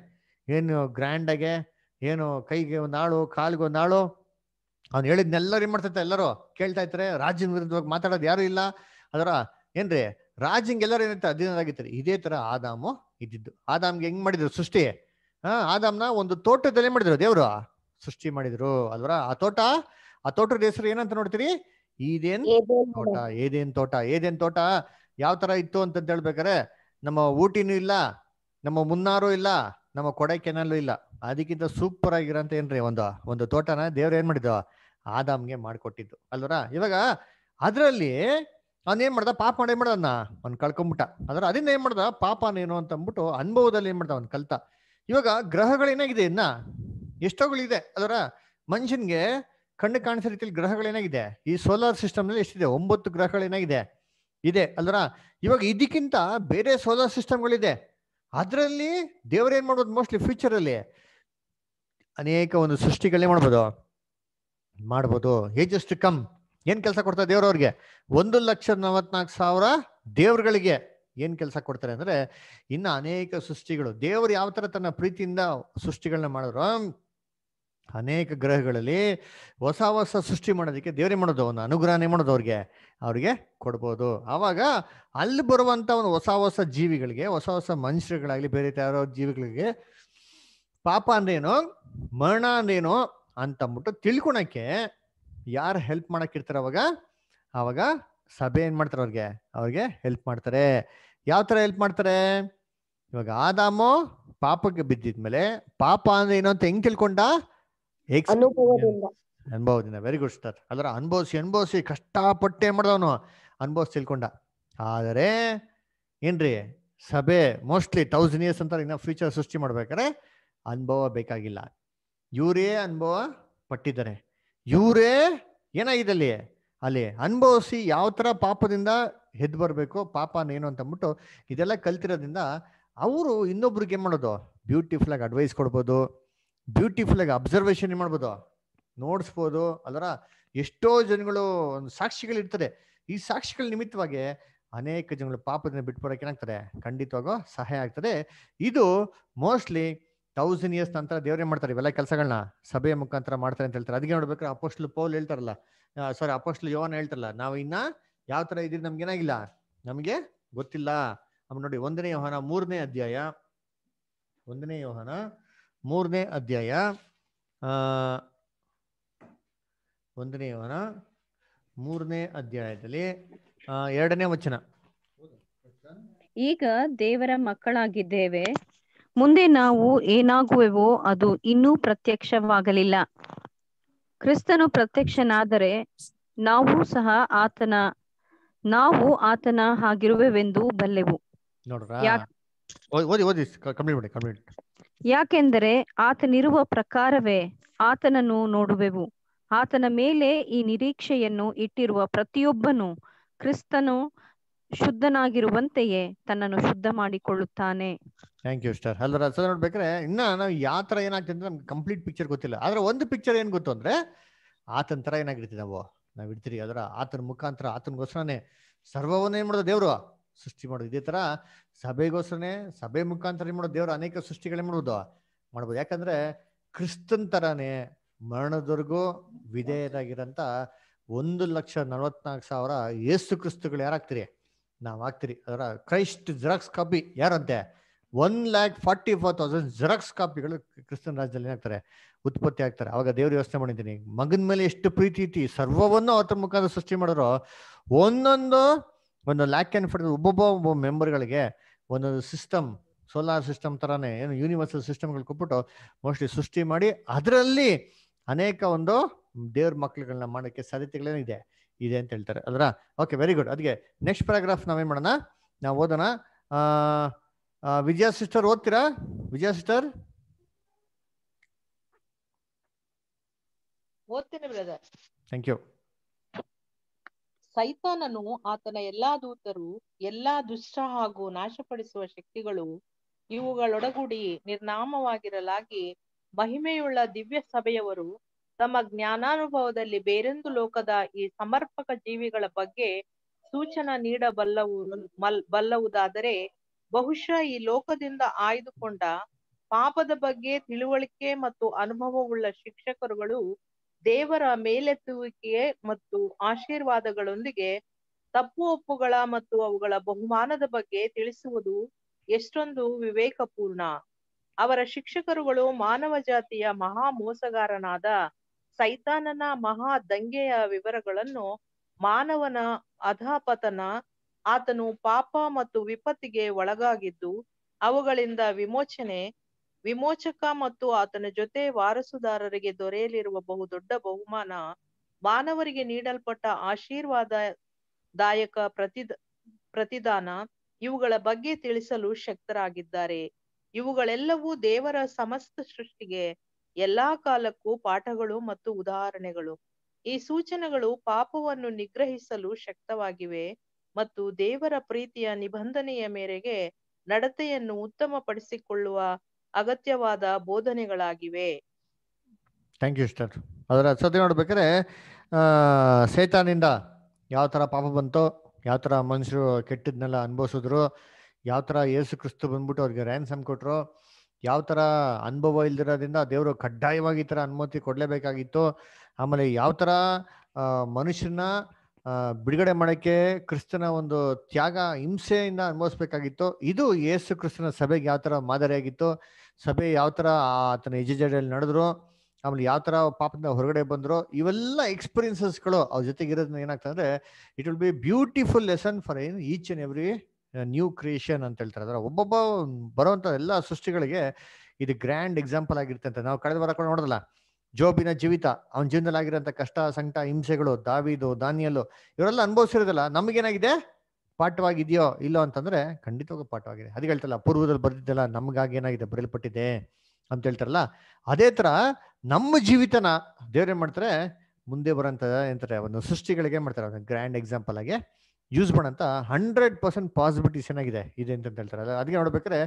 ಏನು ಗ್ರ್ಯಾಂಡಾಗೆ ಏನು ಕೈಗೆ ಒಂದು ಆಳು ಕಾಲಿಗೆ ಒಂದು ಆಳು ಅವ್ನು ಹೇಳಿದ್ನೆಲ್ಲರೂ ಏನು ಮಾಡ್ತೈತೆ ಎಲ್ಲರೂ ಕೇಳ್ತಾ ಇರ್ತಾರೆ ರಾಜನ ವಿರುದ್ಧವಾಗಿ ಮಾತಾಡೋದು ಯಾರು ಇಲ್ಲ ಅದರ ಏನ್ರಿ ರಾಜಂಗೆಲ್ಲರೂ ಏನಂತ ಅಧೀನರಾಗಿರ್ತಾರೆ ಇದೇ ಥರ ಆದಾಮು ಇದ್ದಿದ್ದು ಆದಾಮ್ಗೆ ಹೆಂಗ್ ಮಾಡಿದ್ರು ಸೃಷ್ಟಿ ಹಾ ಆದಾಮ್ನ ಒಂದು ತೋಟದಲ್ಲಿ ಮಾಡಿದ್ರು ದೇವರು ಸೃಷ್ಟಿ ಮಾಡಿದ್ರು ಅಲ್ವರ ಆ ತೋಟ ಆ ತೋಟದ ಹೆಸರು ಏನಂತ ನೋಡ್ತೀರಿ ಈದೇನ್ ತೋಟ ಏದೇನ್ ತೋಟ ಏದೇನ್ ತೋಟ ಯಾವ ತರ ಇತ್ತು ಅಂತ ಹೇಳ್ಬೇಕಾರೆ ನಮ್ಮ ಊಟಿನೂ ಇಲ್ಲ ನಮ್ಮ ಮುನ್ನಾರು ಇಲ್ಲ ನಮ್ಮ ಕೊಡೈಕೆನಲ್ಲು ಇಲ್ಲ ಅದಕ್ಕಿಂತ ಸೂಪರ್ ಆಗಿರಂತ ಏನ್ರಿ ಒಂದು ಒಂದು ತೋಟನ ದೇವ್ರ ಏನ್ ಮಾಡಿದ್ದು ಆದಾಮ್ಗೆ ಮಾಡ್ಕೊಟ್ಟಿದ್ದು ಅಲ್ವರ ಇವಾಗ ಅದ್ರಲ್ಲಿ ಅವ್ನು ಏನ್ ಮಾಡ್ದ ಪಾಪ ಮಾಡ ಏನ್ ಮಾಡ್ದ ಅವ್ನು ಕಳ್ಕೊಂಬಿಟ್ಟ ಅದ್ರ ಅದನ್ನ ಏನ್ ಮಾಡ್ದ ಪಾಪ ಏನು ಅಂತ ಅಂದ್ಬಿಟ್ಟು ಅನುಭವದಲ್ಲಿ ಏನ್ ಮಾಡ್ದ ಅವ್ನು ಕಲ್ತ ಇವಾಗ ಗ್ರಹಗಳೇನಾಗಿದೆ ಇನ್ನ ಇದೆ ಅದರ ಮನುಷ್ಯನ್ಗೆ ಕಣ್ಣು ಕಾಣಿಸೋ ರೀತಿಯಲ್ಲಿ ಗ್ರಹಗಳೇನಾಗಿದೆ ಈ ಸೋಲಾರ್ ಸಿಸ್ಟಮ್ ನಲ್ಲಿ ಎಷ್ಟಿದೆ ಒಂಬತ್ತು ಏನಾಗಿದೆ ಇದೆ ಅಲ್ರ ಇವಾಗ ಇದಕ್ಕಿಂತ ಬೇರೆ ಸೋಲಾರ್ ಸಿಸ್ಟಮ್ಗಳಿದೆ ಅದರಲ್ಲಿ ದೇವರೇನ್ ಮಾಡ್ಬೋದು ಮೋಸ್ಟ್ಲಿ ಫ್ಯೂಚರ್ ಅಲ್ಲಿ ಅನೇಕ ಒಂದು ಸೃಷ್ಟಿಗಳೇ ಮಾಡ್ಬೋದು ಮಾಡ್ಬೋದು ಏಜ್ ಟು ಕಮ್ ಏನ್ ಕೆಲಸ ಕೊಡ್ತಾರೆ ದೇವ್ರವ್ರಿಗೆ ಅವ್ರಿಗೆ ಒಂದು ಲಕ್ಷ ನಲವತ್ನಾಲ್ಕು ಸಾವಿರ ದೇವ್ರಗಳಿಗೆ ಏನ್ ಕೆಲಸ ಕೊಡ್ತಾರೆ ಅಂದ್ರೆ ಇನ್ನ ಅನೇಕ ಸೃಷ್ಟಿಗಳು ದೇವರು ಯಾವ ತರ ತನ್ನ ಪ್ರೀತಿಯಿಂದ ಸೃಷ್ಟಿಗಳನ್ನ ಮಾಡಿದ್ರು ಅನೇಕ ಗ್ರಹಗಳಲ್ಲಿ ಹೊಸ ಹೊಸ ಸೃಷ್ಟಿ ಮಾಡೋದಕ್ಕೆ ದೇವರೇ ಮಾಡೋದು ಅವನು ಅನುಗ್ರಹನೇ ಮಾಡೋದು ಅವ್ರಿಗೆ ಅವ್ರಿಗೆ ಕೊಡ್ಬೋದು ಆವಾಗ ಅಲ್ಲಿ ಬರುವಂತ ಒಂದು ಹೊಸ ಹೊಸ ಜೀವಿಗಳಿಗೆ ಹೊಸ ಹೊಸ ಮನುಷ್ಯರುಗಳಾಗಲಿ ಬೇರೆ ಯಾರೋ ಜೀವಿಗಳಿಗೆ ಪಾಪ ಅಂದ್ರೇನು ಮರಣ ಅಂದ್ರೇನು ಅಂತ ಅಂದ್ಬಿಟ್ಟು ತಿಳ್ಕೊಳಕ್ಕೆ ಯಾರು ಹೆಲ್ಪ್ ಮಾಡಕ್ ಇರ್ತಾರೆ ಅವಾಗ ಅವಾಗ ಸಭೆ ಏನ್ ಮಾಡ್ತಾರೆ ಅವ್ರಿಗೆ ಅವ್ರಿಗೆ ಹೆಲ್ಪ್ ಮಾಡ್ತಾರೆ ಯಾವ ತರ ಹೆಲ್ಪ್ ಮಾಡ್ತಾರೆ ಇವಾಗ ಆದಾಮು ಪಾಪಕ್ಕೆ ಬಿದ್ದಿದ್ಮೇಲೆ ಪಾಪ ಅಂದ್ರೆ ಏನೋ ಅಂತ ಹೆಂಗ್ ತಿಳ್ಕೊಂಡ ಅನುಭವದಿಂದ ವೆರಿ ಗುಡ್ ಸ್ಟಾರ್ ಅದರ ಅನುಭವಿಸಿ ಅನುಭವಿಸಿ ಕಷ್ಟ ಏನ್ ಮಾಡ್ದವನು ಅನುಭವಿಸಿ ತಿಳ್ಕೊಂಡ ಆದರೆ ಏನ್ರಿ ಸಭೆ ಮೋಸ್ಟ್ಲಿ ಥೌಸಂಡ್ ಇಯರ್ಸ್ ಅಂತ ಇನ್ನ ಫ್ಯೂಚರ್ ಸೃಷ್ಟಿ ಮಾಡ್ಬೇಕಾದ್ರೆ ಅನುಭವ ಬೇಕಾಗಿಲ್ಲ ಇವರೇ ಅನುಭವ ಪಟ್ಟಿದ್ದಾರೆ ಇವರೇ ಏನಾಗಿದೆ ಅಲ್ಲಿ ಅನುಭವಿಸಿ ಯಾವ ಥರ ಪಾಪದಿಂದ ಹೆದ್ದು ಬರಬೇಕು ಪಾಪ ಏನು ಅಂತ ಇದೆಲ್ಲ ಕಲ್ತಿರೋದ್ರಿಂದ ಅವರು ಇನ್ನೊಬ್ರಿಗೆ ಏನು ಮಾಡೋದು ಆಗಿ ಅಡ್ವೈಸ್ ಕೊಡ್ಬೋದು ಆಗಿ ಅಬ್ಸರ್ವೇಷನ್ ಮಾಡ್ಬೋದು ನೋಡಿಸ್ಬೋದು ಅಲ್ಲರ ಎಷ್ಟೋ ಜನಗಳು ಒಂದು ಇರ್ತಾರೆ ಈ ಸಾಕ್ಷಿಗಳ ನಿಮಿತ್ತವಾಗಿ ಅನೇಕ ಜನಗಳು ಪಾಪದಿಂದ ಬಿಟ್ಬಿಡೋಕೆ ಖಂಡಿತವಾಗೋ ಖಂಡಿತವಾಗೋ ಸಹಾಯ ಆಗ್ತದೆ ಇದು ಮೋಸ್ಟ್ಲಿ ತೌಸಂಡ್ ಇಯರ್ಸ್ ನಂತರ ದೇವ್ರೇನ್ ಮಾಡ್ತಾರೆ ಇವೆಲ್ಲ ಕೆಲಸಗಳನ್ನ ಸಭೆಯ ಮುಖಾಂತರ ಮಾಡ್ತಾರೆ ಅಂತ ಹೇಳ್ತಾರೆ ಅದಕ್ಕೆ ನೋಡ್ಬೇಕಾದ್ರೆ ಅಪೋಸ್ಟ್ಲು ಪೌಲ್ ಹೇಳ್ತಾರಲ್ಲ ಸಾರಿ ಅಪೋಸ್ಟ್ಲು ಯೋನ್ ಹೇಳ್ತಾರಲ್ಲ ನಾವು ಇನ್ನ ಯಾವ ತರ ಇದ್ರೆ ನಮ್ಗೆ ಏನಾಗಿಲ್ಲ ನಮಗೆ ಗೊತ್ತಿಲ್ಲ ಅಮ್ಮ ನೋಡಿ ಒಂದನೇ ಯೋಹನ ಮೂರನೇ ಅಧ್ಯಾಯ ಒಂದನೇ ಯೋಹನ ಮೂರನೇ ಅಧ್ಯಾಯ ಒಂದನೇ ಯೋಹನ ಮೂರನೇ ಅಧ್ಯಾಯದಲ್ಲಿ ಎರಡನೇ ವಚನ ಈಗ ದೇವರ ಮಕ್ಕಳಾಗಿದ್ದೇವೆ ಮುಂದೆ ನಾವು ಏನಾಗುವೆವೋ ಅದು ಇನ್ನೂ ಪ್ರತ್ಯಕ್ಷವಾಗಲಿಲ್ಲ ಕ್ರಿಸ್ತನು ಪ್ರತ್ಯಕ್ಷನಾದರೆ ನಾವು ಸಹ ಆತನ ನಾವು ಆತನ ಹಾಗಿರುವೆವೆಂದು ಬಲ್ಲೆವು ಯಾಕೆಂದರೆ ಆತನಿರುವ ಪ್ರಕಾರವೇ ಆತನನ್ನು ನೋಡುವೆವು ಆತನ ಮೇಲೆ ಈ ನಿರೀಕ್ಷೆಯನ್ನು ಇಟ್ಟಿರುವ ಪ್ರತಿಯೊಬ್ಬನು ಕ್ರಿಸ್ತನು ಶುದ್ಧನಾಗಿರುವಂತೆಯೇ ತನ್ನನ್ನು ಶುದ್ಧ ಮಾಡಿಕೊಳ್ಳುತ್ತಾನೆ ಥ್ಯಾಂಕ್ ಯು ಸ್ಟಾರ್ ಅಲ್ದ್ರ ಸರ್ ನೋಡ್ಬೇಕಾದ್ರೆ ಇನ್ನ ನಾವು ಯಾವ ತರ ಏನಾಗ್ತದೆ ಅಂದ್ರೆ ನಮ್ಗೆ ಕಂಪ್ಲೀಟ್ ಪಿಕ್ಚರ್ ಗೊತ್ತಿಲ್ಲ ಆದ್ರೆ ಒಂದು ಪಿಕ್ಚರ್ ಏನ್ ಗೊತ್ತು ಅಂದ್ರೆ ಆತನ ತರ ಏನಾಗಿರ್ತೀವಿ ನಾವು ನಾವ್ ಇಡ್ತೀರಿ ಅದರ ಆತನ ಮುಖಾಂತರ ಆತನಗೋಸ್ಕರನೇ ಸರ್ವವನ್ನ ಏನ್ ಮಾಡೋದು ದೇವ್ರು ಸೃಷ್ಟಿ ಮಾಡೋದು ಇದೇ ತರ ಸಭೆಗೋಸ್ಕರನೇ ಸಭೆ ಮುಖಾಂತರ ಮಾಡೋದು ದೇವ್ರು ಅನೇಕ ಸೃಷ್ಟಿಗಳೇ ಮಾಡೋದು ಮಾಡ್ಬೋದು ಯಾಕಂದ್ರೆ ಕ್ರಿಸ್ತನ್ ತರಾನೇ ಮರಣದವರೆಗೂ ವಿಧೇಯರಾಗಿರಂತ ಒಂದು ಲಕ್ಷ ನಲವತ್ನಾಲ್ಕು ಸಾವಿರ ಏಸು ಕ್ರಿಸ್ತುಗಳು ಯಾರಾಗ್ತೀರಿ ನಾವು ಹಾಕ್ತೀರಿ ಅದರ ಕ್ರೈಸ್ಟ್ ಜೆರಾಕ್ಸ್ ಕಾಪಿ ಯಾರಂತೆ one lakh forty four thousand xerox ಕಾಪಿಗಳು ಕ್ರಿಸ್ತನ್ ರಾಜ್ಯದಲ್ಲಿ ಏನಾಗ್ತಾರೆ ಉತ್ಪತ್ತಿ ಆಗ್ತಾರೆ ಅವಾಗ ದೇವ್ರ ವ್ಯವಸ್ಥೆ ಮಾಡಿದ್ದೀನಿ ಮಗನ ಮೇಲೆ ಎಷ್ಟು ಪ್ರೀತಿ ಐತಿ ಸರ್ವವನ್ನು ಅವತ್ತ ಮುಖಾಂತರ ಸೃಷ್ಟಿ ಮಾಡೋರು ಒಂದೊಂದು ಒಂದು ಲ್ಯಾಕ್ ಆ್ಯಂಡ್ ಫಾರ್ಟಿ ಒಬ್ಬೊಬ್ಬ ಒಬ್ಬ ಮೆಂಬರ್ಗಳಿಗೆ ಒಂದೊಂದು ಸಿಸ್ಟಮ್ ಸೋಲಾರ್ ಸಿಸ್ಟಮ್ ಥರನೇ ಏನು ಯೂನಿವರ್ಸಲ್ ಸಿಸ್ಟಮ್ಗಳು ಕೊಟ್ಬಿಟ್ಟು ಮೋಸ್ಟ್ಲಿ ಸೃಷ್ಟಿ ಮಾಡಿ ಅದರಲ್ಲಿ ಅನೇಕ ಒಂದು ದೇವ್ರ ಮಕ್ಕಳುಗಳನ್ನ ಮಾಡೋಕ್ಕೆ ಸಾಧ್ಯತೆಗಳೇನಿದೆ ಇದೆ ಅಂತ ಹೇಳ್ತಾರೆ ಅಲ್ರ ಓಕೆ ವೆರಿ ಗುಡ್ ಅದಕ್ಕೆ ನೆಕ್ಸ್ಟ್ ಪ್ಯಾರಾಗ್ರಾಫ್ ನಾವೇನ್ ಮಾಡೋಣ ನಾವು ಓದೋಣ ವಿಜಯ ಸಿಸ್ಟರ್ ಓದ್ತೀರಾ Vijaya sister brother thank you ಸೈತಾನನು ಆತನ ಎಲ್ಲಾ ದೂತರು ಎಲ್ಲಾ ದುಷ್ಟ ಹಾಗೂ ನಾಶಪಡಿಸುವ ಶಕ್ತಿಗಳು ಇವುಗಳೊಡಗೂಡಿ ನಿರ್ನಾಮವಾಗಿರಲಾಗಿ ಮಹಿಮೆಯುಳ್ಳ ದಿವ್ಯ ಸಭೆಯವರು ತಮ್ಮ ಜ್ಞಾನಾನುಭವದಲ್ಲಿ ಬೇರೊಂದು ಲೋಕದ ಈ ಸಮರ್ಪಕ ಜೀವಿಗಳ ಬಗ್ಗೆ ಸೂಚನೆ ನೀಡಬಲ್ಲವು ಮಲ್ ಬಲ್ಲವುದಾದರೆ ಬಹುಶಃ ಈ ಲೋಕದಿಂದ ಆಯ್ದುಕೊಂಡ ಪಾಪದ ಬಗ್ಗೆ ತಿಳುವಳಿಕೆ ಮತ್ತು ಅನುಭವವುಳ್ಳ ಶಿಕ್ಷಕರುಗಳು ದೇವರ ಮೇಲೆತ್ತುವಿಕೆ ಮತ್ತು ಆಶೀರ್ವಾದಗಳೊಂದಿಗೆ ತಪ್ಪು ಒಪ್ಪುಗಳ ಮತ್ತು ಅವುಗಳ ಬಹುಮಾನದ ಬಗ್ಗೆ ತಿಳಿಸುವುದು ಎಷ್ಟೊಂದು ವಿವೇಕಪೂರ್ಣ ಅವರ ಶಿಕ್ಷಕರುಗಳು ಮಾನವ ಜಾತಿಯ ಮಹಾ ಮೋಸಗಾರನಾದ ಸೈತಾನನ ಮಹಾ ದಂಗೆಯ ವಿವರಗಳನ್ನು ಮಾನವನ ಅಧಾಪತನ ಆತನು ಪಾಪ ಮತ್ತು ವಿಪತ್ತಿಗೆ ಒಳಗಾಗಿದ್ದು ಅವುಗಳಿಂದ ವಿಮೋಚನೆ ವಿಮೋಚಕ ಮತ್ತು ಆತನ ಜೊತೆ ವಾರಸುದಾರರಿಗೆ ದೊರೆಯಲಿರುವ ಬಹುದೊಡ್ಡ ಬಹುಮಾನ ಮಾನವರಿಗೆ ನೀಡಲ್ಪಟ್ಟ ಆಶೀರ್ವಾದ ದಾಯಕ ಪ್ರತಿ ಪ್ರತಿದಾನ ಇವುಗಳ ಬಗ್ಗೆ ತಿಳಿಸಲು ಶಕ್ತರಾಗಿದ್ದಾರೆ ಇವುಗಳೆಲ್ಲವೂ ದೇವರ ಸಮಸ್ತ ಸೃಷ್ಟಿಗೆ ಎಲ್ಲಾ ಕಾಲಕ್ಕೂ ಪಾಠಗಳು ಮತ್ತು ಉದಾಹರಣೆಗಳು ಈ ಸೂಚನೆಗಳು ಪಾಪವನ್ನು ನಿಗ್ರಹಿಸಲು ಶಕ್ತವಾಗಿವೆ ಮತ್ತು ದೇವರ ಪ್ರೀತಿಯ ನಿಬಂಧನೆಯ ಮೇರೆಗೆ ನಡತೆಯನ್ನು ಉತ್ತಮಪಡಿಸಿಕೊಳ್ಳುವ ಅಗತ್ಯವಾದ ಬೋಧನೆಗಳಾಗಿವೆ ಥ್ಯಾಂಕ್ ಯು ಸರ್ ಅದರ ಸದ್ಯ ನೋಡ್ಬೇಕಾದ್ರೆ ಸೇತಾನಿಂದ ಯಾವ ತರ ಪಾಪ ಬಂತೋ ಯಾವ ಥರ ಮನುಷ್ಯರು ಕೆಟ್ಟದನ್ನೆಲ್ಲ ಅನುಭವಿಸಿದ್ರು ಯಾವ ಥರ ಯೇಸು ಕ್ರಿಸ್ತು ಬಂದ್ಬಿಟ್ಟು ಅವ್ರಿಗೆ ರ್ಯಾನ್ಸಮ್ ಕೊಟ್ಟರು ಯಾವ ತರ ಅನುಭವ ಇಲ್ದಿರೋದ್ರಿಂದ ದೇವರು ಕಡ್ಡಾಯವಾಗಿ ಈ ತರ ಅನುಮತಿ ಕೊಡಲೇಬೇಕಾಗಿತ್ತು ಆಮೇಲೆ ಯಾವ ಥರ ಮನುಷ್ಯನ ಬಿಡುಗಡೆ ಮಾಡೋಕ್ಕೆ ಕ್ರಿಸ್ತನ ಒಂದು ತ್ಯಾಗ ಹಿಂಸೆಯಿಂದ ಅನುಭವಿಸ್ಬೇಕಾಗಿತ್ತು ಇದು ಯೇಸು ಕ್ರಿಸ್ತನ ಸಭೆಗೆ ಯಾವ ಥರ ಮಾದರಿಯಾಗಿತ್ತು ಸಭೆ ಯಾವ ತರ ಆತನ ಎಜೆಜೆಡಲ್ಲಿ ನಡೆದ್ರು ಆಮೇಲೆ ಯಾವ ತರ ಪಾಪದಿಂದ ಹೊರಗಡೆ ಬಂದ್ರು ಇವೆಲ್ಲ ಎಕ್ಸ್ಪೀರಿಯನ್ಸಸ್ಗಳು ಅವ್ರ ಜೊತೆಗೆ ಇರೋದ್ರಿಂದ ಏನಾಗ್ತದೆ it will be beautiful lesson for in each and every new creation ಅಂತ ಹೇಳ್ತಾರೆ ಅದರ ಒಬ್ಬೊಬ್ಬ ಬರುವಂತ ಎಲ್ಲ ಸೃಷ್ಟಿಗಳಿಗೆ ಇದು ಗ್ರ್ಯಾಂಡ್ ಎಕ್ಸಾಂಪಲ್ ಅಂತ ನಾವು ಕಳೆದ ವಾರ ಕೂಡ ನೋಡೋದಲ್ಲ ಜೋಬಿನ ಜೀವಿತ ಅವನ ಜೀವನದಲ್ಲಿ ಆಗಿರೋಂಥ ಕಷ್ಟ ಸಂಕಟ ಹಿಂಸೆಗಳು ದಾವಿದು ದಾನಿಯಲ್ಲು ಇವರೆಲ್ಲ ಅನುಭವಿಸಿರೋದಲ್ಲ ನಮಗೇನಾಗಿದೆ ಪಾಠವಾಗಿದೆಯೋ ಇಲ್ಲೋ ಅಂತಂದ್ರೆ ಖಂಡಿತವಾಗೂ ಪಾಠವಾಗಿದೆ ಅದಕ್ಕೆ ಹೇಳ್ತಲ್ಲ ಪೂರ್ವದಲ್ಲಿ ಬರ್ದಿದ್ದಲ್ಲ ನಮ್ಗಾಗಿ ಏನಾಗಿದೆ ಬರೆಯಲ್ಪಟ್ಟಿದೆ ಅಂತ ಹೇಳ್ತಾರಲ್ಲ ಅದೇ ತರ ನಮ್ಮ ಜೀವಿತನ ದೇವ್ರೇನ್ ಮಾಡ್ತಾರೆ ಮುಂದೆ ಬರೋಂಥ ಏನಂತಾರೆ ಒಂದು ಸೃಷ್ಟಿಗಳಿಗೆ ಮಾಡ್ತಾರೆ ಗ್ರ್ಯಾಂಡ್ ಎಕ್ಸಾಂಪಲ್ ಆಗಿ ಯೂಸ್ ಮಾಡೋಂಥ ಹಂಡ್ರೆಡ್ ಪರ್ಸೆಂಟ್ ಪಾಸಿಬಿಲಿಟಿ ಚೆನ್ನಾಗಿದೆ ಇದೆ ಅಂತ ಹೇಳ್ತಾರೆ ಅದಕ್ಕೆ ನೋಡ್ಬೇಕಾದ್ರೆ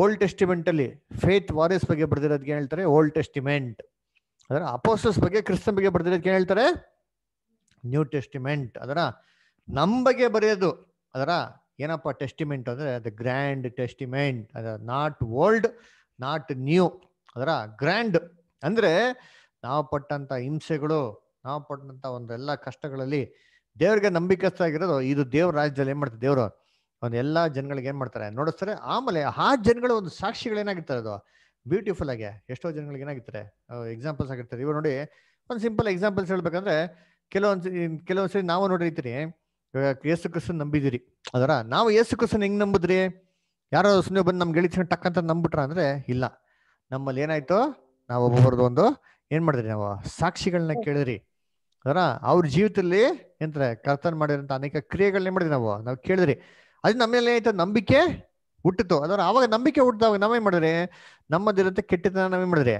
ಓಲ್ಡ್ ಟೆಸ್ಟಿಮೆಂಟಲ್ಲಿ ಫೇತ್ ವಾರಿಯರ್ಸ್ ಬಗ್ಗೆ ಬರೆದಿರೋದಕ್ಕೆ ಹೇಳ್ತಾರೆ ಓಲ್ಡ್ ಟೆಸ್ಟಿಮೆಂಟ್ ಅದರ ಅಪೋಸಸ್ ಬಗ್ಗೆ ಕ್ರಿಸ್ತನ್ ಬಗ್ಗೆ ಬರೆದಿರೋದಕ್ಕೆ ಹೇಳ್ತಾರೆ ನ್ಯೂ ಟೆಸ್ಟಿಮೆಂಟ್ ಅದರ ನಮ್ಮ ಬಗ್ಗೆ ಬರೆಯೋದು ಅದರ ಏನಪ್ಪ ಟೆಸ್ಟಿಮೆಂಟ್ ಅಂದರೆ ದ ಗ್ರ್ಯಾಂಡ್ ಟೆಸ್ಟಿಮೆಂಟ್ ಅದ ನಾಟ್ ಓಲ್ಡ್ ನಾಟ್ ನ್ಯೂ ಅದರ ಗ್ರ್ಯಾಂಡ್ ಅಂದರೆ ನಾವು ಪಟ್ಟಂಥ ಹಿಂಸೆಗಳು ನಾವು ಪಟ್ಟಂಥ ಒಂದೆಲ್ಲ ಕಷ್ಟಗಳಲ್ಲಿ ದೇವರಿಗೆ ನಂಬಿಕಸ್ಥಾಗಿರೋದು ಇದು ದೇವ್ರ ರಾಜ್ಯದಲ್ಲಿ ಏನು ಮಾಡ್ತಾರೆ ದೇವರು ಒಂದು ಎಲ್ಲ ಜನಗಳಿಗೆ ಏನು ಮಾಡ್ತಾರೆ ನೋಡಿಸ್ತಾರೆ ಆಮೇಲೆ ಆ ಜನಗಳು ಒಂದು ಸಾಕ್ಷಿಗಳು ಏನಾಗಿರ್ತಾರೆ ಅದು ಬ್ಯೂಟಿಫುಲ್ ಆಗಿ ಎಷ್ಟೋ ಜನಗಳಿಗೆ ಏನಾಗಿರ್ತಾರೆ ಎಕ್ಸಾಂಪಲ್ಸ್ ಆಗಿರ್ತಾರೆ ಇವಾಗ ನೋಡಿ ಒಂದು ಸಿಂಪಲ್ ಎಕ್ಸಾಂಪಲ್ಸ್ ಹೇಳ್ಬೇಕಂದ್ರೆ ಕೆಲವೊಂದು ಕೆಲವೊಂದ್ಸರಿ ನಾವು ನೋಡಿರ್ತೀರಿ ಯೇಸು ಕ್ರಿಸ್ತನ್ ನಂಬಿದಿರಿ ಅದರ ನಾವು ಯೇಸು ಕ್ರಿಸ್ತನ್ ಹೆಂಗ್ ನಂಬಿದ್ರಿ ಯಾರೋ ಸುಮ್ಮನೆ ಬಂದು ನಮ್ಗೆ ಗೆಳಿತ ಟಕ್ಕಂತ ನಂಬಿಟ್ರ ಅಂದ್ರೆ ಇಲ್ಲ ನಮ್ಮಲ್ಲಿ ಏನಾಯ್ತು ನಾವು ಒಬ್ಬೊಬ್ಬರದ್ದು ಒಂದು ಏನ್ ಮಾಡಿದ್ರಿ ನಾವು ಸಾಕ್ಷಿಗಳನ್ನ ಕೇಳಿದ್ರಿ ಅದರ ಅವ್ರ ಜೀವಿತದಲ್ಲಿ ಏನಂದ್ರೆ ಕರ್ತನ್ ಮಾಡಿದಂತ ಅನೇಕ ಕ್ರಿಯೆಗಳನ್ನ ಮಾಡಿದ್ವಿ ನಾವು ನಾವು ಕೇಳಿದ್ರಿ ಅದು ನಮ್ಮಲ್ಲಿ ಏನಾಯ್ತು ನಂಬಿಕೆ ಹುಟ್ಟಿತು ಅದರ ಆವಾಗ ನಂಬಿಕೆ ಹುಟ್ಟಿದಾಗ ನಾವೇ ಮಾಡಿದ್ರೆ ನಮ್ಮದಿರಂತ ಕೆಟ್ಟಿತನ ನಾವೇ ಮಾಡಿದ್ರಿ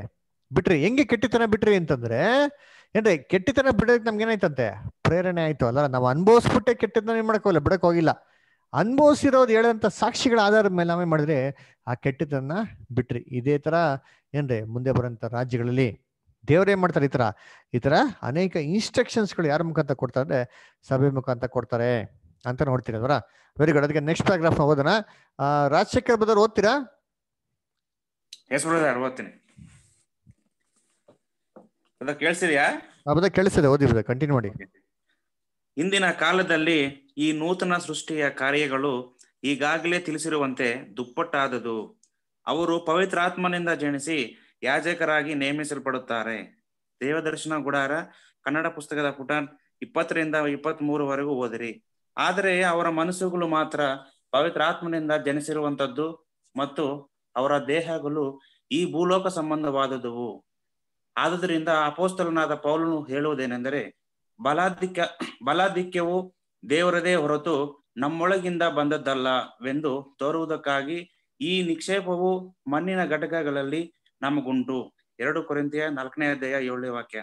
ಬಿಟ್ರಿ ಹೆಂಗೆ ಕೆಟ್ಟಿತನ ಬಿಟ್ರಿ ಅಂತಂದ್ರೆ ಏನ್ರಿ ಕೆಟ್ಟಿತನ ಬಿಡೋದಕ್ಕೆ ನಮ್ಗೆ ಏನಾಯ್ತಂತೆ ಪ್ರೇರಣೆ ಆಯ್ತು ಅಲ್ಲ ನಾವು ಅನ್ಭವಿಸ್ಬಿಟ್ಟೆ ಕೆಟ್ಟಿತನ ಏನ್ ಮಾಡಕ್ ಹೋಗಿಲ್ಲ ಬಿಡಕ್ ಹೋಗಿಲ್ಲ ಅನ್ಭವಿಸಿರೋದು ಹೇಳಿದಂತ ಸಾಕ್ಷಿಗಳ ಆಧಾರದ ಮೇಲೆ ನಾವೇ ಮಾಡಿದ್ರಿ ಆ ಕೆಟ್ಟಿತನ ಬಿಟ್ರಿ ಇದೇ ತರ ಏನ್ರಿ ಮುಂದೆ ಬರೋಂಥ ರಾಜ್ಯಗಳಲ್ಲಿ ದೇವ್ರ ಏನ್ ಮಾಡ್ತಾರೆ ಈ ತರ ಈ ತರ ಅನೇಕ ಇನ್ಸ್ಟ್ರಕ್ಷನ್ಸ್ಗಳು ಯಾರ ಮುಖಾಂತರ ಕೊಡ್ತಾರೆ ಸಭೆ ಮುಖಾಂತರ ಕೊಡ್ತಾರೆ ಅಂತ ನೋಡ್ತೀರಿ ವೆರಿ ಗುಡ್ ಅದಕ್ಕೆ ನೆಕ್ಸ್ಟ್ ಪ್ಯಾರಾಗ್ರಾಫ್ ಓದೋಣ ರಾಜಶೇಖರ್ ಬದರ್ ಓದ್ತೀರಾ ಕೇಳಿಸಿದ್ಯಾ ಕೇಳಿಸಿದೆ ಓದಿ ಕಂಟಿನ್ಯೂ ಮಾಡಿ ಇಂದಿನ ಕಾಲದಲ್ಲಿ ಈ ನೂತನ ಸೃಷ್ಟಿಯ ಕಾರ್ಯಗಳು ಈಗಾಗಲೇ ತಿಳಿಸಿರುವಂತೆ ದುಪ್ಪಟ್ಟಾದದು ಅವರು ಪವಿತ್ರ ಆತ್ಮನಿಂದ ಜನಿಸಿ ಯಾಜಕರಾಗಿ ನೇಮಿಸಲ್ಪಡುತ್ತಾರೆ ದೇವದರ್ಶನ ಗುಡಾರ ಕನ್ನಡ ಪುಸ್ತಕದ ಪುಟ ಇಪ್ಪತ್ತರಿಂದ ಇಪ್ಪತ್ತ್ ವರೆಗೂ ಓದಿರಿ ಆದರೆ ಅವರ ಮನಸ್ಸುಗಳು ಮಾತ್ರ ಪವಿತ್ರಾತ್ಮನಿಂದ ಜನಿಸಿರುವಂತದ್ದು ಮತ್ತು ಅವರ ದೇಹಗಳು ಈ ಭೂಲೋಕ ಸಂಬಂಧವಾದವು ಆದುದರಿಂದ ಅಪೋಸ್ತಲನಾದ ಪೌಲನು ಹೇಳುವುದೇನೆಂದರೆ ಬಲಾಧಿಕ ಬಲಾಧಿಕ್ಯವು ದೇವರದೇ ಹೊರತು ನಮ್ಮೊಳಗಿಂದ ಬಂದದ್ದಲ್ಲವೆಂದು ತೋರುವುದಕ್ಕಾಗಿ ಈ ನಿಕ್ಷೇಪವು ಮಣ್ಣಿನ ಘಟಕಗಳಲ್ಲಿ ನಮಗುಂಟು ಎರಡು ಕೊರಿಂತಿಯ ನಾಲ್ಕನೇ ಅಧ್ಯಾಯ ಏಳನೇ ವಾಕ್ಯ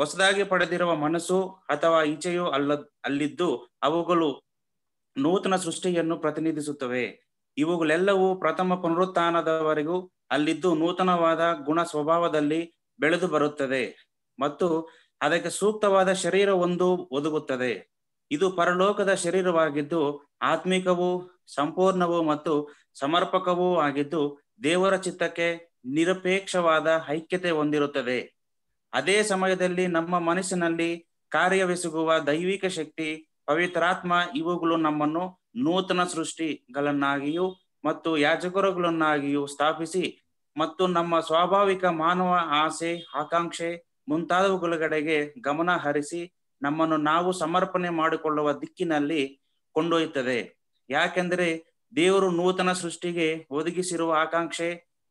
ಹೊಸದಾಗಿ ಪಡೆದಿರುವ ಮನಸ್ಸು ಅಥವಾ ಈಚೆಯು ಅಲ್ಲ ಅಲ್ಲಿದ್ದು ಅವುಗಳು ನೂತನ ಸೃಷ್ಟಿಯನ್ನು ಪ್ರತಿನಿಧಿಸುತ್ತವೆ ಇವುಗಳೆಲ್ಲವೂ ಪ್ರಥಮ ಪುನರುತ್ಥಾನದವರೆಗೂ ಅಲ್ಲಿದ್ದು ನೂತನವಾದ ಗುಣ ಸ್ವಭಾವದಲ್ಲಿ ಬೆಳೆದು ಬರುತ್ತದೆ ಮತ್ತು ಅದಕ್ಕೆ ಸೂಕ್ತವಾದ ಶರೀರ ಒಂದು ಒದಗುತ್ತದೆ ಇದು ಪರಲೋಕದ ಶರೀರವಾಗಿದ್ದು ಆತ್ಮಿಕವೂ ಸಂಪೂರ್ಣವೂ ಮತ್ತು ಸಮರ್ಪಕವೂ ಆಗಿದ್ದು ದೇವರ ಚಿತ್ತಕ್ಕೆ ನಿರಪೇಕ್ಷವಾದ ಐಕ್ಯತೆ ಹೊಂದಿರುತ್ತದೆ ಅದೇ ಸಮಯದಲ್ಲಿ ನಮ್ಮ ಮನಸ್ಸಿನಲ್ಲಿ ಕಾರ್ಯವೆಸಗುವ ದೈವಿಕ ಶಕ್ತಿ ಪವಿತ್ರಾತ್ಮ ಇವುಗಳು ನಮ್ಮನ್ನು ನೂತನ ಸೃಷ್ಟಿಗಳನ್ನಾಗಿಯೂ ಮತ್ತು ಯಾಜಕರುಗಳನ್ನಾಗಿಯೂ ಸ್ಥಾಪಿಸಿ ಮತ್ತು ನಮ್ಮ ಸ್ವಾಭಾವಿಕ ಮಾನವ ಆಸೆ ಆಕಾಂಕ್ಷೆ ಮುಂತಾದವುಗಳ ಕಡೆಗೆ ಗಮನ ಹರಿಸಿ ನಮ್ಮನ್ನು ನಾವು ಸಮರ್ಪಣೆ ಮಾಡಿಕೊಳ್ಳುವ ದಿಕ್ಕಿನಲ್ಲಿ ಕೊಂಡೊಯ್ಯುತ್ತದೆ ಯಾಕೆಂದರೆ ದೇವರು ನೂತನ ಸೃಷ್ಟಿಗೆ ಒದಗಿಸಿರುವ ಆಕಾಂಕ್ಷೆ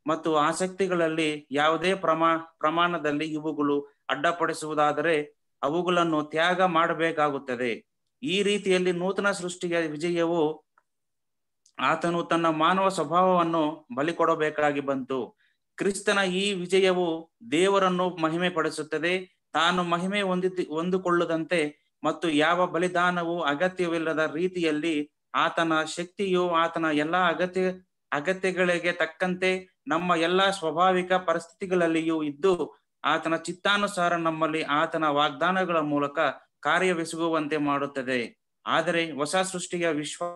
ಮತ್ತು ಆಸಕ್ತಿಗಳಲ್ಲಿ ಯಾವುದೇ ಪ್ರಮಾ ಪ್ರಮಾಣದಲ್ಲಿ ಇವುಗಳು ಅಡ್ಡಪಡಿಸುವುದಾದರೆ ಅವುಗಳನ್ನು ತ್ಯಾಗ ಮಾಡಬೇಕಾಗುತ್ತದೆ ಈ ರೀತಿಯಲ್ಲಿ ನೂತನ ಸೃಷ್ಟಿಯ ವಿಜಯವು ಆತನು ತನ್ನ ಮಾನವ ಸ್ವಭಾವವನ್ನು ಬಲಿಕೊಡಬೇಕಾಗಿ ಬಂತು ಕ್ರಿಸ್ತನ ಈ ವಿಜಯವು ದೇವರನ್ನು ಮಹಿಮೆ ಪಡಿಸುತ್ತದೆ ತಾನು ಮಹಿಮೆ ಹೊಂದಿದ್ದು ಹೊಂದಿಕೊಳ್ಳದಂತೆ ಮತ್ತು ಯಾವ ಬಲಿದಾನವು ಅಗತ್ಯವಿಲ್ಲದ ರೀತಿಯಲ್ಲಿ ಆತನ ಶಕ್ತಿಯು ಆತನ ಎಲ್ಲಾ ಅಗತ್ಯ ಅಗತ್ಯಗಳಿಗೆ ತಕ್ಕಂತೆ ನಮ್ಮ ಎಲ್ಲಾ ಸ್ವಾಭಾವಿಕ ಪರಿಸ್ಥಿತಿಗಳಲ್ಲಿಯೂ ಇದ್ದು ಆತನ ಚಿತ್ತಾನುಸಾರ ನಮ್ಮಲ್ಲಿ ಆತನ ವಾಗ್ದಾನಗಳ ಮೂಲಕ ಕಾರ್ಯವೆಸಗುವಂತೆ ಮಾಡುತ್ತದೆ ಆದರೆ ಹೊಸ ಸೃಷ್ಟಿಯ ವಿಶ್ವಾಸ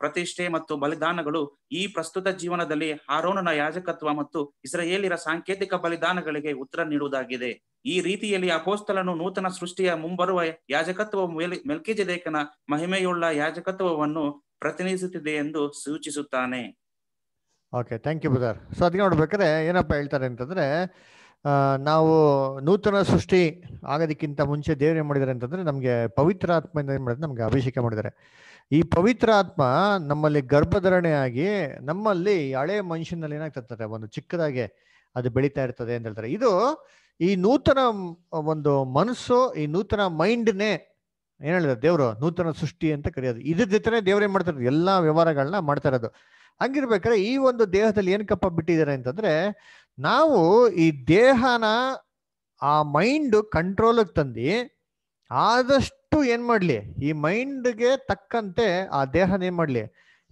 ಪ್ರತಿಷ್ಠೆ ಮತ್ತು ಬಲಿದಾನಗಳು ಈ ಪ್ರಸ್ತುತ ಜೀವನದಲ್ಲಿ ಹಾರೋನನ ಯಾಜಕತ್ವ ಮತ್ತು ಇಸ್ರೇಲಿರ ಸಾಂಕೇತಿಕ ಬಲಿದಾನಗಳಿಗೆ ಉತ್ತರ ನೀಡುವುದಾಗಿದೆ ಈ ರೀತಿಯಲ್ಲಿ ಅಪೋಸ್ತಲನು ನೂತನ ಸೃಷ್ಟಿಯ ಮುಂಬರುವ ಯಾಜಕತ್ವ ಮೇಲ್ಕೆಜದೇಕನ ಮಹಿಮೆಯುಳ್ಳ ಯಾಜಕತ್ವವನ್ನು ಪ್ರತಿನಿಧಿಸುತ್ತಿದೆ ಎಂದು ಸೂಚಿಸುತ್ತಾನೆ okay thank you brother so ಅದಕ್ಕೆ ನೋಡ್ಬೇಕಾದ್ರೆ ಏನಪ್ಪ ಹೇಳ್ತಾರೆ ಅಂತಂದ್ರೆ ನಾವು ನೂತನ ಸೃಷ್ಟಿ ಆಗೋದಕ್ಕಿಂತ ಮುಂಚೆ ದೇವ್ರು ಏನು ಮಾಡಿದ್ದಾರೆ ಅಂತಂದ್ರೆ ನಮಗೆ ಪವಿತ್ರ ಆತ್ಮ ಏನು ಮಾಡಿದ್ರೆ ನಮಗೆ ಅಭಿಷೇಕ ಮಾಡಿದ್ದಾರೆ ಈ ಪವಿತ್ರ ಆತ್ಮ ನಮ್ಮಲ್ಲಿ ಗರ್ಭಧರಣೆ ಆಗಿ ನಮ್ಮಲ್ಲಿ ಹಳೆ ಮನುಷ್ಯನಲ್ಲಿ ಏನಾಗ್ತಿರ್ತಾರೆ ಒಂದು ಚಿಕ್ಕದಾಗೆ ಅದು ಬೆಳೀತಾ ಇರ್ತದೆ ಅಂತ ಹೇಳ್ತಾರೆ ಇದು ಈ ನೂತನ ಒಂದು ಮನಸ್ಸು ಈ ನೂತನ ಮೈಂಡ್ನೇ ಏನ್ ಹೇಳಿದ್ರು ದೇವರು ನೂತನ ಸೃಷ್ಟಿ ಅಂತ ಕರೆಯೋದು ಇದ್ರ ಜೊತೆ ದೇವ್ರೇನ್ ಮಾಡ್ತಾರ ಎಲ್ಲಾ ವ್ಯವಹಾರಗಳನ್ನ ಮಾಡ್ತಾ ಇರೋದು ಹಂಗಿರ್ಬೇಕಾದ್ರೆ ಈ ಒಂದು ದೇಹದಲ್ಲಿ ಏನ್ ಕಪ್ಪ ಬಿಟ್ಟಿದ್ದಾರೆ ಅಂತಂದ್ರೆ ನಾವು ಈ ದೇಹನ ಆ ಮೈಂಡ್ ಕಂಟ್ರೋಲ್ಗೆ ತಂದು ಆದಷ್ಟು ಏನ್ ಮಾಡ್ಲಿ ಈ ಮೈಂಡ್ಗೆ ತಕ್ಕಂತೆ ಆ ದೇಹನ ಏನ್ ಮಾಡ್ಲಿ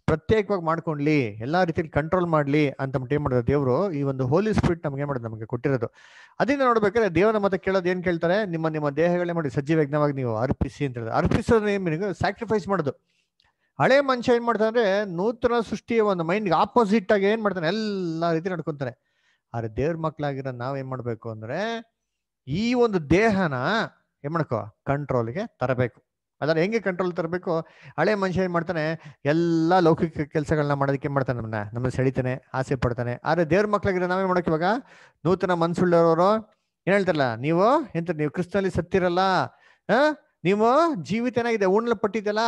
ಪ್ರತ್ಯೇಕವಾಗಿ ಮಾಡ್ಕೊಂಡ್ಲಿ ಎಲ್ಲಾ ರೀತಿಯಲ್ಲಿ ಕಂಟ್ರೋಲ್ ಮಾಡ್ಲಿ ಅಂತ ಏನ್ ಮಾಡೋದು ದೇವರು ಈ ಒಂದು ಹೋಲಿ ಸ್ಪಿರಿಟ್ ನಮ್ಗೆ ಏನ್ ಮಾಡೋದು ನಮಗೆ ಕೊಟ್ಟಿರೋದು ಅದನ್ನ ನೋಡ್ಬೇಕಾದ್ರೆ ದೇವರ ಮತ್ತೆ ಕೇಳೋದು ಏನ್ ಕೇಳ್ತಾರೆ ನಿಮ್ಮ ನಿಮ್ಮ ದೇಹಗಳೇ ಮಾಡಿ ಸಜ್ಜಿ ಯಜ್ಞವಾಗಿ ನೀವು ಅರ್ಪಿಸಿ ಅಂತ ಹೇಳಿದ್ರೆ ಅರ್ಪಿಸೋದ್ರೆ ನಿಮಗೆ ಸ್ಯಾಕ್ರಿಫೈಸ್ ಮಾಡೋದು ಹಳೆ ಮನುಷ್ಯ ಏನ್ ಮಾಡ್ತಾನೆ ನೂತನ ಸೃಷ್ಟಿಯ ಒಂದು ಮೈಂಡ್ಗೆ ಆಪೋಸಿಟ್ ಆಗಿ ಏನ್ ಮಾಡ್ತಾನೆ ಎಲ್ಲಾ ರೀತಿ ನಡ್ಕೊಂತಾರೆ ಆದ್ರೆ ದೇವ್ರ ಮಕ್ಕಳಾಗಿರೋ ನಾವ್ ಏನ್ ಮಾಡ್ಬೇಕು ಅಂದ್ರೆ ಈ ಒಂದು ದೇಹನ ಏನ್ ಮಾಡ್ಕೋ ಕಂಟ್ರೋಲ್ಗೆ ತರಬೇಕು ಅದನ್ನು ಹೆಂಗೆ ಕಂಟ್ರೋಲ್ ತರಬೇಕು ಹಳೆ ಮನುಷ್ಯ ಏನ್ ಮಾಡ್ತಾನೆ ಎಲ್ಲ ಲೌಕಿಕ ಕೆಲಸಗಳನ್ನ ಮಾಡೋದಕ್ಕೆ ಮಾಡ್ತಾನೆ ನಮ್ಮನ್ನ ನಮ್ಮನ್ನ ಸೆಳಿತಾನೆ ಆಸೆ ಪಡ್ತಾನೆ ಆದರೆ ದೇವ್ರ ಮಕ್ಳಿಗಿರೋ ನಾವೇ ಮಾಡೋಕೆ ಇವಾಗ ನೂತನ ಮನ್ಸುಳ್ಳವರು ಏನು ಹೇಳ್ತಾರಲ್ಲ ನೀವು ಎಂತ ನೀವು ಕ್ರಿಸ್ತನಲ್ಲಿ ಸತ್ತಿರಲ್ಲ ನೀವು ಜೀವಿತ ಏನಾಗಿದೆ ಉಣ್ಲ ಪಟ್ಟಿದ್ದಲ್ಲ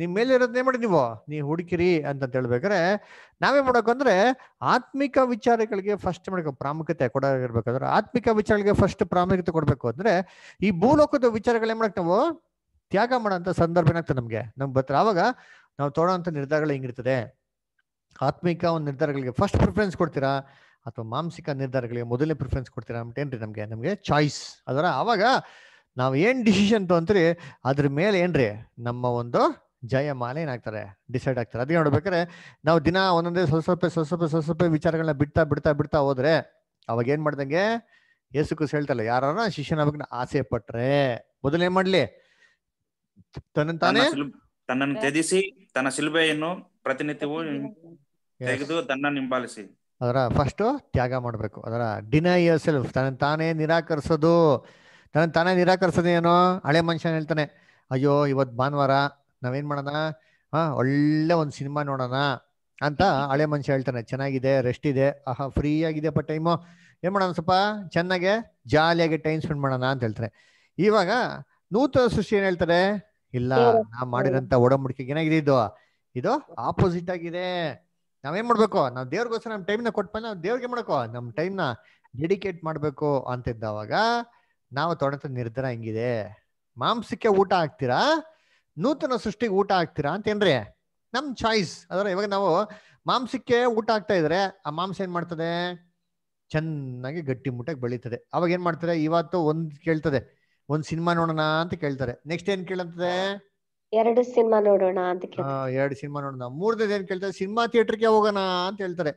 ನಿಮ್ಮ ಮೇಲೆ ಇರೋದನ್ನೇ ಮಾಡಿ ನೀವು ನೀವು ಹುಡುಕಿರಿ ಅಂತ ಹೇಳ್ಬೇಕಾದ್ರೆ ನಾವೇ ಮಾಡೋಕಂದ್ರೆ ಆತ್ಮಿಕ ವಿಚಾರಗಳಿಗೆ ಫಸ್ಟ್ ಮಾಡಬೇಕು ಪ್ರಾಮುಖ್ಯತೆ ಕೊಡೋರ್ಬೇಕಾದ್ರೆ ಆತ್ಮಿಕ ವಿಚಾರಗಳಿಗೆ ಫಸ್ಟ್ ಪ್ರಾಮುಖ್ಯತೆ ಕೊಡಬೇಕು ಅಂದ್ರೆ ಈ ಭೂಲೋಕದ ವಿಚಾರಗಳೇನ್ ಮಾಡಕ್ ನಾವು ತ್ಯಾಗ ಮಾಡೋಂಥ ಸಂದರ್ಭ ಏನಾಗ್ತದೆ ನಮಗೆ ನಮ್ಗೆ ಬರ್ತಾರೆ ಆವಾಗ ನಾವು ತೊಗೊಳ್ಳೋಂಥ ನಿರ್ಧಾರಗಳು ಹೆಂಗಿರ್ತದೆ ಆತ್ಮಿಕ ಒಂದು ನಿರ್ಧಾರಗಳಿಗೆ ಫಸ್ಟ್ ಪ್ರಿಫರೆನ್ಸ್ ಕೊಡ್ತೀರಾ ಅಥವಾ ಮಾಂಸಿಕ ನಿರ್ಧಾರಗಳಿಗೆ ಮೊದಲನೇ ಪ್ರಿಫರೆನ್ಸ್ ಕೊಡ್ತೀರಾ ಏನ್ರಿ ನಮಗೆ ನಮಗೆ ಚಾಯ್ಸ್ ಅದರ ಆವಾಗ ನಾವು ಏನು ಡಿಸಿಷನ್ ತೊಗೊಂತೀರಿ ಅದ್ರ ಮೇಲೆ ಏನ್ರಿ ನಮ್ಮ ಒಂದು ಮಾಲೆ ಏನಾಗ್ತಾರೆ ಡಿಸೈಡ್ ಆಗ್ತಾರೆ ಅದಕ್ಕೆ ನೋಡ್ಬೇಕಾದ್ರೆ ನಾವು ದಿನ ಒಂದೊಂದೇ ಸ್ವಲ್ಪ ಸ್ವಲ್ಪ ಸ್ವಲ್ಪ ಸ್ವಲ್ಪ ಸ್ವಲ್ಪ ವಿಚಾರಗಳನ್ನ ಬಿಡ್ತಾ ಬಿಡ್ತಾ ಬಿಡ್ತಾ ಹೋದ್ರೆ ಅವಾಗ ಏನ್ ಮಾಡ್ದಂಗೆ ಯೇಸುಕ್ಕೂ ಹೇಳ್ತಲ್ಲ ಶಿಷ್ಯನ ಶಿಷ್ಯನಾಗಬೇಕು ಆಸೆ ಪಟ್ರೆ ಮೊದಲು ಮಾಡ್ಲಿ ತನ್ನ ತನ್ನನ್ನು ತ್ಯಜಿಸಿ ತನ್ನ ಶಿಲ್ಬೆಯನ್ನು ಪ್ರತಿನಿತ್ಯವೂ ತೆಗೆದು ತನ್ನ ನಿಂಬಾಲಿಸಿ ಅದರ ಫಸ್ಟ್ ತ್ಯಾಗ ಮಾಡಬೇಕು ಅದರ ಡಿನೈ ಯರ್ ಸೆಲ್ಫ್ ತನ್ನ ತಾನೇ ನಿರಾಕರಿಸೋದು ತನ್ನ ತಾನೇ ನಿರಾಕರಿಸೋದೇನೋ ಹಳೆ ಮನುಷ್ಯನ ಹೇಳ್ತಾನೆ ಅಯ್ಯೋ ಇವತ್ತು ಭಾನುವಾರ ನಾವೇನ್ ಮಾಡೋಣ ಹಾ ಒಳ್ಳೆ ಒಂದು ಸಿನಿಮಾ ನೋಡೋಣ ಅಂತ ಹಳೆ ಮನುಷ್ಯ ಹೇಳ್ತಾನೆ ಚೆನ್ನಾಗಿದೆ ರೆಸ್ಟ್ ಇದೆ ಆಹಾ ಫ್ರೀ ಆಗಿದೆ ಬಟ್ ಟೈಮು ಏನ್ ಮಾಡೋಣ ಸ್ವಲ್ಪ ಚೆನ್ನಾಗೆ ಜಾಲಿಯಾಗಿ ಟೈಮ್ ಸ್ಪೆಂಡ್ ಮಾಡೋಣ ಅಂತ ಹೇಳ್ತಾರೆ ಇವಾಗ ನೂತನ ಸೃಷ್ಟಿ ಏನ್ ಹೇಳ್ತಾರೆ ಇಲ್ಲ ನಾ ಮಾಡಿರಂತ ಒಡಂಬಡಿಕೆ ಏನಾಗಿದೆ ಇದು ಇದು ಆಪೋಸಿಟ್ ಆಗಿದೆ ನಾವೇನ್ ಮಾಡ್ಬೇಕು ನಾವ್ ದೇವ್ರಿಗೋಸ್ಕರ ನಮ್ ನ ಕೊಟ್ಟ ನಾವ್ ದೇವ್ರಿಗೆ ಮಾಡ್ಕೋ ನಮ್ ನ ಡೆಡಿಕೇಟ್ ಮಾಡ್ಬೇಕು ಅಂತ ಇದ್ದಾವಾಗ ನಾವು ತೊಡಂತ ನಿರ್ಧಾರ ಹೆಂಗಿದೆ ಮಾಂಸಕ್ಕೆ ಊಟ ಹಾಕ್ತೀರಾ ನೂತನ ಸೃಷ್ಟಿಗೆ ಊಟ ಹಾಕ್ತೀರಾ ಏನ್ರಿ ನಮ್ ಚಾಯ್ಸ್ ಅದರ ಇವಾಗ ನಾವು ಮಾಂಸಕ್ಕೆ ಊಟ ಹಾಕ್ತಾ ಇದ್ರೆ ಆ ಮಾಂಸ ಏನ್ ಮಾಡ್ತದೆ ಚೆನ್ನಾಗಿ ಗಟ್ಟಿ ಮುಟ್ಟಾಗಿ ಬೆಳೀತದೆ ಅವಾಗ ಏನ್ ಮಾಡ್ತಾರೆ ಇವತ್ತು ಒಂದ್ ಕೇಳ್ತದೆ ಒಂದ್ ಸಿನಿಮಾ ನೋಡೋಣ ಅಂತ ಕೇಳ್ತಾರೆ ನೆಕ್ಸ್ಟ್ ಏನ್ ಕೇಳಂತದೆ ಎರಡು ಸಿನಿಮಾ ನೋಡೋಣ ಅಂತ ಎರಡು ಸಿನಿಮಾ ನೋಡೋಣ ಮೂರ್ನೇದ್ ಏನ್ ಕೇಳ್ತಾರೆ ಸಿನಿಮಾ ಗೆ ಹೋಗೋಣ ಅಂತ ಹೇಳ್ತಾರೆ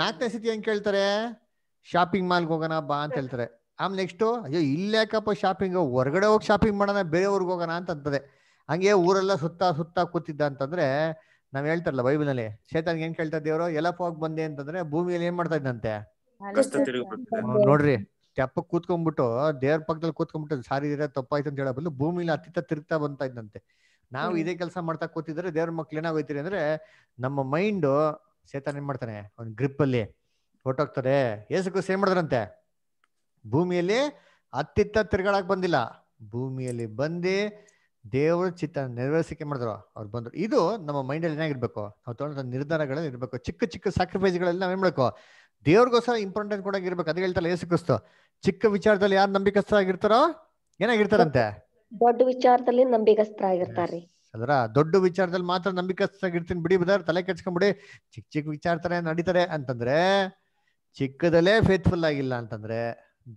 ನಾಲ್ಕನೇ ಸತಿ ಏನ್ ಕೇಳ್ತಾರೆ ಶಾಪಿಂಗ್ ಮಾಲ್ಗೆ ಹೋಗೋಣ ಬಾ ಅಂತ ಹೇಳ್ತಾರೆ ಆಮ್ ನೆಕ್ಸ್ಟ್ ಅಯ್ಯೋ ಕಪ್ಪ ಶಾಪಿಂಗ್ ಹೊರಗಡೆ ಹೋಗಿ ಶಾಪಿಂಗ್ ಮಾಡೋಣ ಬೇರೆ ಊರಿಗೆ ಹೋಗೋಣ ಅಂತ ಅಂತದೆ ಹಂಗೆ ಊರೆಲ್ಲ ಸುತ್ತ ಸುತ್ತ ಕೂತಿದ್ದ ಅಂತಂದ್ರೆ ನಾವ್ ಹೇಳ್ತಾರಲ್ಲ ಬೈಬಲ್ನಲ್ಲಿ ಶೇತಾನ್ಗೆ ಏನ್ ಕೇಳ್ತಾ ಇದ್ದೇವ್ರು ಎಲ್ಲ ಹೋಗಿ ಬಂದೆ ಅಂತಂದ್ರೆ ಭೂಮಿಯಲ್ಲಿ ಏನ್ ಮಾಡ್ತಾ ಇದ್ದಂತೆ ನೋಡ್ರಿ ತೆಪ್ಪ ಕೂತ್ಕೊಂಡ್ಬಿಟ್ಟು ದೇವ್ರ ಪಕ್ಕದಲ್ಲಿ ಕೂತ್ಕೊಂಡ್ಬಿಟ್ಟು ಸಾರಿ ಇರೋ ತಪ್ಪಾಯ್ತು ಅಂತ ಹೇಳ ಬದಲು ಭೂಮಿಲಿ ಅತ್ತಿತ್ತ ತಿರುಗ್ತಾ ಬಂತ ಇದ್ದಂತೆ ನಾವು ಇದೇ ಕೆಲಸ ಮಾಡ್ತಾ ಕೂತಿದ್ರೆ ದೇವ್ರ ಮಕ್ಳು ಏನಾಗೋಯ್ತೀರಿ ಅಂದ್ರೆ ನಮ್ಮ ಮೈಂಡ್ ಸೇತಾನ ಏನ್ ಮಾಡ್ತಾನೆ ಒಂದ್ ಗ್ರಿಪ್ ಅಲ್ಲಿ ಹೊಟ್ಟೋಗ್ತಾರೆ ಏಸಕ್ಕೂ ಸೇಮ್ ಮಾಡಿದ್ರಂತೆ ಭೂಮಿಯಲ್ಲಿ ಅತ್ತಿತ್ತ ತಿರ್ಗಾಳಕ್ ಬಂದಿಲ್ಲ ಭೂಮಿಯಲ್ಲಿ ಬಂದು ದೇವ್ರ ಚಿತ್ತ ನೆರವೇರಿಸಿಕೆ ಮಾಡಿದ್ರು ಅವ್ರು ಬಂದ್ರು ಇದು ನಮ್ಮ ಮೈಂಡ್ ಅಲ್ಲಿ ಏನಾಗಿರ್ಬೇಕು ನಾವು ತಗೊಂಡ ನಿರ್ಧಾರಗಳಲ್ಲಿ ಇರ್ಬೇಕು ಚಿಕ್ಕ ಚಿಕ್ಕ ಸ್ಯಾಕ್ರಿಫೈಸ್ಗಳಲ್ಲಿ ಏನ್ ಮಾಡ್ಬೇಕು ದೇವ್ರಿಗೋಸ್ಕರ ಇಂಪಾರ್ಟೆಂಟ್ ಕೂಡ ಇರ್ಬೇಕು ಅದೇ ಹೇಳ್ತಾರೆ ಯೇಸು ಕ್ರಿಸ್ತು ಚಿಕ್ಕ ವಿಚಾರದಲ್ಲಿ ಯಾರು ನಂಬಿಕಸ್ಥರಾಗಿರ್ತಾರೋ ಏನಾಗಿರ್ತಾರಂತೆ ದೊಡ್ಡ ವಿಚಾರದಲ್ಲಿ ಅದರ ದೊಡ್ಡ ವಿಚಾರದಲ್ಲಿ ಮಾತ್ರ ಇರ್ತೀನಿ ಬಿಡಿ ಬದಾರ ತಲೆ ಕೆಚ್ಕೊಂಡ್ಬಿಡಿ ಚಿಕ್ಕ ಚಿಕ್ಕ ವಿಚಾರ ನಡೀತಾರೆ ಅಂತಂದ್ರೆ ಚಿಕ್ಕದಲ್ಲೇ ಫೇತ್ಫುಲ್ ಆಗಿಲ್ಲ ಅಂತಂದ್ರೆ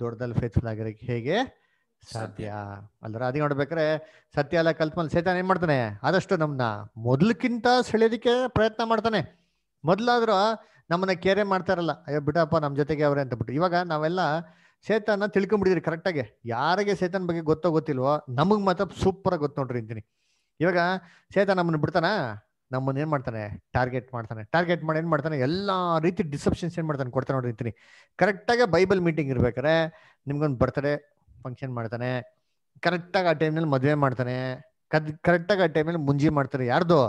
ದೊಡ್ಡದಲ್ಲಿ ಫೇತ್ಫುಲ್ ಆಗಿರೋಕೆ ಹೇಗೆ ಸಾಧ್ಯ ಅಲ್ಲರ ಅದೇ ನೋಡ್ಬೇಕ್ರೆ ಸತ್ಯ ಎಲ್ಲ ಕಲ್ತ್ ಮೇಲೆ ಸೈತಾನ ಏನ್ ಮಾಡ್ತಾನೆ ಆದಷ್ಟು ನಮ್ನ ಮೊದ್ಲಕ್ಕಿಂತ ಸೆಳೆಯೋದಕ್ಕೆ ಪ್ರಯತ್ನ ಮಾಡ್ತಾನೆ ಮೊದ್ಲಾದ್ರೂ ನಮ್ಮನ್ನ ಕೇರೆ ಮಾಡ್ತಾರಲ್ಲ ಅಯ್ಯೋ ಬಿಡಪ್ಪ ನಮ್ಮ ಜೊತೆಗೆ ಅವ್ರೆ ಅಂತ ಬಿಟ್ಟು ಇವಾಗ ನಾವೆಲ್ಲ ಸೇತನ ತಿಳ್ಕೊಂಡ್ಬಿಟ್ಟಿದ್ರಿ ಕರೆಕ್ಟಾಗಿ ಯಾರಿಗೆ ಸೇತನ್ ಬಗ್ಗೆ ಗೊತ್ತೋ ಗೊತ್ತಿಲ್ವೋ ನಮಗೆ ಮಾತ್ರ ಸೂಪರ್ ಗೊತ್ತು ನೋಡ್ರಿ ಅಂತೀನಿ ಇವಾಗ ಸೇತ ನಮ್ಮನ್ನ ಬಿಡ್ತಾನ ನಮ್ಮನ್ನ ಏನ್ ಮಾಡ್ತಾನೆ ಟಾರ್ಗೆಟ್ ಮಾಡ್ತಾನೆ ಟಾರ್ಗೆಟ್ ಮಾಡಿ ಏನ್ ಮಾಡ್ತಾನೆ ಎಲ್ಲಾ ರೀತಿ ಡಿಸಪ್ಷನ್ಸ್ ಏನ್ ಮಾಡ್ತಾನೆ ಕೊಡ್ತಾನೆ ನೋಡ್ರಿ ಅಂತೀನಿ ಕರೆಕ್ಟಾಗಿ ಬೈಬಲ್ ಮೀಟಿಂಗ್ ಇರ್ಬೇಕಾರೆ ನಿಮ್ಗೊಂದು ಬರ್ತ್ಡೇ ಫಂಕ್ಷನ್ ಮಾಡ್ತಾನೆ ಕರೆಕ್ಟಾಗಿ ಆ ಟೈಮ್ನಲ್ಲಿ ಮದುವೆ ಮಾಡ್ತಾನೆ ಕದ್ ಕರೆಕ್ಟಾಗಿ ಆ ಟೈಮಲ್ಲಿ ಮುಂಜಿ ಮಾಡ್ತಾರೆ ಯಾರ್ದು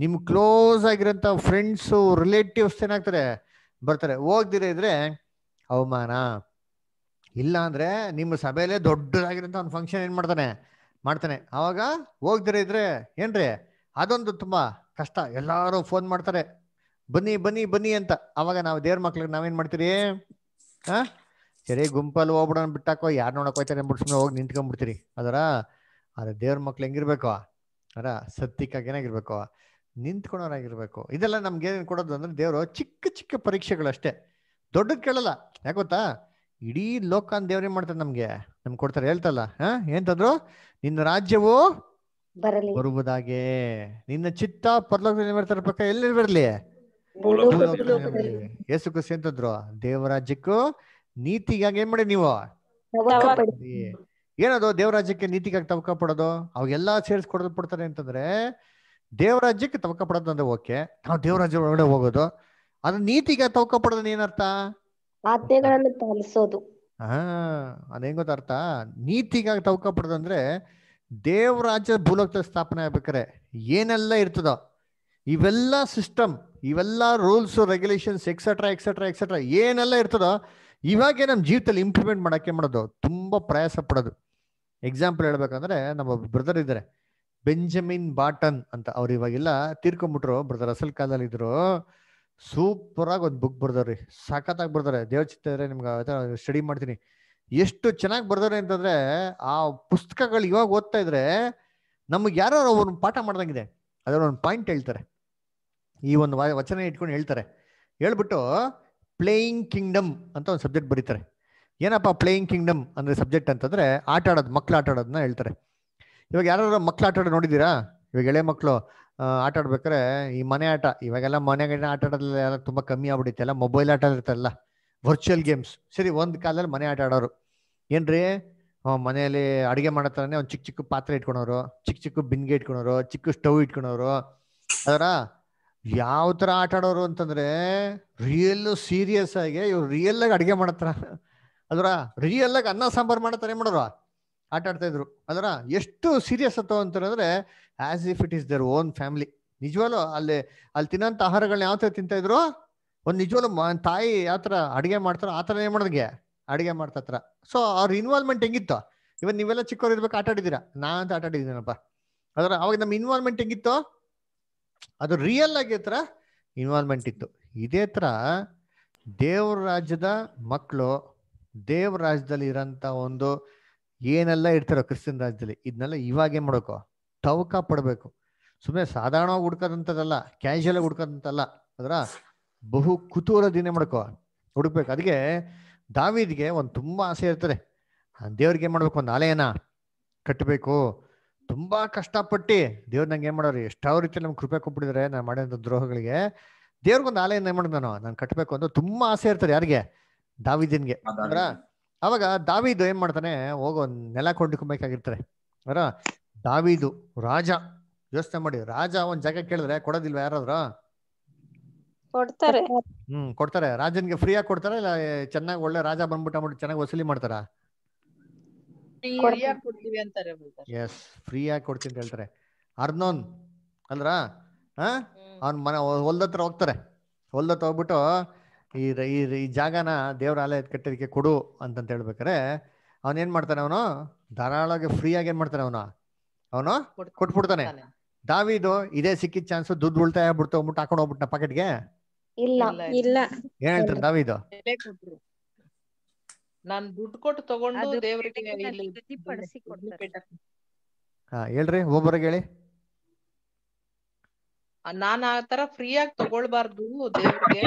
ನಿಮ್ ಕ್ಲೋಸ್ ಆಗಿರೋಂಥ ಫ್ರೆಂಡ್ಸು ರಿಲೇಟಿವ್ಸ್ ಏನಾಗ್ತಾರೆ ಬರ್ತಾರೆ ಹೋಗ್ದಿರ ಇದ್ರೆ ಅವಮಾನ ಇಲ್ಲ ಅಂದ್ರೆ ನಿಮ್ಮ ಸಭೆಯಲ್ಲೇ ದೊಡ್ಡದಾಗಿರೋಂಥ ಒಂದು ಫಂಕ್ಷನ್ ಏನು ಮಾಡ್ತಾನೆ ಮಾಡ್ತಾನೆ ಆವಾಗ ಹೋಗ್ದಿರ ಇದ್ರೆ ಏನ್ರಿ ಅದೊಂದು ತುಂಬ ಕಷ್ಟ ಎಲ್ಲರೂ ಫೋನ್ ಮಾಡ್ತಾರೆ ಬನ್ನಿ ಬನ್ನಿ ಬನ್ನಿ ಅಂತ ಆವಾಗ ನಾವು ದೇವ್ರ ಮಕ್ಳಿಗೆ ನಾವೇನು ಮಾಡ್ತೀರಿ ಹಾ ಸರಿ ಗುಂಪಲ್ಲಿ ಹೋಗ್ಬಿಡೋಣ ಬಿಟ್ಟಾಕೋ ಯಾರು ನೋಡಕ್ ಹೋಗ್ತಾರೆ ಹೋಗಿ ನಿಂತ್ಕೊಂಡ್ಬಿಡ್ತೀರಿ ಅದರ ಅದೇ ದೇವ್ರ ಮಕ್ಳು ಹೆಂಗಿರ್ಬೇಕು ಅದರ ಸತ್ತಿಕ್ಕಾಗಿ ಏನಾಗಿರ್ಬೇಕು ನಿಂತ್ಕೊಳೋರಾಗಿರ್ಬೇಕು ಇದೆಲ್ಲ ನಮ್ಗೆ ಏನೇನು ಕೊಡೋದು ಅಂದ್ರೆ ದೇವರು ಚಿಕ್ಕ ಚಿಕ್ಕ ಪರೀಕ್ಷೆಗಳಷ್ಟೇ ದೊಡ್ಡದ್ ಕೇಳಲ್ಲ ಯಾಕೆ ಗೊತ್ತಾ ಇಡೀ ಲೋಕಾನ್ ದೇವ್ರೇನ್ ಮಾಡ್ತಾರೆ ನಮ್ಗೆ ನಮ್ಗೆ ಕೊಡ್ತಾರೆ ಹೇಳ್ತಲ್ಲ ಹಾ ಏನ್ತಂದ್ರು ನಿನ್ನ ರಾಜ್ಯವು ಬರುವುದಾಗೆ ನಿನ್ನ ಚಿತ್ತ ಪರಲೋಕದಲ್ಲಿ ಪಕ್ಕ ಎಲ್ಲಿ ಬರಲಿ ಯೇಸು ಕ್ರಿಸ್ತಿ ಅಂತಂದ್ರು ದೇವರಾಜ್ಯಕ್ಕೂ ನೀತಿಗಾಗಿ ಏನ್ ಮಾಡಿ ನೀವು ಏನದು ದೇವರಾಜ್ಯಕ್ಕೆ ನೀತಿಗಾಗಿ ತವಕ ಪಡೋದು ಅವಾಗೆಲ್ಲಾ ಸೇರಿಸ್ಕೊಡೋದು ಬಿಡ್ತಾರೆ ಅಂತಂದ್ರೆ ದೇವರಾಜ್ಯಕ್ಕೆ ತವಕ ಪಡೋದಂದ್ರೆ ಓಕೆ ನಾವು ದೇವರಾಜ್ಯ ಒಳಗಡೆ ಹೋಗೋದು ಅದ್ರ ನೀತಿಗೆ ತವಕ ಪಡೋದನ್ನ ಏನರ್ಥ ಪಾಲಿಸೋದು ಹಾ ಅದೇನ್ ಗೊತ್ತರ್ಥ ನೀತಿಗಾಗಿ ತವಕ ಪಡೋದಂದ್ರೆ ದೇವರಾಜ್ಯ ಭೂಲೋಕದ ಸ್ಥಾಪನೆ ಆಗ್ಬೇಕಾರೆ ಏನೆಲ್ಲ ಇರ್ತದೋ ಇವೆಲ್ಲ ಸಿಸ್ಟಮ್ ಇವೆಲ್ಲ rules regulations etcetera etcetera etcetera ಏನೆಲ್ಲ ಇರ್ತದೋ ಇವಾಗೆ ನಮ್ಮ ಜೀವಿತದಲ್ಲಿ ಇಂಪ್ಲಿಮೆಂಟ್ ಮಾಡೋಕೆ ಮಾಡೋದು ತುಂಬ ಪ್ರಯಾಸ ಪಡೋದು ಎಕ್ಸಾಂಪಲ್ ಹೇಳ್ಬೇಕಂದ್ರೆ ನಮ್ಮ ಬ್ರದರ್ ಇದ್ದಾರೆ ಬೆಂಜಮಿನ್ ಬಾಟನ್ ಅಂತ ಅವ್ರು ಇವಾಗೆಲ್ಲ ತೀರ್ಕೊಂಡ್ಬಿಟ್ರು ಬರ್ತಾರೆ ಅಸಲ್ ಕಾಲದಲ್ಲಿ ಇದ್ರು ಸೂಪರ್ ಆಗಿ ಒಂದು ಬುಕ್ ಬರ್ದಾರ್ರಿ ಸಖತ್ತಾಗಿ ಬರ್ದಾರೆ ದೇವ್ರ ಚಿತ್ರ ನಿಮ್ಗೆ ಸ್ಟಡಿ ಮಾಡ್ತೀನಿ ಎಷ್ಟು ಚೆನ್ನಾಗಿ ಬರ್ದಾರೆ ಅಂತಂದ್ರೆ ಆ ಪುಸ್ತಕಗಳು ಇವಾಗ ಓದ್ತಾ ಇದ್ರೆ ನಮ್ಗೆ ಯಾರೋ ಅವ್ರನ್ನ ಪಾಠ ಮಾಡ್ದಂಗಿದೆ ಅದರ ಒಂದು ಪಾಯಿಂಟ್ ಹೇಳ್ತಾರೆ ಈ ಒಂದು ವಚನ ಇಟ್ಕೊಂಡು ಹೇಳ್ತಾರೆ ಹೇಳ್ಬಿಟ್ಟು ಪ್ಲೇಯಿಂಗ್ ಕಿಂಗ್ಡಮ್ ಅಂತ ಒಂದು ಸಬ್ಜೆಕ್ಟ್ ಬರೀತಾರೆ ಏನಪ್ಪ ಪ್ಲೇಯಿಂಗ್ ಕಿಂಗ್ಡಮ್ ಅಂದ್ರೆ ಸಬ್ಜೆಕ್ಟ್ ಅಂತಂದ್ರೆ ಆಟ ಆಡೋದು ಮಕ್ಳು ಆಟ ಆಡೋದನ್ನ ಹೇಳ್ತಾರೆ ಇವಾಗ ಯಾರು ಮಕ್ಳು ಆಟ ನೋಡಿದ್ದೀರಾ ಇವಾಗ ಎಳೆ ಮಕ್ಕಳು ಆಟ ಆಡ್ಬೇಕಾರೆ ಈ ಮನೆ ಆಟ ಇವಾಗೆಲ್ಲ ಮನೆಗೆ ಆಟ ಆಡೋದೆಲ್ಲ ತುಂಬ ಕಮ್ಮಿ ಆಗ್ಬಿಡುತ್ತೆ ಮೊಬೈಲ್ ಆಟ ಇರ್ತಲ್ಲ ವರ್ಚುವಲ್ ಗೇಮ್ಸ್ ಸರಿ ಒಂದು ಕಾಲದಲ್ಲಿ ಮನೆ ಆಟ ಆಡೋರು ಏನ್ರಿ ಮನೆಯಲ್ಲಿ ಅಡುಗೆ ಮಾಡತ್ತಾರನೇ ಒಂದು ಚಿಕ್ಕ ಚಿಕ್ಕ ಪಾತ್ರೆ ಇಟ್ಕೊಳೋರು ಚಿಕ್ಕ ಚಿಕ್ಕ ಬಿಂದಿಗೆ ಇಟ್ಕೊಳೋರು ಚಿಕ್ಕ ಸ್ಟವ್ ಇಟ್ಕೊಳೋರು ಅದರ ಯಾವ ಥರ ಆಟ ಆಡೋರು ಅಂತಂದ್ರೆ ರಿಯಲ್ ಸೀರಿಯಸ್ ಆಗಿ ಇವ್ರು ರಿಯಲ್ ಆಗಿ ಅಡುಗೆ ಮಾಡತ್ತಾರ ಅದರ ರಿಯಲ್ ಆಗಿ ಅನ್ನ ಸಾಂಬಾರು ಮಾಡತ್ತಾರೆ ಏನು ಮಾಡೋರು ಆಟ ಆಡ್ತಾ ಇದ್ರು ಅದರ ಎಷ್ಟು ಸೀರಿಯಸ್ ಅಥವಾ ಅಂತಂದ್ರೆ as if it is their own family ನಿಜವಾಗ್ಲೂ ಅಲ್ಲಿ ಅಲ್ಲಿ ತಿನ್ನಂತ ಆಹಾರಗಳನ್ನ ಯಾವ ಥರ ತಿಂತಾ ಇದ್ರು ಒಂದು ನಿಜವಾಗ್ಲೂ ತಾಯಿ ಯಾವ ಥರ ಅಡುಗೆ ಮಾಡ್ತಾರೋ ಆ ಥರ ಏನು ಮಾಡೋದಕ್ಕೆ ಅಡುಗೆ ಮಾಡ್ತಾ ಹತ್ರ ಸೊ ಅವ್ರ ಇನ್ವಾಲ್ವ್ಮೆಂಟ್ ಹೆಂಗಿತ್ತು ಇವನ್ ನೀವೆಲ್ಲ ಚಿಕ್ಕವ್ರು ಇರ್ಬೇಕು ಆಟ ನಾ ಅಂತ ಆಟ ಆಡಿದ್ದೀನಪ್ಪ ಅದರ ಅವಾಗ ನಮ್ಮ ಇನ್ವಾಲ್ವ್ಮೆಂಟ್ ಹೆಂಗಿತ್ತು ಅದು ರಿಯಲ್ ಆಗಿ ಹತ್ರ ಇನ್ವಾಲ್ವ್ಮೆಂಟ್ ಇತ್ತು ಇದೇ ತರ ದೇವ್ರ ರಾಜ್ಯದ ಮಕ್ಕಳು ದೇವ್ರ ರಾಜ್ಯದಲ್ಲಿ ಇರೋಂಥ ಒಂದು ಏನೆಲ್ಲ ಇರ್ತಾರೋ ಕ್ರಿಶ್ಚಿಯನ್ ರಾಜ್ಯದಲ್ಲಿ ಇದನ್ನೆಲ್ಲ ಇವಾಗ ಮಾಡೋಕೋ ತವಕ ಪಡಬೇಕು ಸುಮ್ಮನೆ ಸಾಧಾರಣವಾಗಿ ಹುಡ್ಕೋದಂತದಲ್ಲ ಕ್ಯಾಶುಯಲ್ ಆಗಿ ಹುಡ್ಕೋದಂತಲ್ಲ ಅದರ ಬಹು ಕುತೂಹಲದಿಂದ ಮಾಡ್ಕೋ ಹುಡುಕ್ಬೇಕು ಅದಕ್ಕೆ ದಾವಿದ್ಗೆ ಒಂದು ತುಂಬ ಆಸೆ ಇರ್ತದೆ ದೇವ್ರಿಗೆ ಏನ್ ಮಾಡ್ಬೇಕು ಒಂದು ಆಲಯನ ಕಟ್ಟಬೇಕು ತುಂಬ ಕಷ್ಟಪಟ್ಟು ದೇವ್ರು ನಂಗೆ ಏನು ಮಾಡೋರು ಎಷ್ಟಾವ ರೀತಿಯಲ್ಲಿ ನಮ್ಗೆ ಕೃಪೆ ಕೊಟ್ಬಿಟ್ಟಿದ್ರೆ ನಾನು ಮಾಡಿದಂಥ ದ್ರೋಹಗಳಿಗೆ ದೇವ್ರಿಗೊಂದು ಆಲಯನ ಏನು ಮಾಡೋದು ನಾನು ನಾನು ಕಟ್ಟಬೇಕು ಅಂತ ತುಂಬ ಆಸೆ ಇರ್ತದೆ ಯಾರಿಗೆ ದಾವಿದಿನ್ಗೆ ಅಂದ್ರ ಅವಾಗ ದಾವಿದು ಏನ್ ಮಾಡ್ತಾನೆ ಹೋಗೋ ನೆಲ ಕೊಂಡ್ಕೊಬೇಕಾಗಿರ್ತಾರೆ ಅವರ ದಾವಿದು ರಾಜ ಯೋಚನೆ ಮಾಡಿ ರಾಜ ಒಂದ್ ಜಾಗ ಕೇಳಿದ್ರೆ ಕೊಡೋದಿಲ್ವ ಯಾರಾದ್ರ ಹ್ಮ್ ಕೊಡ್ತಾರೆ ರಾಜನ್ಗೆ ಫ್ರೀ ಆಗಿ ಕೊಡ್ತಾರ ಇಲ್ಲ ಚೆನ್ನಾಗಿ ಒಳ್ಳೆ ರಾಜ ಬಂದ್ಬಿಟ್ಟ ಮಾಡಿ ಚೆನ್ನಾಗಿ ವಸೂಲಿ ಮಾಡ್ತಾರ ಎಸ್ ಫ್ರೀ ಆಗಿ ಕೊಡ್ತೀನಿ ಅಂತ ಹೇಳ್ತಾರೆ ಅರ್ನೋನ್ ಅಲ್ರಾ ಹ ಅವ್ನ ಮನೆ ಹೊಲ್ದತ್ರ ಹೋಗ್ತಾರೆ ಹೊಲ್ದತ್ರ ಹೋಗ್ಬಿಟ್ಟು ಈ ಈ ಜಾಗನ ದೇವ್ರ ಆಲಯದ ಕಟ್ಟೋದಕ್ಕೆ ಕೊಡು ಅಂತಂತ ಹೇಳ್ಬೇಕಾರೆ ಏನ್ ಮಾಡ್ತಾನೆ ಅವನು ಧಾರಾಳಾಗಿ ಫ್ರೀ ಆಗಿ ಏನ್ ಮಾಡ್ತಾನೆ ಅವನು ಅವನು ಕೊಟ್ಬಿಡ್ತಾನೆ ದಾವಿದು ಇದೇ ಸಿಕ್ಕಿದ ಚಾನ್ಸ್ ದುಡ್ಡು ಉಳ್ತಾಯ ಆಗ್ಬಿಡ್ತು ಹೋಗ್ಬಿಟ್ಟು ಹಾಕೊಂಡು ಹೋಗ್ಬಿಟ್ಟ ಪಾಕೆಟ್ಗೆ ಇಲ್ಲ ಇಲ್ಲ ಏನ್ ಹೇಳ್ತಾರೆ ದಾವಿದು ಹೇಳ್ರಿ ಒಬ್ಬರಿಗೆ ಹೇಳಿ ನಾನ್ ಆ ತರ ಆಗಿ ತಗೊಳ್ಬಾರ್ದು ದೇವ್ರಿಗೆ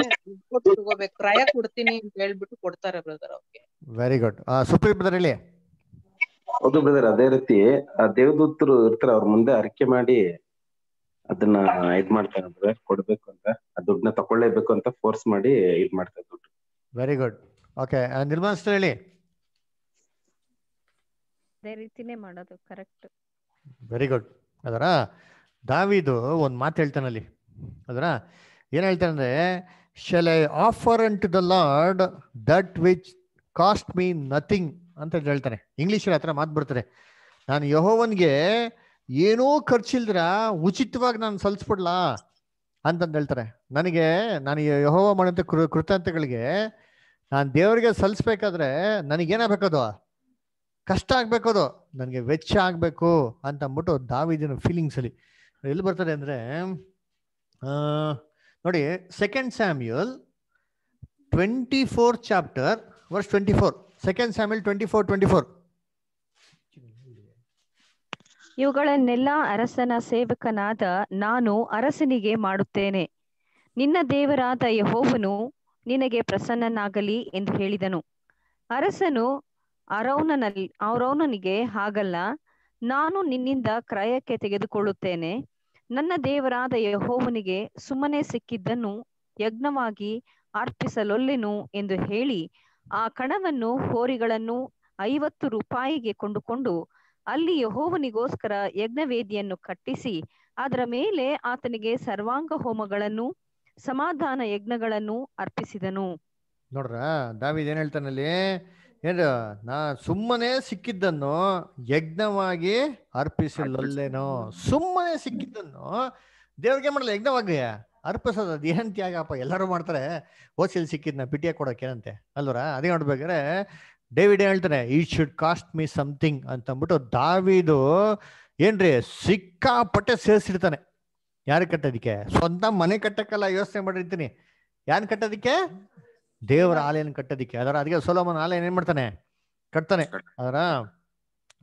ತಗೋಬೇಕು ಕ್ರಯ ಕೊಡ್ತೀನಿ ಅಂತ ಹೇಳ್ಬಿಟ್ಟು ಕೊಡ್ತಾರೆ ಬ್ರದರ್ ಅವ್ರಿಗೆ ವೆರಿ ಗುಡ್ ಸುಪ್ರೀಂ ಬ್ರದರ್ ಹೇಳಿ ಹೌದು ಬ್ರದರ್ ಅದೇ ರೀತಿ ಆ ದೇವದೂತರು ಇರ್ತಾರೆ ಅವ್ರ ಮುಂದೆ ಅರಿಕೆ ಮಾಡಿ ಅದನ್ನ ಇದ್ ಮಾಡ್ತಾರೆ ಬ್ರದರ್ ಕೊಡ್ಬೇಕು ಅಂತ ಆ ದುಡ್ಡನ್ನ ತಕೊಳ್ಳೇಬೇಕು ಅಂತ ಫೋರ್ಸ್ ಮಾಡಿ ಇದ್ ಮಾಡ್ತಾರೆ ದುಡ್ಡು ವೆರಿ ಗುಡ್ ಓಕೆ ನಿರ್ಮಾಣಿಸ್ತಾರೆ ಹೇಳಿ ಅದೇ ರೀತಿನೇ ಮಾಡೋದು ಕರೆಕ್ಟ್ ವೆರಿ ಗುಡ್ ಅದರ ದಾವಿದು ಒಂದು ಮಾತು ಹೇಳ್ತಾನಲ್ಲಿ ಅದರ ಏನು ಹೇಳ್ತಾನಂದ್ರೆ shall I offer and to the Lord that which cost me nothing ಅಂತ ಹೇಳ್ತಾನೆ ಇಂಗ್ಲೀಷಲ್ಲಿ ಆ ಥರ ಮಾತು ಬರ್ತಾರೆ ನಾನು ಯಹೋವನ್ಗೆ ಏನೋ ಖರ್ಚಿಲ್ದ್ರ ಉಚಿತವಾಗಿ ನಾನು ಸಲ್ಸ್ಬಿಡ್ಲಾ ಅಂತಂದು ಹೇಳ್ತಾರೆ ನನಗೆ ನಾನು ಯಹೋವ ಮಾಡಿದಂಥ ಕೃ ಕೃತಜ್ಞತೆಗಳಿಗೆ ನಾನು ದೇವರಿಗೆ ಸಲ್ಲಿಸ್ಬೇಕಾದ್ರೆ ನನಗೇನಾಗಬೇಕದು ಕಷ್ಟ ಆಗ್ಬೇಕದು ನನಗೆ ವೆಚ್ಚ ಆಗಬೇಕು ಅಂದ್ಬಿಟ್ಟು ದಾವಿದಿನ ಫೀಲಿಂಗ್ಸಲ್ಲಿ ಎಲ್ಲಿ ಬರ್ತಾರೆ ಅಂದರೆ ನೋಡಿ second Samuel twenty four chapter verse twenty four second Samuel twenty four twenty four ಇವುಗಳನ್ನೆಲ್ಲ ಅರಸನ ಸೇವಕನಾದ ನಾನು ಅರಸನಿಗೆ ಮಾಡುತ್ತೇನೆ ನಿನ್ನ ದೇವರಾದ ಯಹೋವನು ನಿನಗೆ ಪ್ರಸನ್ನನಾಗಲಿ ಎಂದು ಹೇಳಿದನು ಅರಸನು ಅರೌನನಲ್ಲಿ ಅರೌನನಿಗೆ ಹಾಗಲ್ಲ ನಾನು ನಿನ್ನಿಂದ ಕ್ರಯಕ್ಕೆ ತೆಗೆದುಕೊಳ್ಳುತ್ತೇನೆ ನನ್ನ ದೇವರಾದ ಯಹೋವನಿಗೆ ಸುಮ್ಮನೆ ಸಿಕ್ಕಿದ್ದನ್ನು ಯಜ್ಞವಾಗಿ ಅರ್ಪಿಸಲೊಲ್ಲೆನು ಎಂದು ಹೇಳಿ ಆ ಕಣವನ್ನು ಹೋರಿಗಳನ್ನು ಐವತ್ತು ರೂಪಾಯಿಗೆ ಕೊಂಡುಕೊಂಡು ಅಲ್ಲಿ ಯಹೋವನಿಗೋಸ್ಕರ ಯಜ್ಞವೇದಿಯನ್ನು ಕಟ್ಟಿಸಿ ಅದರ ಮೇಲೆ ಆತನಿಗೆ ಸರ್ವಾಂಗ ಹೋಮಗಳನ್ನು ಸಮಾಧಾನ ಯಜ್ಞಗಳನ್ನು ಅರ್ಪಿಸಿದನು ನೋಡ್ರ ದಾವಿದ್ ಹೇಳ್ತಾನಲ್ಲಿ ಏನು ನಾ ಸುಮ್ಮನೆ ಸಿಕ್ಕಿದ್ದನ್ನು ಯಜ್ಞವಾಗಿ ಅರ್ಪಿಸಲಲ್ಲೇನೋ ಸುಮ್ಮನೆ ಸಿಕ್ಕಿದ್ದನ್ನು ದೇವ್ರಿಗೆ ಮಾಡಲ್ಲ ಯಜ್ಞವಾಗಿ ಅರ್ಪಿಸೋದು ಅದೇನ್ ತ್ಯಾಗಪ್ಪ ಎಲ್ಲರೂ ಮಾಡ್ತಾರೆ ಓಸಿಲ್ ಸಿಕ್ಕಿದ್ನ ಪಿಟಿಯ ಕೊಡೋಕೇನಂತೆ ಅಲ್ವರ ಅದೇ ನೋಡ್ಬೇಕಾದ್ರೆ ಡೇವಿಡ್ ಹೇಳ್ತಾನೆ ಈ ಶುಡ್ ಕಾಸ್ಟ್ ಮೀ ಸಮಥಿಂಗ್ ಅಂತ ಅಂದ್ಬಿಟ್ಟು ದಾವಿದು ಏನ್ರಿ ಸಿಕ್ಕಾಪಟ್ಟೆ ಸೇರಿಸಿರ್ತಾನೆ ಯಾರು ಕಟ್ಟೋದಕ್ಕೆ ಸ್ವಂತ ಮನೆ ಕಟ್ಟಕ್ಕೆಲ್ಲ ಯೋಚನೆ ಮಾಡಿರ್ತೀನಿ ಯಾರು ಕಟ್ಟೋದಿಕ್ಕೆ ದೇವರ ಆಲಯನ ಕಟ್ಟೋದಿಕ್ಕೆ ಅದರ ಅದಕ್ಕೆ ಸೋಲೋಮನ್ ಆಲಯನ ಏನ್ ಮಾಡ್ತಾನೆ ಕಟ್ತಾನೆ ಅದರ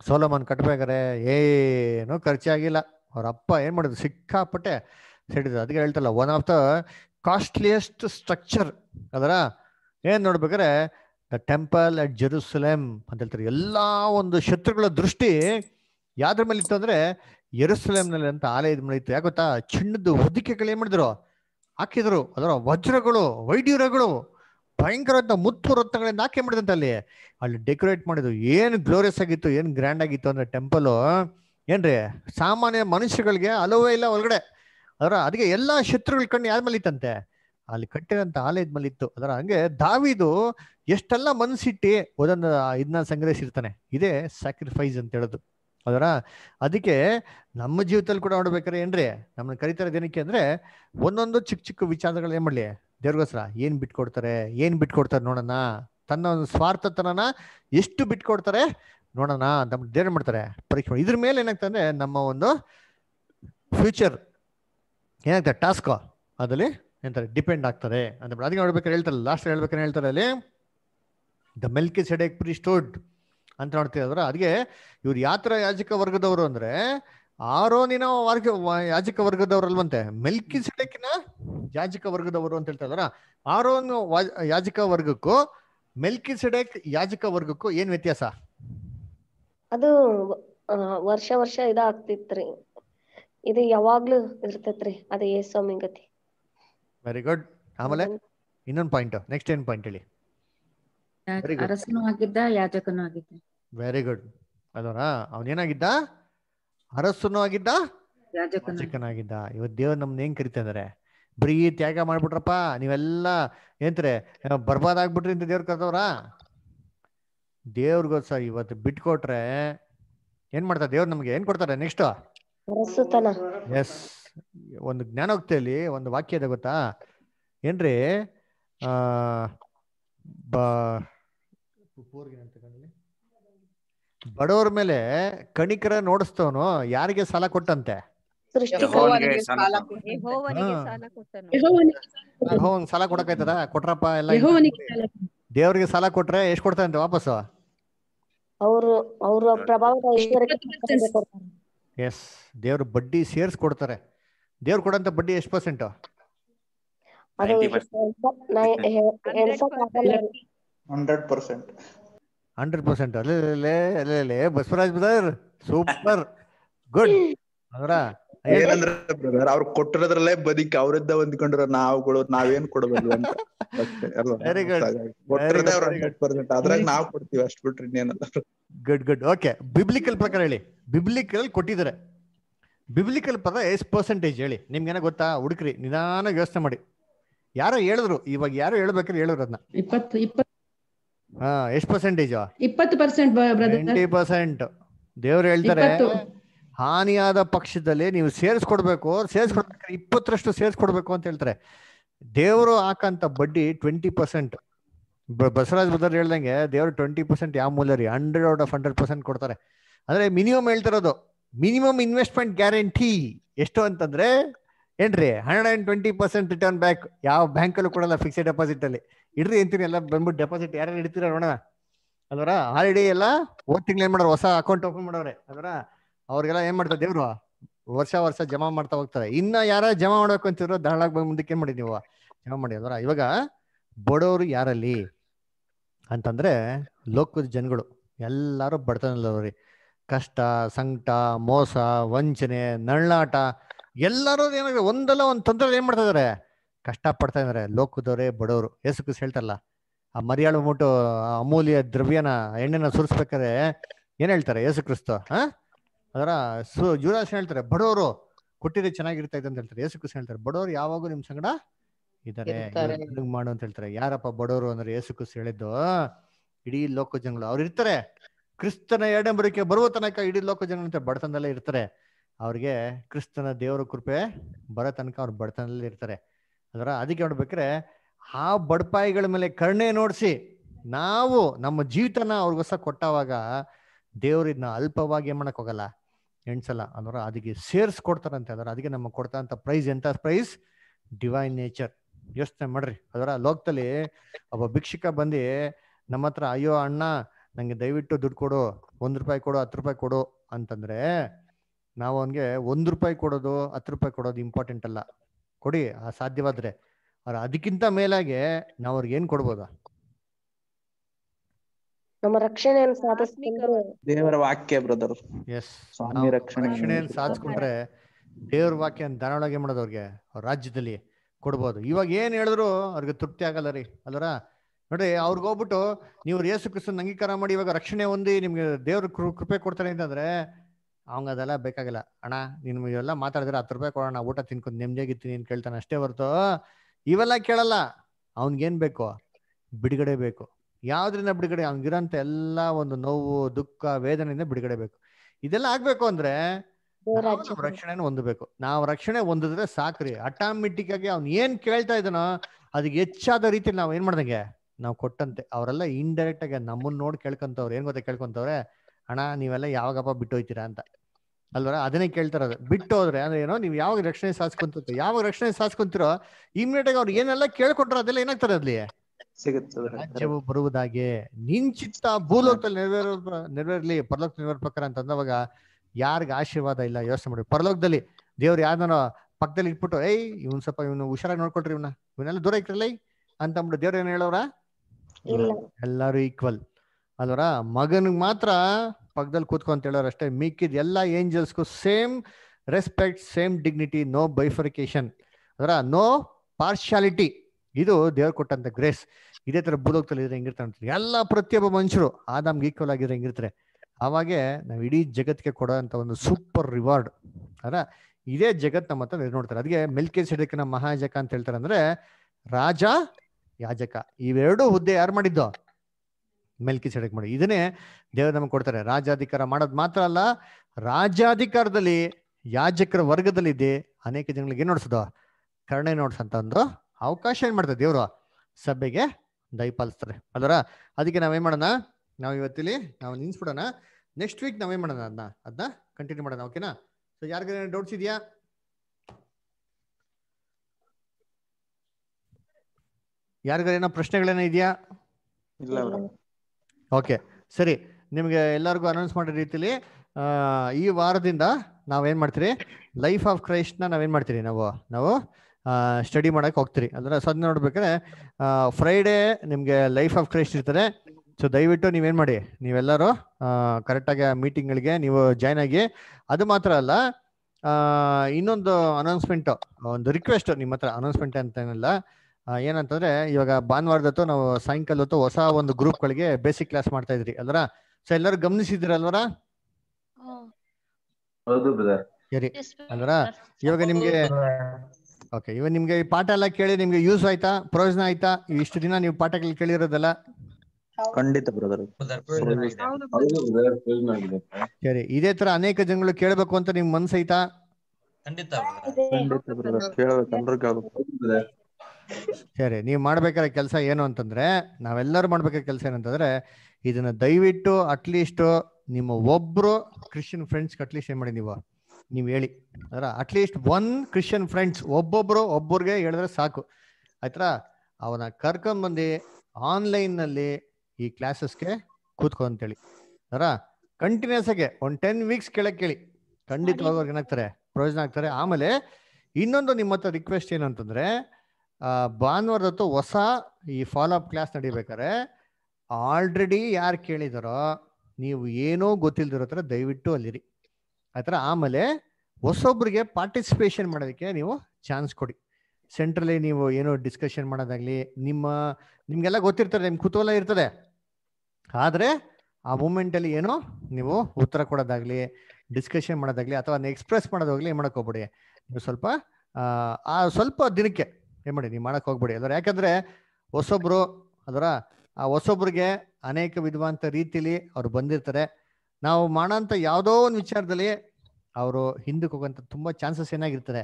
ಸೋಲೋಮನ್ ಕಟ್ಬೇಕಾರೆ ಏನು ಖರ್ಚಾಗಿಲ್ಲ ಅವ್ರ ಅಪ್ಪ ಏನ್ ಮಾಡಿದ್ರು ಸಿಕ್ಕಾಪಟ್ಟೆ ಸಿಡಿದ್ರು ಅದಕ್ಕೆ ಹೇಳ್ತಲ್ಲ one of the costliest structure ಅದರ ಏನ್ ನೋಡ್ಬೇಕಾರೆ ದ ಟೆಂಪಲ್ ಅಟ್ ಜೆರುಸಲೇಮ್ ಅಂತ ಹೇಳ್ತಾರೆ ಎಲ್ಲಾ ಒಂದು ಶತ್ರುಗಳ ದೃಷ್ಟಿ ಯಾವ್ದ್ರ ಮೇಲೆ ಇತ್ತು ಅಂದ್ರೆ ನಲ್ಲಿ ಅಂತ ಆಲಯದ ಮೇಲೆ ಇತ್ತು ಯಾಕೆ ಗೊತ್ತಾ ಚಿನ್ನದ ಹೊದಿಕೆಗಳು ಏನ್ ಮಾಡಿದ್ರು ಹಾಕಿದ್ರು ಅದರ ವಜ್ರಗಳು ವೈಡ್ಯೂರಗಳು ಭಯಂಕರವಾದ ಮುತ್ತು ರತ್ನಗಳಿಂದ ಹಾಕಿ ಮಾಡಿದಂತೆ ಅಲ್ಲಿ ಅಲ್ಲಿ ಡೆಕೋರೇಟ್ ಮಾಡಿದ್ರು ಏನು ಗ್ಲೋರಿಯಸ್ ಆಗಿತ್ತು ಏನು ಗ್ರ್ಯಾಂಡ್ ಆಗಿತ್ತು ಅಂದ್ರೆ ಟೆಂಪಲ್ ಏನ್ರಿ ಸಾಮಾನ್ಯ ಮನುಷ್ಯಗಳಿಗೆ ಅಲವೇ ಇಲ್ಲ ಒಳಗಡೆ ಅದರ ಅದಕ್ಕೆ ಎಲ್ಲ ಶತ್ರುಗಳ ಕಣ್ಣು ಯಾರ ಮೇಲೆ ಇತ್ತಂತೆ ಅಲ್ಲಿ ಕಟ್ಟಿದಂತ ಆಲಯದ ಮೇಲೆ ಇತ್ತು ಅದರ ಹಂಗೆ ದಾವಿದು ಎಷ್ಟೆಲ್ಲ ಮನ್ಸಿಟ್ಟಿ ಒಂದೊಂದು ಇದನ್ನ ಸಂಗ್ರಹಿಸಿರ್ತಾನೆ ಇದೇ ಸ್ಯಾಕ್ರಿಫೈಸ್ ಅಂತ ಹೇಳೋದು ಅದರ ಅದಕ್ಕೆ ನಮ್ಮ ಜೀವಿತದಲ್ಲಿ ಕೂಡ ನೋಡ್ಬೇಕಾರೆ ಏನ್ರಿ ನಮ್ಮನ್ನ ಕರಿತಾರೆ ಏನಕ್ಕೆ ಅಂದ್ರೆ ಒಂದೊಂದು ಚಿಕ್ಕ ಚಿಕ್ಕ ವಿಚಾರಗಳು ಏನ್ ಮಾಡ್ಲಿ ದೇವ್ರಿಗೋಸ್ಕರ ಏನ್ ಬಿಟ್ಕೊಡ್ತಾರೆ ಏನ್ ಬಿಟ್ಕೊಡ್ತಾರೆ ನೋಡೋಣ ತನ್ನ ಒಂದು ಸ್ವಾರ್ಥತನನ ಎಷ್ಟು ಬಿಟ್ಕೊಡ್ತಾರೆ ನೋಡೋಣ ನಮ್ಮ ದೇವ್ರ ಮಾಡ್ತಾರೆ ಪರೀಕ್ಷೆ ಇದ್ರ ಮೇಲೆ ಅಂದ್ರೆ ನಮ್ಮ ಒಂದು ಫ್ಯೂಚರ್ ಏನಾಗ್ತದೆ ಟಾಸ್ಕ್ ಅದಲ್ಲಿ ಏನಂತಾರೆ ಡಿಪೆಂಡ್ ಆಗ್ತದೆ ಅಂತ ಅದಕ್ಕೆ ನೋಡ್ಬೇಕಾರೆ ಹೇಳ್ತಾರೆ ಲಾಸ್ಟ್ ಹೇಳ್ಬೇಕಾದ್ರೆ ಹೇಳ್ತಾರೆ ಅಲ್ಲಿ the milk is head stored ಅಂತ ಅಂದ್ರೆ ಅದ್ಗೆ ಇವ್ರು ಯಾತ್ರ ಯಾಜಕ ವರ್ಗದವರು ಅಂದ್ರೆ ಆರೋನಿನ ವರ್ಗ ಯಾಜಕ ವರ್ಗದವರಲ್ವಂತೆ ಮೆಲ್ಕಿ ಸಡಕಿನ ಯಾಜಕ ವರ್ಗದವರು ಅಂತ ಹೇಳ್ತಾ ಇದಾರ ಆರೋನ್ ಯಾಜಕ ವರ್ಗಕ್ಕೂ ಮೆಲ್ಕಿ ಸಡಕ್ ಯಾಜಕ ವರ್ಗಕ್ಕೂ ಏನ್ ವ್ಯತ್ಯಾಸ ಅದು ವರ್ಷ ವರ್ಷ ಇದಾಗ್ತಿತ್ರಿ ಇದು ಯಾವಾಗ್ಲೂ ಇರ್ತೈತ್ರಿ ಅದೇ ಯೇಸ್ವಾಮಿ ಗತಿ ವೆರಿ ಗುಡ್ ಆಮೇಲೆ ಇನ್ನೊಂದು ಪಾಯಿಂಟ್ ನೆಕ್ಸ್ಟ್ ಏನ್ ಪಾಯಿಂಟ್ ಹೇಳಿ ವೆರಿ ಗುಡ್ ಅದರ ಅವನೇನಾಗಿದ್ದ ಅರಸನು ಆಗಿದ್ದ ಯಾಜಕನಾಗಿದ್ದ ಇವತ್ತು ದೇವ್ರು ನಮ್ನ ಹೆಂಗ್ ಕರಿತಾ ಇದಾರೆ ಬರೀ ತ್ಯಾಗ ಮಾಡ್ಬಿಟ್ರಪ್ಪ ನೀವೆಲ್ಲ ಏನ್ತ್ರೆ ಬರ್ಬಾದ್ ಆಗ್ಬಿಟ್ರಿ ಅಂತ ದೇವ್ರ ಕರ್ತವ್ರ ದೇವ್ರಿಗೋಸ್ಕರ ಇವತ್ತು ಬಿಟ್ಕೊಟ್ರೆ ಏನ್ ಮಾಡ್ತಾರೆ ದೇವ್ರ ನಮ್ಗೆ ಏನ್ ಕೊಡ್ತಾರೆ ನೆಕ್ಸ್ಟ್ ಎಸ್ ಒಂದು ಜ್ಞಾನೋಕ್ತಿಯಲ್ಲಿ ಒಂದು ವಾಕ್ಯ ಇದೆ ಗೊತ್ತಾ ಏನ್ರಿ ಆ ಬಡವರ ಮೇಲೆ ಕಣಿಕರ ನೋಡಿಸ್ತವನು ಯಾರಿಗೆ ಸಾಲ ಕೊಟ್ಟಂತೆ ಸಾಲ ಕೊಡಕೈತದ ಕೊಟ್ರಪ್ಪ ಎಲ್ಲ ದೇವ್ರಿಗೆ ಸಾಲ ಕೊಟ್ರೆ ಎಷ್ಟ್ ಕೊಡ್ತಾರಂತೆ ವಾಪಸ್ ಎಸ್ ದೇವ್ರ ಬಡ್ಡಿ ಸೇರ್ಸ್ ಕೊಡ್ತಾರೆ ದೇವ್ರ ಕೊಡಂತ ಬಡ್ಡಿ ಎಷ್ಟ್ percent hundred percent hundred percent ಅಲ್ಲೇ ಅಲ್ಲೇ Basavaraj brother super good brother ಅವ್ರು ಕೊಟ್ಟಿರೋದ್ರಲ್ಲೇ ಬದುಕಿ ಅವರಿದ್ದ ಹೊಂದ್ಕೊಂಡಿರೋ ನಾವುಗಳು ನಾವೇನ್ ಕೊಡಬೇಕು ಅಂತ ವೆರಿ ಗುಡ್ ಕೊಟ್ಟಿರೋದೇ ಅವ್ರ ಹಂಡ್ರೆಡ್ ಪರ್ಸೆಂಟ್ ಅದ್ರಾಗ ನಾವ್ ಕೊಡ್ತೀವಿ ಅಷ್ಟು ಬಿಟ್ರಿ ಇನ್ನೇನಲ್ಲ ಗುಡ್ ಗುಡ್ ಓಕೆ ಬಿಬ್ಲಿಕಲ್ ಪ್ರಕಾರ ಹೇಳಿ ಬಿಬ್ಲಿಕಲ್ ಕೊಟ್ಟಿದ್ದಾರೆ ಬಿಬ್ಲಿಕಲ್ ಪದ ಎಷ್ಟು ಪರ್ಸೆಂಟೇಜ್ ಹೇಳಿ ನಿಮಗೆನ ಗೊತ್ತಾ ಹುಡುಕ್ರಿ ನಿಧಾನ ಯೋಚನೆ ಮಾಡಿ ಯಾರೋ ಹೇಳಿದ್ರು ಇವಾಗ ಯಾರೋ ಹೇಳ್ಬೇಕಾದ್ರೆ ಹೇಳಿದ್ರು ಅದನ್ನ ಹಾ ಎಷ್ಟು ಪರ್ಸೆಂಟೇಜ್ ಇಪ್ಪತ್ತು ಪರ್ಸೆಂಟ್ ಟ್ವೆಂಟಿ ಪರ್ಸೆಂಟ್ ದೇವ್ರು ಹೇಳ್ತಾರೆ ಹಾನಿಯಾದ ಪಕ್ಷದಲ್ಲಿ ನೀವು ಸೇರಿಸ್ಕೊಡ್ಬೇಕು ಸೇರಿಸ್ಕೊಡ್ಬೇಕು ಇಪ್ಪತ್ತರಷ್ಟು ಸೇರಿಸ್ಕೊಡ್ಬೇಕು ಅಂತ ಹೇಳ್ತಾರೆ ದೇವರು ಹಾಕಂತ ಬಡ್ಡಿ ಟ್ವೆಂಟಿ ಪರ್ಸೆಂಟ್ ಬಸವರಾಜ್ ಬದರ್ ಹೇಳ್ದಂಗೆ ದೇವರು ಟ್ವೆಂಟಿ ಪರ್ಸೆಂಟ್ ಯಾವ ಮೂಲ ರೀ hundred out of hundred percent ಕೊಡ್ತಾರೆ ಅಂದ್ರೆ ಮಿನಿಮಮ್ ಹೇಳ್ತಿರೋದು ಮಿನಿಮಮ್ ಇನ್ವೆಸ್ಟ್ಮೆಂಟ್ ಗ್ಯಾರಂಟಿ ಎಷ್ಟು ಅಂತಂದ್ರೆ ಏನ್ರಿ hundred and twenty percent return back ಯಾವ ಬ್ಯಾಂಕಲ್ಲೂ ಕೊಡಲ್ಲ ಫಿಕ್ಸ್ಡ್ ಡೆಪಾಸಿಟ್ ಅಲ್ಲಿ ಇಡ್ರಿ ಅಂತೀರಿ ಎಲ್ಲ ಬಂದ್ಬಿಟ್ಟು ಡೆಪಾಸಿಟ್ ಯಾರು ಇಡ್ತೀರ ನೋಡೋಣ ಅದರ ಆಲ್ರೆಡಿ ಎಲ್ಲ ಓದ್ ತಿಂಗಳು ಏನ್ ಮಾಡೋರು ಹೊಸ ಅಕೌಂಟ್ ಓಪನ್ ಮಾಡೋರೆ ಅದರ ಅವ್ರಿಗೆಲ್ಲ ಏನ್ ಮಾಡ್ತಾರೆ ದೇವ್ರು ವರ್ಷ ವರ್ಷ ಜಮಾ ಮಾಡ್ತಾ ಹೋಗ್ತಾರೆ ಇನ್ನ ಯಾರ ಜಮಾ ಮಾಡ್ಬೇಕು ಅಂತಿರೋ ದಾಳಾಗ್ ಬಂದ್ ಮುಂದಕ್ಕೆ ಏನ್ ಮಾಡಿ ನೀವು ಜಮಾ ಮಾಡಿ ಅದರ ಇವಾಗ ಬಡವರು ಯಾರಲ್ಲಿ ಅಂತಂದ್ರೆ ಲೋಕದ ಜನಗಳು ಎಲ್ಲಾರು ಬಡತನ ಕಷ್ಟ ಸಂಕಟ ಮೋಸ ವಂಚನೆ ನಳ್ಳಾಟ ಎಲ್ಲರೂ ಏನಾಗ ಒಂದಲ್ಲ ಒಂದು ತೊಂದರೆ ಏನ್ ಮಾಡ್ತಾ ಇದಾರೆ ಕಷ್ಟ ಪಡ್ತಾ ಇದಾರೆ ಲೋಕದವರೇ ಬಡವರು ಯೇಸು ಹೇಳ್ತಾರಲ್ಲ ಆ ಮರಿಯಾಳು ಮುಟ್ಟು ಅಮೂಲ್ಯ ದ್ರವ್ಯನ ಎಣ್ಣೆನ ಸುರಿಸ್ಬೇಕಾದ್ರೆ ಏನ್ ಹೇಳ್ತಾರೆ ಯೇಸು ಕ್ರಿಸ್ತು ಹಾ ಅದರ ಸು ಯುವರಾಜ್ ಹೇಳ್ತಾರೆ ಬಡವರು ಕೊಟ್ಟಿದ್ರೆ ಚೆನ್ನಾಗಿರ್ತಾ ಇದೆ ಅಂತ ಹೇಳ್ತಾರೆ ಯೇಸು ಕಿಸ್ ಹೇಳ್ತಾರೆ ಬಡವರು ಯಾವಾಗೂ ನಿಮ್ ಸಂಗಡ ಇದಾರೆ ಮಾಡು ಅಂತ ಹೇಳ್ತಾರೆ ಯಾರಪ್ಪ ಬಡವರು ಅಂದ್ರೆ ಯೇಸು ಹೇಳಿದ್ದು ಇಡೀ ಲೋಕ ಜನಗಳು ಅವ್ರು ಇರ್ತಾರೆ ಕ್ರಿಸ್ತನ ಎರಡನೇ ಬರೋಕೆ ಬರುವ ತನಕ ಇಡೀ ಲೋಕ ಜನ ಬಡತನದಲ್ಲೇ ಇರ್ತಾರೆ ಅವ್ರಿಗೆ ಕ್ರಿಸ್ತನ ದೇವರ ಕೃಪೆ ಬರೋ ತನಕ ಅವ್ರ ಬಡತನದಲ್ಲಿ ಇರ್ತಾರೆ ಅದರ ಅದಕ್ಕೆ ನೋಡ್ಬೇಕ್ರೆ ಆ ಬಡಪಾಯಿಗಳ ಮೇಲೆ ಕರ್ಣೆ ನೋಡಿಸಿ ನಾವು ನಮ್ಮ ಜೀವಿತನ ಅವ್ರಿಗೋಸ ಕೊಟ್ಟವಾಗ ದೇವ್ರು ಅಲ್ಪವಾಗಿ ಏನು ಮಾಡಕ್ ಹೋಗಲ್ಲ ಎಣ್ಸಲ್ಲ ಅಂದ್ರೆ ಅದಕ್ಕೆ ಸೇರಿಸ್ಕೊಡ್ತಾರಂತೆ ಅದರ ಅದಕ್ಕೆ ನಮಗೆ ಕೊಡ್ತಾರಂತ ಪ್ರೈಸ್ ಎಂತ ಪ್ರೈಸ್ ಡಿವೈನ್ ನೇಚರ್ ಯೋಚನೆ ಮಾಡ್ರಿ ಅದರ ಲೋಕದಲ್ಲಿ ಒಬ್ಬ ಭಿಕ್ಷಕ ಬಂದು ನಮ್ಮ ಹತ್ರ ಅಯ್ಯೋ ಅಣ್ಣ ನಂಗೆ ದಯವಿಟ್ಟು ದುಡ್ಡು ಕೊಡು ಒಂದ್ ರೂಪಾಯಿ ಕೊಡು ಹತ್ತು ರೂಪಾಯಿ ಕೊಡು ಅಂತಂದ್ರೆ ನಾವು ಅವನಿಗೆ ಒಂದು ರೂಪಾಯಿ ಕೊಡೋದು ಹತ್ತು ರೂಪಾಯಿ ಕೊಡೋದು ಇಂಪಾರ್ಟೆಂಟ್ ಅಲ್ಲ ಕೊಡಿ ಆ ಸಾಧ್ಯವಾದ್ರೆ ಅವ್ರ ಅದಕ್ಕಿಂತ ಮೇಲಾಗೆ ನಾವ್ ಅವ್ರಿಗೆ ಏನ್ ಕೊಡ್ಬೋದಾ ನಮ್ಮ ರಕ್ಷಣೆಯನ್ನು ದೇವರ ವಾಕ್ಯ ಬ್ರದರ್ ಎಸ್ ದೇವ್ರ ವಾಕ್ಯ ಧಾರಾಳವಾಗಿ ಮಾಡೋದು ಅವ್ರಿಗೆ ಅವ್ರ ರಾಜ್ಯದಲ್ಲಿ ಕೊಡ್ಬೋದು ಇವಾಗ ಏನ್ ಹೇಳಿದ್ರು ಅವ್ರಿಗೆ ತೃಪ್ತಿ ಆಗಲ್ಲ ರೀ ಅಲ್ಲರ ನೋಡಿ ಅವ್ರಿಗೆ ಹೋಗ್ಬಿಟ್ಟು ನೀವು ಯೇಸು ಕ್ರಿಸ್ತನ್ ಅಂಗೀಕಾರ ಮಾಡಿ ಇವಾಗ ರಕ್ಷಣೆ ಹೊಂದಿ ನಿಮ್ಗೆ ದೇವ್ರ ಕೃಪೆ ಕೊಡ್ತಾರೆ ಅಂತಂದ್ರೆ ಅವಂಗ ಅದೆಲ್ಲ ಬೇಕಾಗಿಲ್ಲ ಅಣ್ಣ ನೀನು ಇವೆಲ್ಲ ಮಾತಾಡಿದ್ರೆ ಹತ್ತು ರೂಪಾಯಿ ಕೊಡೋಣ ಊಟ ತಿನ್ಕೊಂಡು ನೆಮ್ಮದಿಯಾಗಿರ್ತೀನಿ ಅಂತ ಕೇಳ್ತಾನೆ ಅಷ್ಟೇ ಹೊರತು ಇವೆಲ್ಲ ಕೇಳಲ್ಲ ಅವ್ನಿಗೇನು ಬೇಕು ಬಿಡುಗಡೆ ಬೇಕು ಯಾವ್ದ್ರಿಂದ ಬಿಡುಗಡೆ ಅವ್ನಿಗಿರೋಂಥ ಎಲ್ಲ ಒಂದು ನೋವು ದುಃಖ ವೇದನೆಯಿಂದ ಬಿಡುಗಡೆ ಬೇಕು ಇದೆಲ್ಲ ಆಗ್ಬೇಕು ಅಂದ್ರೆ ರಕ್ಷಣೆ ಹೊಂದಬೇಕು ನಾವು ರಕ್ಷಣೆ ಹೊಂದಿದ್ರೆ ಸಾಕ್ರಿ ಆಟೋಮೆಟಿಕ್ ಆಗಿ ಅವ್ನು ಏನ್ ಕೇಳ್ತಾ ಇದನೋ ಅದಕ್ಕೆ ಹೆಚ್ಚಾದ ರೀತಿಯಲ್ಲಿ ನಾವು ಏನ್ ಮಾಡ್ದಂಗೆ ನಾವು ಕೊಟ್ಟಂತೆ ಅವರೆಲ್ಲ ಇಂಡೈರೆಕ್ಟ್ ಆಗಿ ನಮ್ಮನ್ನ ನೋಡಿ ಕೇಳ್ಕೊಂತವ್ರು ಏನ್ ಗೊತ್ತಾ ಕೇಳ್ಕೊಂತವ್ರೆ ಹಣ ನೀವೆಲ್ಲ ಯಾವಾಗಪ್ಪ ಬಿಟ್ಟೋಯ್ತೀರಾ ಅಂತ ಅಲ್ವರ ಅದನ್ನೇ ಕೇಳ್ತಾರ ಬಿಟ್ಟು ಹೋದ್ರೆ ಅಂದ್ರೆ ಏನೋ ನೀವು ಯಾವಾಗ ರಕ್ಷಣೆ ಸಾಸ್ಕೊಂತ ಯಾವಾಗ ರಕ್ಷಣೆ ಸಾಸ್ಕೊಂತಿರೋ ಇಮಿಡಿಯೇಟ್ ಆಗಿ ಅವ್ರು ಏನೆಲ್ಲ ಕೇಳ್ಕೊಟ್ರ ಅದೆಲ್ಲ ಏನಾಗ್ತಾರೆ ಅಲ್ಲಿ ಸಿಗುತ್ತೆ ಬರುವುದಾಗೆ ನಿನ್ ಚಿತ್ತ ಭೂಲೋಕದಲ್ಲಿ ನೆರವೇರ ನೆರವೇರ್ಲಿ ಪರಲೋಕ ನೆರವೇರ್ ಪ್ರಕಾರ ಅಂತ ಅಂದವಾಗ ಯಾರಿಗ ಆಶೀರ್ವಾದ ಇಲ್ಲ ಯೋಚನೆ ಮಾಡಿ ಪರಲೋಕದಲ್ಲಿ ದೇವ್ರು ಯಾರನ್ನ ಪಕ್ಕದಲ್ಲಿ ಇಟ್ಬಿಟ್ಟು ಏಯ್ ಇವ್ನ ಸ್ವಲ್ಪ ಇವ್ನು ಹುಷಾರಾಗಿ ನೋಡ್ಕೊಟ್ರಿ ಇವ್ನ ಇವನ್ನೆಲ್ಲ ದೂರ ಇಕ್ರಲ್ಲ ಅಂತ ಅಂದ್ಬಿಟ್ಟು ದೇವ್ರ ಏನ್ ಹೇಳೋರ ಎಲ್ಲಾರು ಈಕ್ವಲ್ ಅಲ್ವರ ಮಗನಿಗೆ ಮಾತ್ರ ಪಕ್ಕದಲ್ಲಿ ಕೂತ್ಕೊಂತ ಹೇಳೋರು ಅಷ್ಟೇ ಮಿಕ್ಕಿದ ಎಲ್ಲ ಏಂಜಲ್ಸ್ಗೂ same respect same dignity no bifurcation ಅದರ ನೋ ಪಾರ್ಶಾಲಿಟಿ ಇದು ದೇವ್ರು ಕೊಟ್ಟಂತ ಗ್ರೇಸ್ ಇದೇ ತರ ಭೂಲೋಕದಲ್ಲಿ ಇದ್ರೆ ಹೆಂಗಿರ್ತಾರೆ ಎಲ್ಲ ಪ್ರತಿಯೊಬ್ಬ ಮನುಷ್ಯರು ಆದಾಮ್ಗೆ ಈಕ್ವಲ್ ಆಗಿದ್ರೆ ಹೆಂಗಿರ್ತಾರೆ ಅವಾಗೆ ನಾವು ಇಡೀ ಜಗತ್ತಿಗೆ ಕೊಡೋ ಒಂದು ಸೂಪರ್ ರಿವಾರ್ಡ್ ಅಲ್ಲ ಇದೇ ಜಗತ್ ನಮ್ಮ ಹತ್ರ ನೋಡ್ತಾರೆ ಅದಕ್ಕೆ ಮೆಲ್ಕೆ ಸಿಡಕಿನ ಮಹಾಜಕ ಅಂತ ಹೇಳ್ತಾರೆ ಅಂದ್ರೆ ರಾಜ ಯಾಜಕ ಇವೆರಡು ಹುದ್ದೆ ಯಾರು ಮಾಡಿದ್ದು ಮೆಲ್ಕಿ ಸಡಕ್ ಮಾಡಿ ಇದನ್ನೇ ದೇವರು ನಮಗೆ ಕೊಡ್ತಾರೆ ರಾಜ್ಯಾಧಿಕಾರ ಮಾಡೋದು ಮಾತ್ರ ಅಲ್ಲ ರಾಜಾಧಿಕಾರದಲ್ಲಿ ಯಾಜಕರ ವರ್ಗದಲ್ಲಿದ್ದೆ ಅನೇಕ ಜನಗಳಿಗೆ ಏನು ನೋಡ್ಸೋದು ನೋಡ್ಸ ನೋಡ್ಸಂತ ಒಂದು ಅವಕಾಶ ಏನು ಮಾಡ್ತಾರೆ ದೇವರು ಸಭೆಗೆ ದಯಪಾಲಿಸ್ತಾರೆ ಅದರ ಅದಕ್ಕೆ ನಾವೇನು ಮಾಡೋಣ ನಾವು ಇವತ್ತಿಲ್ಲಿ ನಾವು ನಿನ್ಸ್ಬಿಡೋಣ ನೆಕ್ಸ್ಟ್ ವೀಕ್ ನಾವೇನು ಮಾಡೋಣ ಅದನ್ನ ಅದನ್ನ ಕಂಟಿನ್ಯೂ ಮಾಡೋಣ ಓಕೆನಾ ಸೊ ಯಾರಿಗಾರ ಡೌಟ್ಸ್ ಇದೆಯಾ ಯಾರಿಗಾರ ಏನೋ ಪ್ರಶ್ನೆಗಳೇನೋ ಇದೆಯಾ ಇಲ್ಲ ಓಕೆ ಸರಿ ನಿಮಗೆ ಎಲ್ಲರಿಗೂ ಅನೌನ್ಸ್ ಮಾಡೋ ರೀತಿಲಿ ಈ ವಾರದಿಂದ ನಾವೇನು ಮಾಡ್ತೀರಿ ಲೈಫ್ ಆಫ್ ಕ್ರೈಸ್ಟ್ನ ನಾವೇನು ಮಾಡ್ತೀರಿ ನಾವು ನಾವು ಸ್ಟಡಿ ಮಾಡೋಕೆ ಹೋಗ್ತೀರಿ ಅಂದರೆ ಸದ್ ನೋಡ್ಬೇಕಾದ್ರೆ ಫ್ರೈಡೇ ನಿಮಗೆ ಲೈಫ್ ಆಫ್ ಕ್ರೈಸ್ಟ್ ಇರ್ತಾರೆ ಸೊ ದಯವಿಟ್ಟು ನೀವೇನು ಮಾಡಿ ನೀವೆಲ್ಲರೂ ಕರೆಕ್ಟಾಗಿ ಮೀಟಿಂಗ್ಗಳಿಗೆ ನೀವು ಜಾಯ್ನ್ ಆಗಿ ಅದು ಮಾತ್ರ ಅಲ್ಲ ಇನ್ನೊಂದು ಅನೌನ್ಸ್ಮೆಂಟು ಒಂದು ರಿಕ್ವೆಸ್ಟು ನಿಮ್ಮ ಹತ್ರ ಅನೌನ್ಸ್ಮೆಂಟ್ ಅಂತ ಏನಿಲ್ಲ ಏನಂತಂದ್ರೆ ಇವಾಗ ಭಾನುವಾರದತ್ತು ನಾವು ಸಾಯಂಕಾಲ ಹೊತ್ತು ಹೊಸ ಒಂದು ಗ್ರೂಪ್ ಗಳಿಗೆ ಬೇಸಿಕ್ ಕ್ಲಾಸ್ ಮಾಡ್ತಾ ಇದ್ರಿ ಅಲ್ವರ ಸೊ ಎಲ್ಲರೂ ಗಮನಿಸಿದಿರಲ್ವರ ಸರಿ ಅಲ್ವರ ಇವಾಗ ನಿಮ್ಗೆ ಓಕೆ ಇವಾಗ ನಿಮ್ಗೆ ಈ ಪಾಠ ಎಲ್ಲ ಕೇಳಿ ನಿಮ್ಗೆ ಯೂಸ್ ಆಯ್ತಾ ಪ್ರಯೋಜನ ಆಯ್ತಾ ಇಷ್ಟು ದಿನ ನೀವು ಪಾಠಗಳು ಕೇಳಿರೋದಲ್ಲ ಖಂಡಿತ ಸರಿ ಇದೇ ತರ ಅನೇಕ ಜನಗಳು ಕೇಳಬೇಕು ಅಂತ ನಿಮ್ ಮನ್ಸೈತಾ ಖಂಡಿತ ಖಂಡಿತ ಕೇಳಬೇಕು ಸರಿ ನೀವು ಮಾಡ್ಬೇಕಾದ ಕೆಲಸ ಏನು ಅಂತಂದ್ರೆ ನಾವೆಲ್ಲರೂ ಮಾಡ್ಬೇಕಾದ ಕೆಲಸ ಏನಂತಂದ್ರೆ ಇದನ್ನ ದಯವಿಟ್ಟು ಅಟ್ಲೀಸ್ಟ್ ನಿಮ್ಮ ಒಬ್ರು ಕ್ರಿಶ್ಚಿಯನ್ ಫ್ರೆಂಡ್ಸ್ ಅಟ್ಲೀಸ್ಟ್ ಏನ್ ಮಾಡಿ ನೀವು ನೀವು ಹೇಳಿ ಅದರ ಅಟ್ಲೀಸ್ಟ್ ಒನ್ ಕ್ರಿಶ್ಚಿಯನ್ ಫ್ರೆಂಡ್ಸ್ ಒಬ್ಬೊಬ್ರು ಒಬ್ಬರಿಗೆ ಹೇಳಿದ್ರೆ ಸಾಕು ಆಯ್ತಾ ಅವನ ಬಂದು ಆನ್ಲೈನ್ ನಲ್ಲಿ ಈ ಕ್ಲಾಸಸ್ಗೆ ಕೂತ್ಕೊ ಅಂತೇಳಿ ಅದರ ಕಂಟಿನ್ಯೂಸ್ ಆಗಿ ಒಂದ್ ಟೆನ್ ವೀಕ್ಸ್ ಕೇಳಕ್ ಕೇಳಿ ಖಂಡಿತವಾಗಿ ಏನಾಗ್ತಾರೆ ಪ್ರಯೋಜನ ಆಗ್ತಾರೆ ಆಮೇಲೆ ಇನ್ನೊಂದು ನಿಮ್ಮ ಹತ್ರ ರಿಕ್ವೆಸ್ಟ್ ಏನಂತಂದ್ರೆ ಭಾನುವಾರದತ್ತು ಹೊಸ ಈ ಫಾಲೋ ಅಪ್ ಕ್ಲಾಸ್ ನಡಿಬೇಕಾದ್ರೆ ಆಲ್ರೆಡಿ ಯಾರು ಕೇಳಿದಾರೋ ನೀವು ಏನೋ ಗೊತ್ತಿಲ್ದಿರೋ ಹತ್ರ ದಯವಿಟ್ಟು ಅಲ್ಲಿರಿ ಆ ಥರ ಆಮೇಲೆ ಹೊಸೊಬ್ಬರಿಗೆ ಪಾರ್ಟಿಸಿಪೇಷನ್ ಮಾಡೋದಕ್ಕೆ ನೀವು ಚಾನ್ಸ್ ಕೊಡಿ ಸೆಂಟ್ರಲ್ಲಿ ನೀವು ಏನೋ ಡಿಸ್ಕಷನ್ ಮಾಡೋದಾಗಲಿ ನಿಮ್ಮ ನಿಮಗೆಲ್ಲ ಗೊತ್ತಿರ್ತದೆ ನಿಮ್ಮ ಕುತೂಹಲ ಇರ್ತದೆ ಆದರೆ ಆ ಮೂಮೆಂಟಲ್ಲಿ ಏನೋ ನೀವು ಉತ್ತರ ಕೊಡೋದಾಗಲಿ ಡಿಸ್ಕಷನ್ ಮಾಡೋದಾಗಲಿ ಅಥವಾ ಎಕ್ಸ್ಪ್ರೆಸ್ ಮಾಡೋದಾಗಲಿ ಮಾಡೋಕ್ಕೋಗ್ಬಿಡಿ ನೀವು ಸ್ವಲ್ಪ ಆ ಸ್ವಲ್ಪ ದಿನಕ್ಕೆ ಮಾಡಿ ನೀವು ಮಾಡಕ್ ಹೋಗ್ಬೇಡಿ ಅದರ ಯಾಕಂದ್ರೆ ಹೊಸೊಬ್ರು ಅದರ ಆ ಹೊಸೊಬ್ರಿಗೆ ಅನೇಕ ವಿಧವಂತ ರೀತಿಲಿ ಅವ್ರು ಬಂದಿರ್ತಾರೆ ನಾವು ಮಾಡೋಂತ ಯಾವುದೋ ಒಂದು ವಿಚಾರದಲ್ಲಿ ಅವರು ಹಿಂದಕ್ಕೆ ಹೋಗೋಂಥ ತುಂಬ ಚಾನ್ಸಸ್ ಏನಾಗಿರ್ತಾರೆ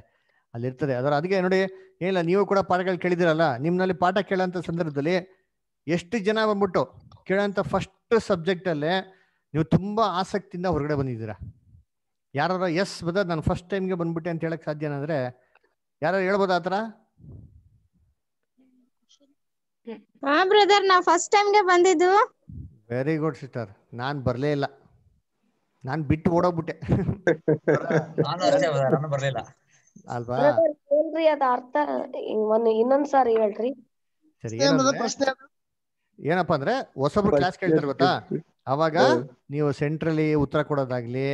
ಅಲ್ಲಿರ್ತಾರೆ ಅದರ ಅದಕ್ಕೆ ನೋಡಿ ಏನಿಲ್ಲ ನೀವು ಕೂಡ ಪಾಠಗಳು ಕೇಳಿದಿರಲ್ಲ ನಿಮ್ಮಲ್ಲಿ ಪಾಠ ಕೇಳೋಂಥ ಸಂದರ್ಭದಲ್ಲಿ ಎಷ್ಟು ಜನ ಬಂದ್ಬಿಟ್ಟು ಕೇಳೋಂಥ ಫಸ್ಟ್ ಸಬ್ಜೆಕ್ಟಲ್ಲೇ ನೀವು ತುಂಬ ಆಸಕ್ತಿಯಿಂದ ಹೊರಗಡೆ ಬಂದಿದ್ದೀರಾ ಯಾರು ಎಸ್ ಬದ ನಾನು ಫಸ್ಟ್ ಟೈಮ್ಗೆ ಬಂದ್ಬಿಟ್ಟೆ ಅಂತ ಸಾಧ್ಯ ಸಾಧ್ಯನಂದರೆ ಯಾರು ಹೇಳ್ಬೋದು ಆ ಥರ ಹಾ ಬ್ರದರ್ ನಾ ಫಸ್ಟ್ ಟೈಮ್ ಗೆ ಬಂದಿದ್ದು ವೆರಿ ಗುಡ್ ಸಿಸ್ಟರ್ ನಾನ್ ಬರ್ಲೇ ಇಲ್ಲ ನಾನ್ ಬಿಟ್ಟು ಓಡೋಗ್ಬಿಟ್ಟೆ ನಾನು ಅಲ್ವಾ ಹೇಳ್ರಿ ಅದ ಅರ್ಥ ಇನ್ನೊಂದ್ ಸಾರಿ ಹೇಳ್ರಿ ಸರಿ ಏನಪ್ಪಾ ಅಂದ್ರೆ ಹೊಸಬ್ರು ಕ್ಲಾಸ್ ಕೇಳ್ತಾರೆ ಗೊತ್ತಾ ಅವಾಗ ನೀವು ಸೆಂಟ್ರಲ್ಲಿ ಉತ್ತರ ಕೊಡೋದಾಗ್ಲಿ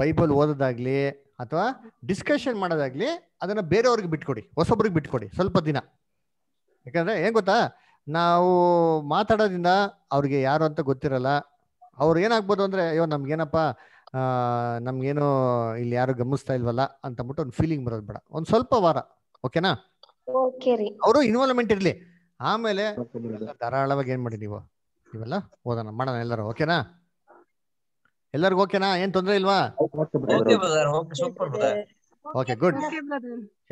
ಬೈಬಲ್ ಓದೋದಾಗ್ಲಿ ಅಥವಾ ಡಿಸ್ಕಷನ್ ಮಾಡೋದಾಗ್ಲಿ ಅದನ್ನ ಬೇರೆಯವ್ರಿಗೆ ಬಿಟ್ಕೊಡಿ ಹೊಸೊಬ್ರಿಗೆ ಬಿಟ್ಕೊಡಿ ಸ್ವಲ್ಪ ದಿನ ಯಾಕಂದ್ರೆ ಏನ್ ಗೊತ್ತಾ ನಾವು ಮಾತಾಡೋದ್ರಿಂದ ಅವ್ರಿಗೆ ಯಾರು ಅಂತ ಗೊತ್ತಿರಲ್ಲ ಅವ್ರು ಏನಾಗ್ಬೋದು ಅಂದ್ರೆ ಅಯ್ಯೋ ನಮ್ಗೇನಪ್ಪ ನಮ್ಗೇನು ಇಲ್ಲಿ ಯಾರು ಗಮನಿಸ್ತಾ ಇಲ್ವಲ್ಲ ಅಂತ ಅಂದ್ಬಿಟ್ಟು ಒಂದು ಫೀಲಿಂಗ್ ಬರೋದು ಬೇಡ ಒಂದ್ ಸ್ವಲ್ಪ ವಾರ ಓಕೆನಾ ಅವರು ಇನ್ವಾಲ್ವ್ಮೆಂಟ್ ಇರಲಿ ಆಮೇಲೆ ಧಾರಾಳವಾಗಿ ಏನ್ ಮಾಡಿ ನೀವು ಇವೆಲ್ಲ ಓದೋಣ ಮಾಡೋಣ ಎಲ್ಲರೂ ಓಕೆನಾ ಎಲ್ಲರಿಗೂ ಓಕೆನಾ ಏನ್ ತೊಂದರೆ ಇಲ್ವಾ ಓಕೆ ಗುಡ್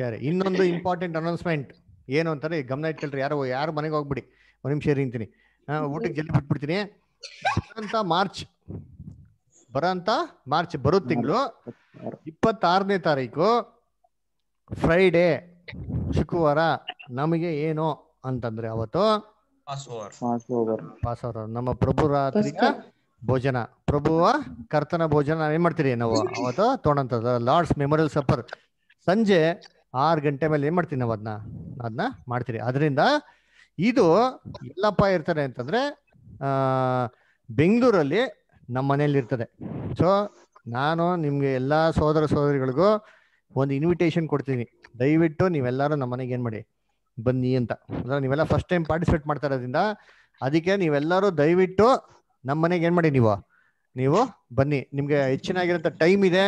ಸರಿ ಇನ್ನೊಂದು ಇಂಪಾರ್ಟೆಂಟ್ ಅನೌನ್ಸ್ಮೆಂಟ್ ಏನು ಅಂತಾರೆ ಗಮನ ಇಟ್ಕೊಳ್ರಿ ಯಾರೋ ಯಾರು ಮನೆಗೆ ಹೋಗ್ಬಿಡಿ ಒಂದು ನಿಮಿಷ ಇರಿಂತೀನಿ ಊಟಕ್ಕೆ ಜಲ್ದಿ ಬಿಟ್ಬಿಡ್ತೀನಿ ಬರಂತ ಮಾರ್ಚ್ ಬರಂತ ಮಾರ್ಚ್ ಬರೋ ತಿಂಗಳು ಇಪ್ಪತ್ತಾರನೇ ತಾರೀಕು ಫ್ರೈಡೇ ಶುಕ್ರವಾರ ನಮಗೆ ಏನು ಅಂತಂದ್ರೆ ಅವತ್ತು ಪಾಸ್ ನಮ್ಮ ಪ್ರಭು ರಾತ್ರಿಕ ಭೋಜನ ಪ್ರಭುವ ಕರ್ತನ ಭೋಜನ ನಾವೇನ್ ಮಾಡ್ತೀರಿ ನಾವು ಅವತ್ತು ತೋಣಂತ ಲಾರ್ಡ್ಸ್ ಮೆಮೊರಿಯಲ್ ಸಪರ್ ಸಂಜೆ ಆರು ಗಂಟೆ ಮೇಲೆ ಏನು ಮಾಡ್ತೀನಿ ನಾವು ಅದನ್ನ ಅದನ್ನ ಮಾಡ್ತೀರಿ ಅದರಿಂದ ಇದು ಎಲ್ಲಪ್ಪ ಇರ್ತಾರೆ ಅಂತಂದರೆ ಬೆಂಗಳೂರಲ್ಲಿ ನಮ್ಮ ಮನೆಯಲ್ಲಿ ಇರ್ತದೆ ಸೊ ನಾನು ನಿಮಗೆ ಎಲ್ಲ ಸೋದರ ಸೋದರಿಗಳಿಗೂ ಒಂದು ಇನ್ವಿಟೇಷನ್ ಕೊಡ್ತೀನಿ ದಯವಿಟ್ಟು ನೀವೆಲ್ಲರೂ ನಮ್ಮ ಮನೆಗೆ ಏನು ಮಾಡಿ ಬನ್ನಿ ಅಂತ ಅಂದ್ರೆ ನೀವೆಲ್ಲ ಫಸ್ಟ್ ಟೈಮ್ ಪಾರ್ಟಿಸಿಪೇಟ್ ಮಾಡ್ತಾ ಇರೋದ್ರಿಂದ ಅದಕ್ಕೆ ನೀವೆಲ್ಲರೂ ದಯವಿಟ್ಟು ನಮ್ಮ ಮನೆಗೆ ಏನು ಮಾಡಿ ನೀವು ನೀವು ಬನ್ನಿ ನಿಮ್ಗೆ ಆಗಿರೋ ಟೈಮ್ ಇದೆ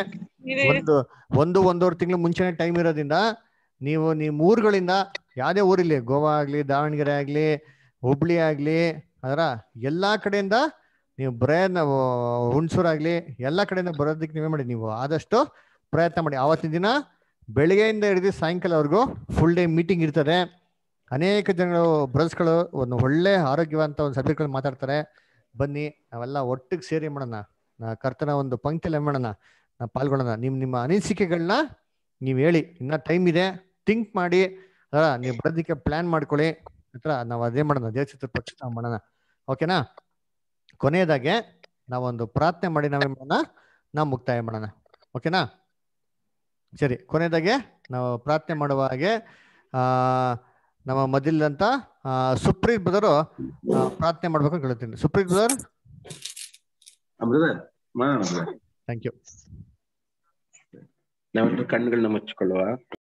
ಒಂದು ಒಂದು ಒಂದೂವರೆ ತಿಂಗಳು ಮುಂಚೆನೆ ಟೈಮ್ ಇರೋದ್ರಿಂದ ನೀವು ನಿಮ್ಮ ಊರುಗಳಿಂದ ಯಾವುದೇ ಊರಿಲ್ಲಿ ಗೋವಾ ಆಗಲಿ ದಾವಣಗೆರೆ ಆಗಲಿ ಹುಬ್ಳಿ ಆಗಲಿ ಅದರ ಎಲ್ಲ ಕಡೆಯಿಂದ ನೀವು ಬ್ರೇನ್ ಹುಣ್ಸೂರ್ ಆಗ್ಲಿ ಎಲ್ಲಾ ಕಡೆಯಿಂದ ಬರೋದಕ್ಕೆ ನೀವೇ ಮಾಡಿ ನೀವು ಆದಷ್ಟು ಪ್ರಯತ್ನ ಮಾಡಿ ಆವತ್ತಿನ ದಿನ ಬೆಳಗ್ಗೆಯಿಂದ ಹಿಡಿದು ಸಾಯಂಕಾಲವರೆಗೂ ಫುಲ್ ಡೇ ಮೀಟಿಂಗ್ ಇರ್ತದೆ ಅನೇಕ ಜನಗಳು ಬ್ರದರ್ಸ್ಗಳು ಒಂದು ಒಳ್ಳೆ ಆರೋಗ್ಯವಂತ ಒಂದು ಸಬ್ಜೆಕ್ಟ್ಗಳು ಮಾತಾಡ್ತಾರೆ ಬನ್ನಿ ನಾವೆಲ್ಲ ಒಟ್ಟಿಗೆ ಸೇರಿ ಮಾಡೋಣ ಕರ್ತನ ಒಂದು ಪಂಕ್ತಿಯಲ್ಲಿ ಮಾಡೋಣ ನಾ ಪಾಲ್ಗೊಳ್ಳೋಣ ನಿಮ್ಮ ನಿಮ್ಮ ಅನಿಸಿಕೆಗಳನ್ನ ನೀವು ಹೇಳಿ ಇನ್ನ ಟೈಮ್ ಇದೆ ಥಿಂಕ್ ಮಾಡಿ ಅದರ ನೀವು ಬರೋದಕ್ಕೆ ಪ್ಲಾನ್ ಮಾಡ್ಕೊಳ್ಳಿ ಹತ್ರ ನಾವು ಅದೇ ಮಾಡೋಣ ದೇವಚಿತ್ರ ಪಕ್ಷ ಮಾಡೋಣ ಓಕೆನಾ ಕೊನೆಯದಾಗೆ ನಾವೊಂದು ಪ್ರಾರ್ಥನೆ ಮಾಡಿ ನಾವೇ ಮಾಡೋಣ ನಾ ಮುಕ್ತಾಯ ಮಾಡೋಣ ಓಕೆನಾ ಸರಿ ಕೊನೆಯದಾಗೆ ನಾವು ಪ್ರಾರ್ಥನೆ ಮಾಡುವ ಹಾಗೆ ನಮ್ಮ ಮೊದಲಂತ ಸುಪ್ರೀತ್ ಬ್ರದರ್ ಪ್ರಾರ್ಥನೆ ಮಾಡ್ಬೇಕು ಅಂತ ಹೇಳ್ತೀನಿ ಸುಪ್ರೀತ್ ಬ್ರದರ್ ಥ್ಯಾಂಕ್ ಯು ನಾವೆಲ್ಲರೂ ಕಣ್ಗಳನ್ನ ಮುಚ್ಚಿಕೊಳ್ಳುವ